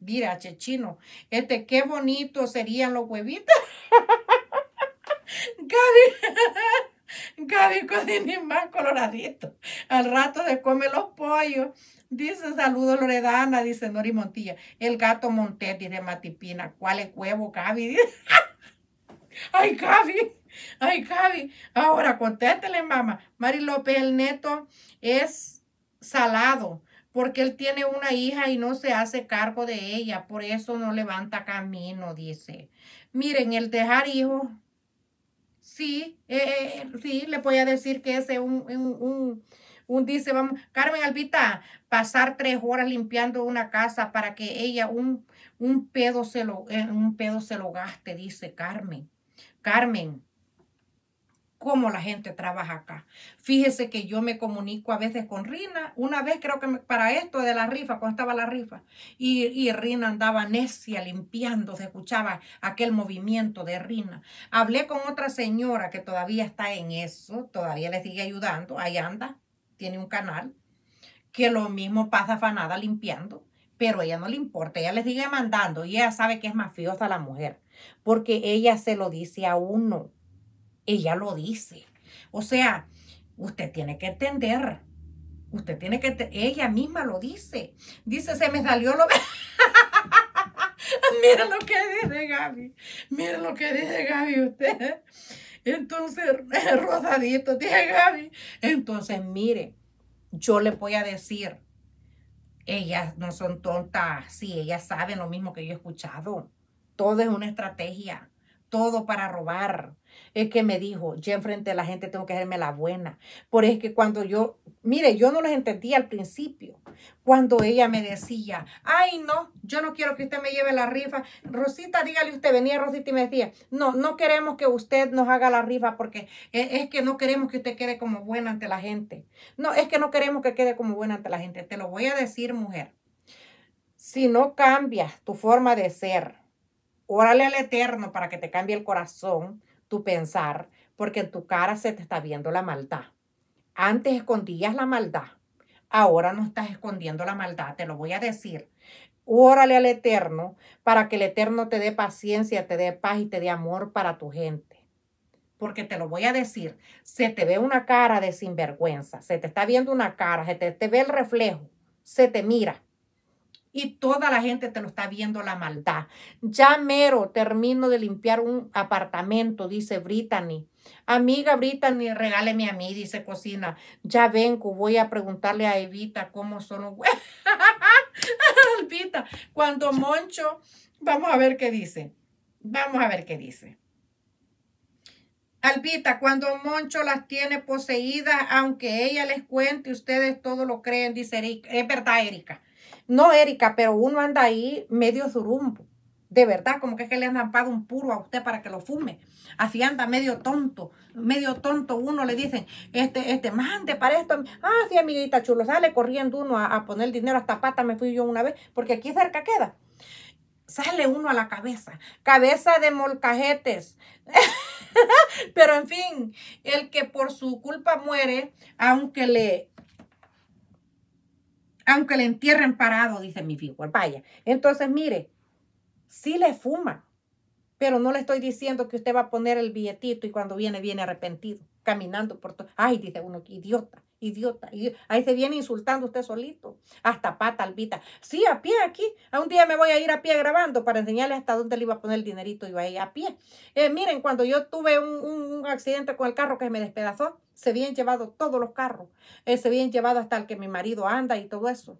mira chechino este qué bonito serían los huevitos Gaby Codini más coloradito. Al rato de come los pollos. Dice saludo Loredana, dice Nori Montilla. El gato Montetti de Matipina. ¿Cuál es huevo, Gaby? Ay, Gaby. Ay, Gaby. Ahora contéstele, mamá. Mari López, el neto es salado porque él tiene una hija y no se hace cargo de ella. Por eso no levanta camino, dice. Miren, el dejar hijo sí, eh, eh, sí, le voy a decir que ese un, un, un, dice, vamos, Carmen Albita, pasar tres horas limpiando una casa para que ella un, un pedo se lo, eh, un pedo se lo gaste, dice Carmen. Carmen, cómo la gente trabaja acá. Fíjese que yo me comunico a veces con Rina, una vez creo que para esto de la rifa, cuando estaba la rifa, y, Rina andaba necia limpiando, se escuchaba aquel movimiento de Rina. Hablé con otra señora que todavía está en eso, todavía le sigue ayudando, ahí anda, tiene un canal, que lo mismo pasa fanada limpiando pero ella no le importa, ella le sigue mandando y ella sabe que es mafiosa la mujer, porque ella se lo dice a uno. Ella lo dice. O sea, usted tiene que entender. Usted tiene que, ella misma lo dice. Dice, se me salió lo... Miren lo que dice Gaby. Miren lo que dice Gaby usted. Entonces, rosadito, dice Gaby. Entonces, mire, yo le voy a decir, ellas no son tontas. Sí, ellas saben lo mismo que yo he escuchado. Todo es una estrategia. Todo para robar. Es que me dijo, yo enfrente de la gente tengo que hacerme la buena. Por es que cuando yo, mire, yo no los entendía al principio. Cuando ella me decía, ay no, yo no quiero que usted me lleve la rifa. Rosita, dígale usted, venía Rosita y me decía, no, no queremos que usted nos haga la rifa porque e, es que no queremos que usted quede como buena ante la gente. No, es que no queremos que quede como buena ante la gente. Te lo voy a decir, mujer. Si no cambias tu forma de ser, órale al Eterno para que te cambie el corazón, tu pensar, porque en tu cara se te está viendo la maldad. Antes escondías la maldad, ahora no estás escondiendo la maldad, te lo voy a decir. Órale al Eterno para que el Eterno te dé paciencia, te dé paz y te dé amor para tu gente. Porque te lo voy a decir, se te ve una cara de sinvergüenza, se te está viendo una cara, se te, te ve el reflejo, se te mira y toda la gente te lo está viendo la maldad. Ya mero termino de limpiar un apartamento, dice Brittany. Amiga Brittany, regáleme a mí, dice Cocina. Ya vengo, voy a preguntarle a Evita cómo son los huevos. cuando Moncho, vamos a ver qué dice. Vamos a ver qué dice. Alpita, cuando Moncho las tiene poseídas, aunque ella les cuente, ustedes todo lo creen, dice Erika. Es verdad, Erika. No, Erika, pero uno anda ahí medio zurumbo. De verdad, como que es que le han zampado un puro a usted para que lo fume. Así anda medio tonto, medio tonto. Uno le dicen, este, este, mande para esto. Ah, sí, amiguita chulo, sale corriendo uno a, a poner dinero. Hasta pata me fui yo una vez, porque aquí cerca queda. Sale uno a la cabeza, cabeza de molcajetes. Pero en fin, el que por su culpa muere, aunque le aunque le entierren parado, dice mi figura. Vaya, entonces mire, sí le fuma, pero no le estoy diciendo que usted va a poner el billetito y cuando viene, viene arrepentido, caminando por todo. Ay, dice uno, idiota, idiota, Ahí se viene insultando usted solito, hasta pata, albita. Sí, a pie aquí. A un día me voy a ir a pie grabando para enseñarle hasta dónde le iba a poner el dinerito y va a ir a pie. Eh, miren, cuando yo tuve un accidente con el carro que me despedazó, se habían llevado todos los carros. Eh, se habían llevado hasta el que mi marido anda y todo eso.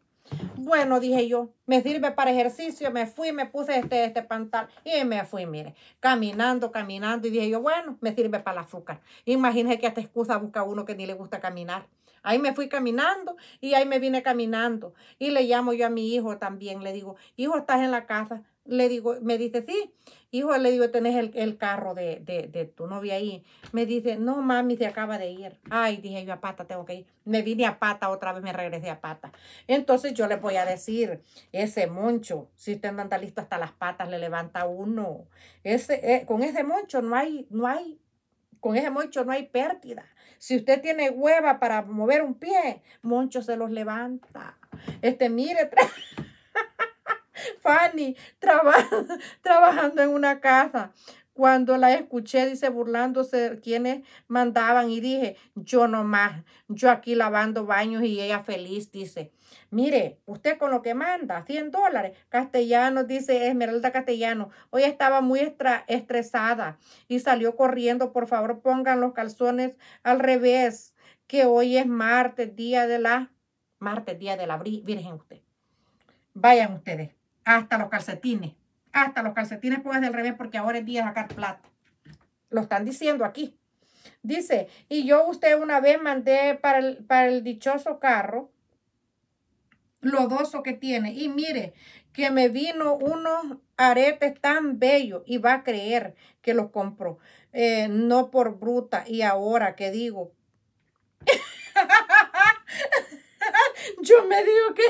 Bueno, dije yo, me sirve para ejercicio. Me fui, me puse este, este pantal y me fui, mire, caminando, caminando. Y dije yo, bueno, me sirve para el azúcar. Imagínese que hasta excusa busca uno que ni le gusta caminar. Ahí me fui caminando y ahí me vine caminando. Y le llamo yo a mi hijo también. Le digo, hijo, estás en la casa. Le digo, me dice, sí, hijo, le digo, tenés el, carro de, de, de, tu novia ahí. Me dice, no, mami, se acaba de ir. Ay, dije yo a pata, tengo que ir. Me vine a pata otra vez, me regresé a pata. Entonces yo le voy a decir, ese moncho, si usted no anda listo hasta las patas, le levanta uno. Ese, eh, con ese moncho no hay, no hay, con ese moncho no hay pérdida. Si usted tiene hueva para mover un pie, moncho se los levanta. Este, mire, Fanny trabajando en una casa. Cuando la escuché, dice, burlándose de quienes mandaban y dije, yo no más, yo aquí lavando baños y ella feliz, dice. Mire, usted con lo que manda, 100 dólares. Castellano, dice Esmeralda Castellano. Hoy estaba muy estresada y salió corriendo. Por favor, pongan los calzones al revés, que hoy es martes, día de la... Martes, día de la Virgen usted. Vayan ustedes hasta los calcetines. Hasta los calcetines Puedes del revés porque ahora es día de sacar plata. Lo están diciendo aquí. Dice, y yo usted una vez mandé para el, dichoso carro lodoso que tiene. Y mire, que me vino unos aretes tan bellos y va a creer que los compro eh, no por bruta. Y ahora que digo. yo me digo que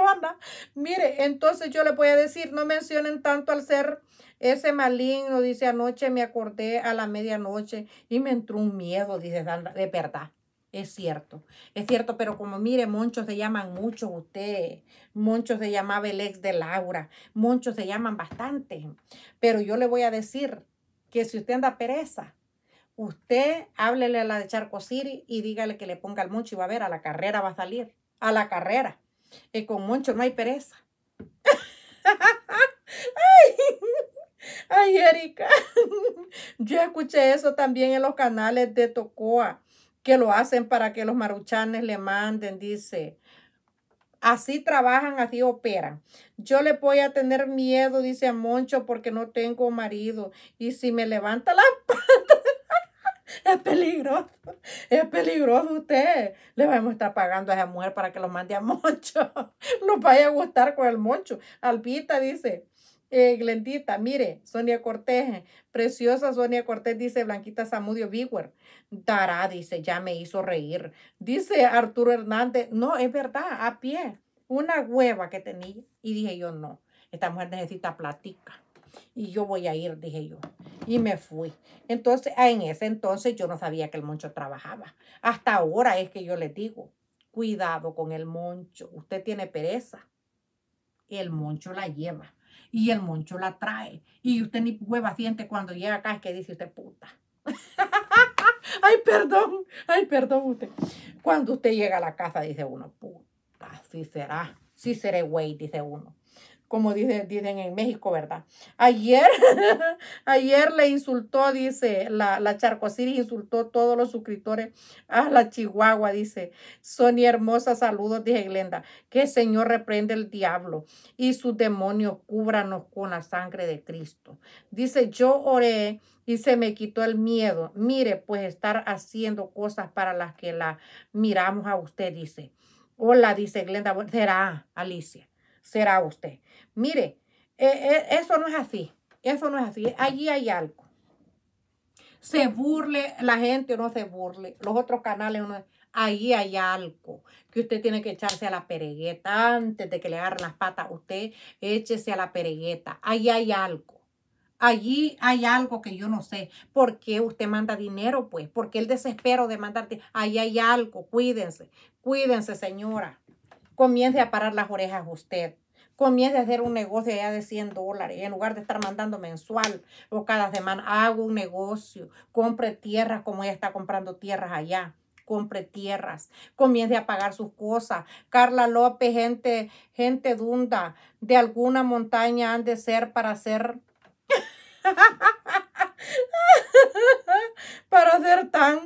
Ana Mire, entonces yo le voy a decir, no mencionen tanto al ser ese maligno. Dice, anoche me acordé a la medianoche y me entró un miedo, dice, de verdad. Es cierto, es cierto, pero como mire, muchos se llaman mucho usted, muchos se llamaba el ex de Laura, Muchos se llaman bastante, pero yo le voy a decir que si usted anda pereza, usted háblele a la de Charcosiri y dígale que le ponga el mucho y va a ver, a la carrera va a salir a la carrera. Y con Moncho no hay pereza. ay, Erika. Yo escuché eso también en los canales de Tocoa, que lo hacen para que los maruchanes le manden, dice. Así trabajan, así operan. Yo le voy a tener miedo, dice a Moncho, porque no tengo marido. Y si me levanta la Es peligroso, es peligroso usted. Le vamos a estar pagando a esa mujer para que lo mande a Moncho. Nos vaya a gustar con el Moncho. Alpita dice, eh, Glendita, mire, Sonia Cortés, preciosa Sonia Cortés, dice Blanquita Zamudio Bigware. Dará, dice, ya me hizo reír. Dice Arturo Hernández, no, es verdad, a pie. Una hueva que tenía. Y dije yo, no, esta mujer necesita platica y yo voy a ir, dije yo. Y me fui. Entonces, ah, en ese entonces yo no sabía que el moncho trabajaba. Hasta ahora es que yo le digo, cuidado con el moncho. Usted tiene pereza. El moncho la lleva y el moncho la trae. Y usted ni hueva siente cuando llega acá es que dice usted puta. ay, perdón, ay, perdón usted. Cuando usted llega a la casa dice uno, puta, sí será, sí seré güey, dice uno como dicen, dicen en México, ¿verdad? Ayer, ayer le insultó, dice, la, la insultó a todos los suscriptores a la Chihuahua, dice, Sonia hermosa, saludos, dice Glenda, que Señor reprende el diablo y sus demonios, cúbranos con la sangre de Cristo. Dice, yo oré y se me quitó el miedo. Mire, pues estar haciendo cosas para las que la miramos a usted, dice. Hola, dice Glenda, será Alicia, será usted. Mire, e, e, eso no es así. Eso no es así. Allí hay algo. Se burle la gente o no se burle. Los otros canales, no, ahí hay algo. Que usted tiene que echarse a la peregueta. Antes de que le agarren las patas, usted échese a la peregueta. Allí hay algo. Allí hay algo que yo no sé. ¿Por qué usted manda dinero, pues? Porque el desespero de mandarte? Ahí hay algo. Cuídense. Cuídense, señora. Comience a parar las orejas usted comience a hacer un negocio allá de 100 dólares, en lugar de estar mandando mensual o cada semana, hago un negocio, compre tierras como ella está comprando tierras allá compre tierras, comience a pagar sus cosas. Carla López, gente, gente dunda, de alguna montaña han de ser para hacer. para hacer tan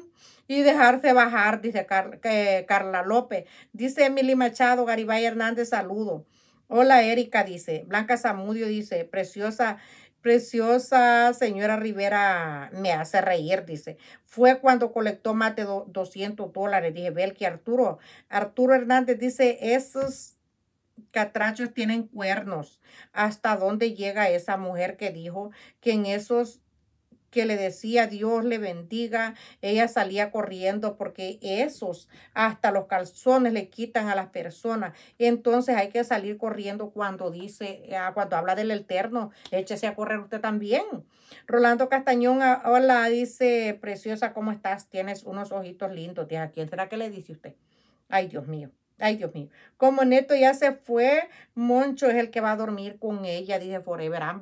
y dejarse bajar, dice eh, Carla López. Dice Emily Machado, Garibay Hernández, saludo. Hola Erika dice, Blanca Zamudio dice, preciosa, preciosa señora Rivera me hace reír, dice. Fue cuando colectó más de 200 dólares, dije, Belki Arturo. Arturo Hernández dice, esos catrachos tienen cuernos. ¿Hasta dónde llega esa mujer que dijo que en esos que le decía Dios le bendiga, ella salía corriendo porque esos hasta los calzones le quitan a las personas. Entonces hay que salir corriendo cuando dice, eh, ah, cuando habla del eterno, échese a correr usted también. Rolando Castañón, ah, hola, dice, preciosa, ¿cómo estás? Tienes unos ojitos lindos. quién será que le dice usted? Ay, Dios mío. Ay, Dios mío. Como Neto ya se fue, Moncho es el que va a dormir con ella, dice Forever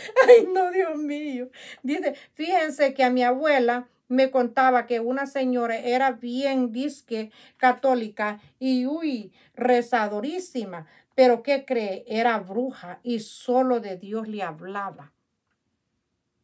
Ay, no, Dios mío. Dice, fíjense que a mi abuela me contaba que una señora era bien disque católica y uy, rezadorísima, pero ¿qué cree? Era bruja y solo de Dios le hablaba.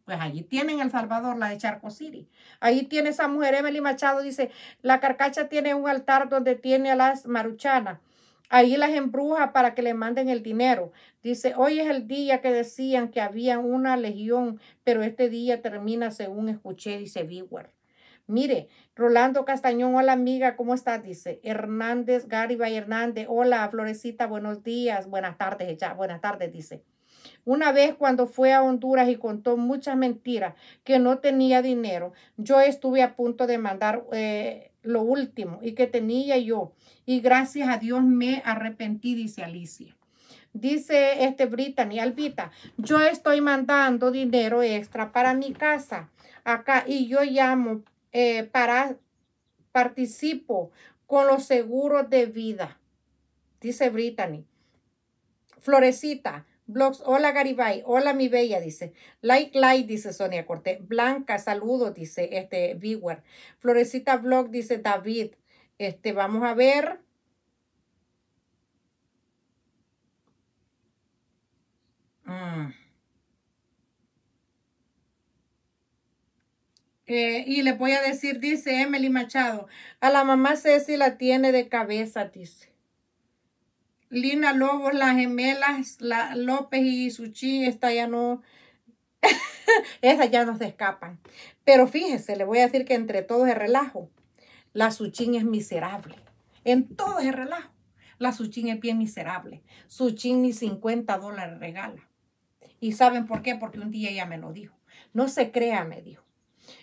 Pues allí tienen El Salvador, la de Charcosiri. ahí Allí tiene esa mujer, Emily Machado, dice, la carcacha tiene un altar donde tiene a las maruchanas Ahí las embruja para que le manden el dinero. Dice, hoy es el día que decían que había una legión, pero este día termina según escuché, dice Viewer. Mire, Rolando Castañón, hola amiga, ¿cómo estás? Dice Hernández, Garibay Hernández, hola Florecita, buenos días, buenas tardes, ya, buenas tardes, dice. Una vez cuando fue a Honduras y contó muchas mentiras, que no tenía dinero, yo estuve a punto de mandar eh, lo último y que tenía yo. Y gracias a Dios me arrepentí, dice Alicia. Dice este Brittany, Albita, yo estoy mandando dinero extra para mi casa acá y yo llamo eh, para, participo con los seguros de vida, dice Brittany. Florecita, Blogs, hola Garibay, hola mi bella, dice. Like, like, dice Sonia Corte, Blanca, saludo, dice este viewer. Florecita Blog, dice David. Este, vamos a ver. Mm. Eh, y les voy a decir, dice Emily Machado, a la mamá Ceci la tiene de cabeza, dice. Lina Lobos, las gemelas, la López y Suchi, esta ya no, esas ya no se escapan. Pero fíjese, le voy a decir que entre todos es relajo. La Suchín es miserable. En todo el relajo. La Suchín es bien miserable. Suchín ni 50 dólares regala. ¿Y saben por qué? Porque un día ella me lo dijo. No se crea, me dijo.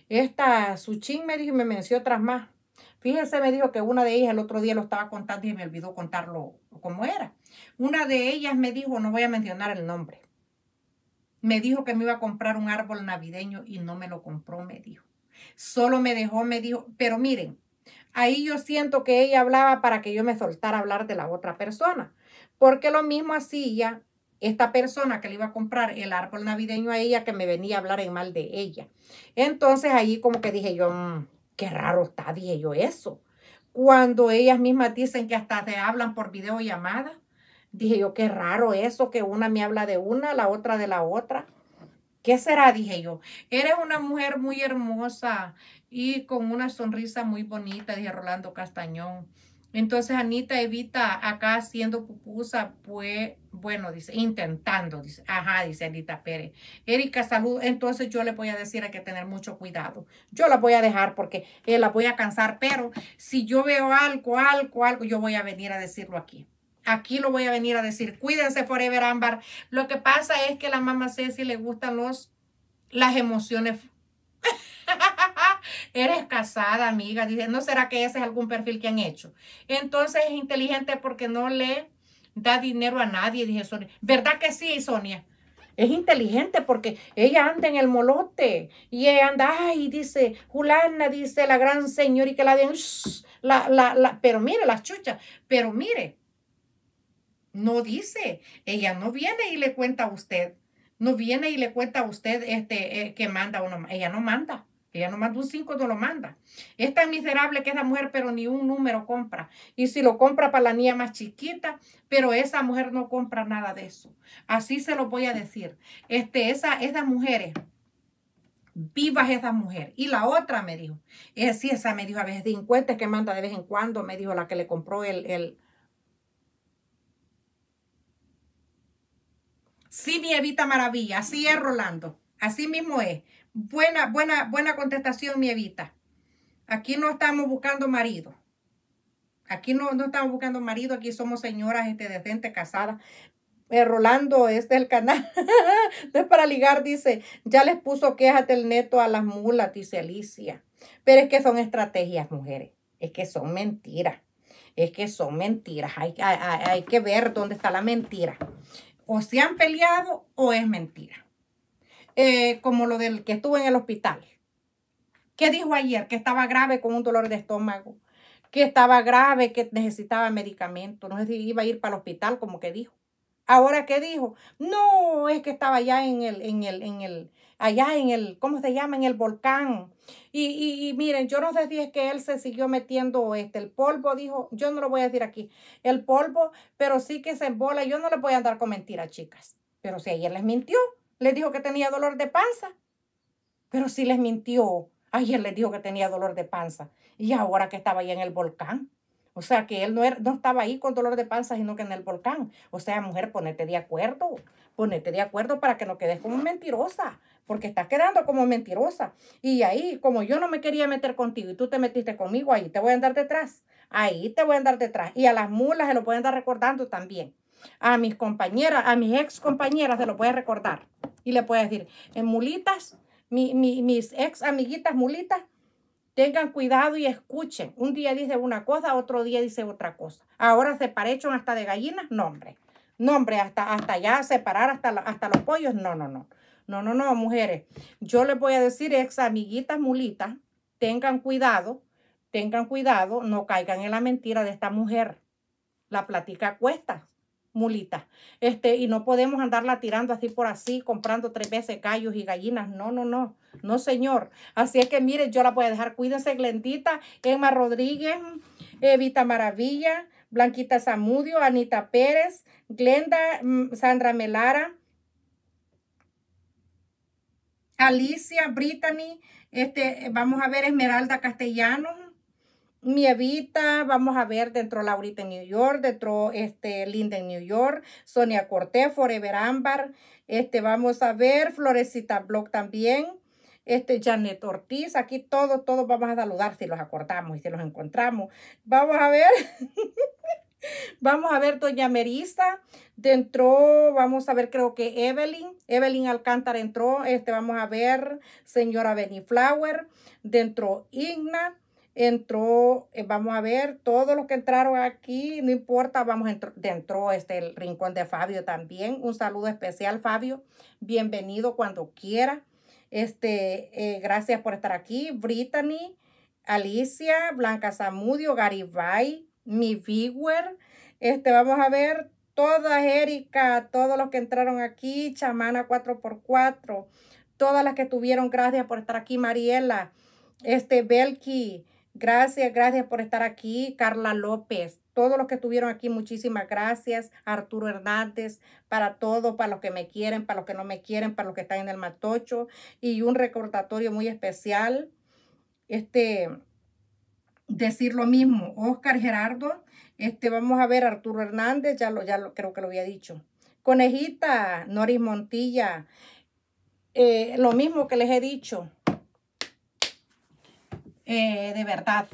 Esta Suchín me dijo me mencionó otras más. Fíjense, me dijo que una de ellas el otro día lo estaba contando y me olvidó contarlo como era. Una de ellas me dijo, no voy a mencionar el nombre. Me dijo que me iba a comprar un árbol navideño y no me lo compró, me dijo. Solo me dejó, me dijo, pero miren, ahí yo siento que ella hablaba para que yo me soltara hablar de la otra persona. Porque lo mismo hacía esta persona que le iba a comprar el árbol navideño a ella que me venía a hablar en mal de ella. Entonces ahí como que dije yo, mm, Qué raro está, dije yo, eso. Cuando ellas mismas dicen que hasta te hablan por videollamada. Dije yo, qué raro eso, que una me habla de una, la otra de la otra. ¿Qué será? Dije yo. Eres una mujer muy hermosa y con una sonrisa muy bonita, dije Rolando Castañón. Entonces Anita Evita acá haciendo pupusa, pues, bueno, dice, intentando, dice, ajá, dice Anita Pérez. Erika, salud, entonces yo le voy a decir, hay que tener mucho cuidado. Yo la voy a dejar porque eh, la voy a cansar, pero si yo veo algo, algo, algo, yo voy a venir a decirlo aquí. Aquí lo voy a venir a decir, cuídense Forever Ámbar. Lo que pasa es que a la mamá Ceci le gustan los, las emociones. Eres casada, amiga. Dice, ¿no será que ese es algún perfil que han hecho? Entonces es inteligente porque no le da dinero a nadie, dije Sonia. ¿Verdad que sí, Sonia? Es inteligente porque ella anda en el molote y ella anda, ay, dice, Julana, dice la gran señora y que la den, pero mire las chuchas, pero mire, no dice, ella no viene y le cuenta a usted, no viene y le cuenta a usted este, eh, que manda uno, ella no manda. Ella no manda un 5 no lo manda. Es tan miserable que esa mujer, pero ni un número compra. Y si lo compra para la niña más chiquita, pero esa mujer no compra nada de eso. Así se lo voy a decir. Este, esa, esas mujeres, vivas esas mujeres. Y la otra me dijo, es sí, esa me dijo a veces, delincuentes que manda de vez en cuando, me dijo la que le compró el, el Sí, mi Evita Maravilla, así es Rolando, así mismo es. Buena, buena, buena contestación, mi Evita. Aquí no estamos buscando marido. Aquí no, estamos buscando marido, aquí somos señoras este, decentes, casadas. Eh, Rolando, este es el canal. no es para ligar, dice. Ya les puso quejas del neto a las mulas, dice Alicia. Pero es que son estrategias, mujeres. Es que son mentiras. Es que son mentiras. hay que ver dónde está la mentira. O se han peleado o es mentira. Eh, como lo del que estuvo en el hospital. que dijo ayer? Que estaba grave con un dolor de estómago, que estaba grave, que necesitaba medicamento, no sé si iba a ir para el hospital, como que dijo. Ahora, ¿qué dijo? No, es que estaba allá en el, en el, en el, allá en el, ¿cómo se llama? En el volcán. Y, miren, yo no sé si es que él se siguió metiendo este, el polvo, dijo, yo no lo voy a decir aquí, el polvo, pero sí que se embola. Yo no le voy a andar con mentiras, chicas. Pero si ayer les mintió, le dijo que tenía dolor de panza, pero si les mintió. Ayer les dijo que tenía dolor de panza y ahora que estaba ahí en el volcán. O sea, que él no, no estaba ahí con dolor de panza, sino que en el volcán. O sea, mujer, ponete de acuerdo, ponete de acuerdo para que no quedes como mentirosa, porque estás quedando como mentirosa. Y ahí, como yo no me quería meter contigo y tú te metiste conmigo, ahí te voy a andar detrás, ahí te voy a andar detrás. Y a las mulas se lo pueden dar recordando también a mis compañeras, a mis ex compañeras, se lo puedes recordar. Y le puedes decir, en mulitas, mi, mis ex amiguitas mulitas, tengan cuidado y escuchen. Un día dice una cosa, otro día dice otra cosa. Ahora se parecen hasta de gallinas, no nombre No hombre, hasta, hasta ya separar hasta, hasta los pollos, no, no, no. No, no, no, mujeres. Yo les voy a decir, ex amiguitas mulitas, tengan cuidado, tengan cuidado, no caigan en la mentira de esta mujer. La platica cuesta, mulita. Este, y no podemos andarla tirando así por así, comprando tres veces gallos y gallinas. No, no, no. No, señor. Así es que mire, yo la voy a dejar. Cuídense, Glendita, Emma Rodríguez, Evita Maravilla, Blanquita Zamudio, Anita Pérez, Glenda, mm, Sandra Melara, Alicia, Brittany, este, vamos a ver Esmeralda Castellanos, Mievita, vamos a ver, dentro Laurita en New York, dentro este, Linda en New York, Sonia Cortés, Forever Ámbar, este, vamos a ver, Florecita Block también, este, Janet Ortiz, aquí todos, todos vamos a saludar si los acordamos y si los encontramos. Vamos a ver, vamos a ver Doña Merisa. dentro, vamos a ver, creo que Evelyn, Evelyn Alcántara entró, este, vamos a ver, señora Benny Flower, dentro Igna, entró, eh, vamos a ver, todos los que entraron aquí, no importa, vamos, entró, este el rincón de Fabio también. Un saludo especial, Fabio. Bienvenido cuando quiera. Este, eh, gracias por estar aquí. Brittany, Alicia, Blanca Zamudio, Garibay, Mi Viewer. Este, vamos a ver, todas Erika, todos los que entraron aquí, Chamana 4x4, todas las que tuvieron, gracias por estar aquí, Mariela, este, Belki, Gracias, gracias por estar aquí, Carla López. Todos los que estuvieron aquí, muchísimas gracias. Arturo Hernández, para todos, para los que me quieren, para los que no me quieren, para los que están en el matocho. Y un recordatorio muy especial, este, decir lo mismo, Oscar Gerardo, este, vamos a ver Arturo Hernández, ya lo, ya lo, creo que lo había dicho. Conejita, Noris Montilla, eh, lo mismo que les he dicho, eh, de verdad,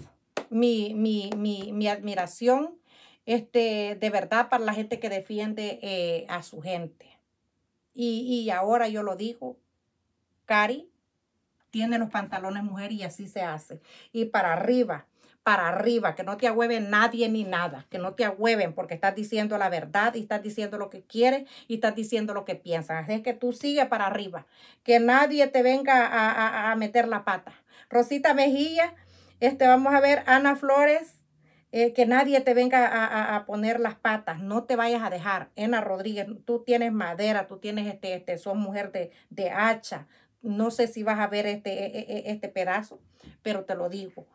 mi, mi, mi, admiración, este, de verdad, para la gente que defiende eh, a su gente. Y, y ahora yo lo digo, Cari, tiene los pantalones mujer y así se hace. Y para arriba, para arriba, que no te ahueven nadie ni nada, que no te agüeven porque estás diciendo la verdad y estás diciendo lo que quieres y estás diciendo lo que piensas. Así es que tú sigue para arriba, que nadie te venga a, a, meter la pata. Rosita Mejía, este, vamos a ver, Ana Flores, eh, que nadie te venga a, a, poner las patas, no te vayas a dejar. Ena Rodríguez, tú tienes madera, tú tienes este, este, sos mujer de, de hacha, no sé si vas a ver este, e, e, e, este pedazo, pero te lo digo.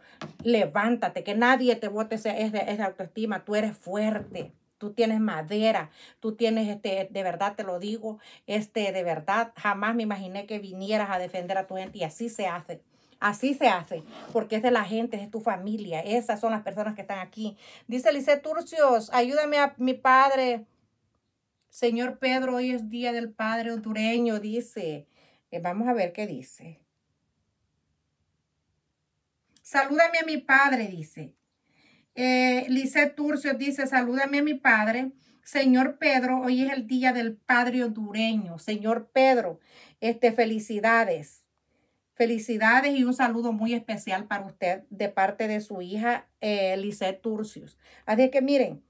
Levántate, que nadie te bote esa, esa autoestima. Tú eres fuerte, tú tienes madera, tú tienes, este, de verdad te lo digo, este, de verdad, jamás me imaginé que vinieras a defender a tu gente y así se hace. Así se hace, porque es de la gente, es de tu familia. Esas son las personas que están aquí. Dice Lice Turcios, ayúdame a mi padre. Señor Pedro, hoy es Día del Padre Hondureño, dice. Eh, vamos a ver qué dice. Salúdame a mi padre, dice. Eh, Turcios dice, salúdame a mi padre. Señor Pedro, hoy es el día del padre hondureño. Señor Pedro, este, felicidades. Felicidades y un saludo muy especial para usted de parte de su hija eh, Lice Turcios. Así que miren,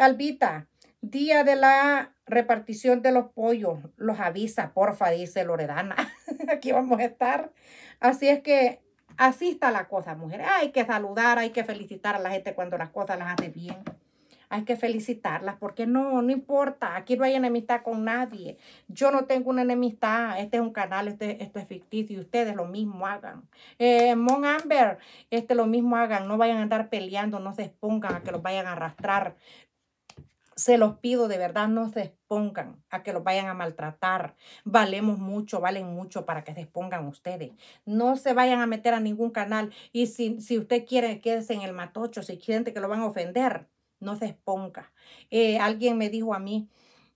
Albita, Día de la repartición de los pollos. Los avisa, porfa, dice Loredana. Aquí vamos a estar. Así es que así está la cosa, mujeres. Hay que saludar, hay que felicitar a la gente cuando las cosas las hace bien. Hay que felicitarlas porque no, no importa. Aquí no hay enemistad con nadie. Yo no tengo una enemistad. Este es un canal, este, esto es ficticio y ustedes lo mismo hagan. Eh, Mon Amber, este lo mismo hagan. No vayan a andar peleando, no se expongan a que los vayan a arrastrar se los pido de verdad, no se expongan a que los vayan a maltratar. Valemos mucho, valen mucho para que se expongan ustedes. No se vayan a meter a ningún canal. Y si, usted quiere, quédese en el matocho, si quieren que lo van a ofender, no se exponga. Eh, alguien me dijo a mí,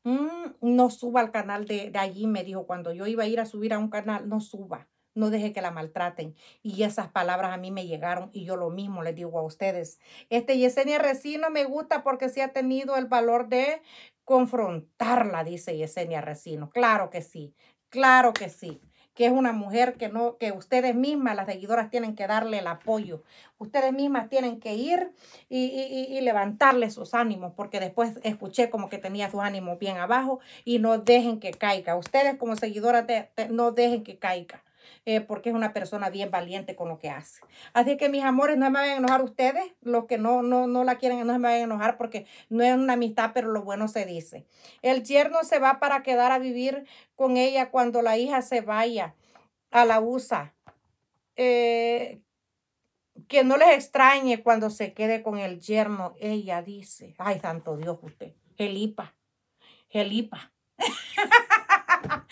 mm, no suba al canal de, de allí, me dijo, cuando yo iba a ir a subir a un canal, no suba no deje que la maltraten. Y esas palabras a mí me llegaron y yo lo mismo les digo a ustedes. Este Yesenia Recino me gusta porque sí ha tenido el valor de confrontarla, dice Yesenia Recino. Claro que sí, claro que sí que es una mujer que no que ustedes mismas las seguidoras tienen que darle el apoyo ustedes mismas tienen que ir y, y, levantarle sus ánimos porque después escuché como que tenía sus ánimos bien abajo y no dejen que caiga ustedes como seguidoras no dejen que caiga eh, porque es una persona bien valiente con lo que hace. Así que mis amores, no me vayan a enojar ustedes, los que no, no, no la quieren, no se me vayan a enojar porque no es una amistad, pero lo bueno se dice. El yerno se va para quedar a vivir con ella cuando la hija se vaya a la USA. Eh, que no les extrañe cuando se quede con el yerno, ella dice. Ay, santo Dios usted. Gelipa. Gelipa.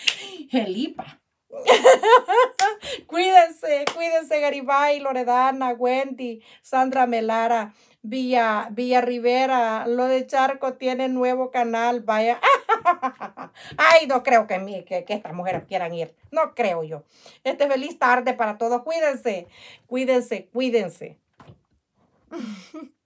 Gelipa. cuídense, cuídense Garibay, Loredana, Wendy, Sandra Melara, Villa, Villa Rivera, lo de Charco tiene nuevo canal, vaya. Ay, no creo que, que estas mujeres quieran ir, no creo yo. Este feliz tarde para todos, cuídense, cuídense, cuídense.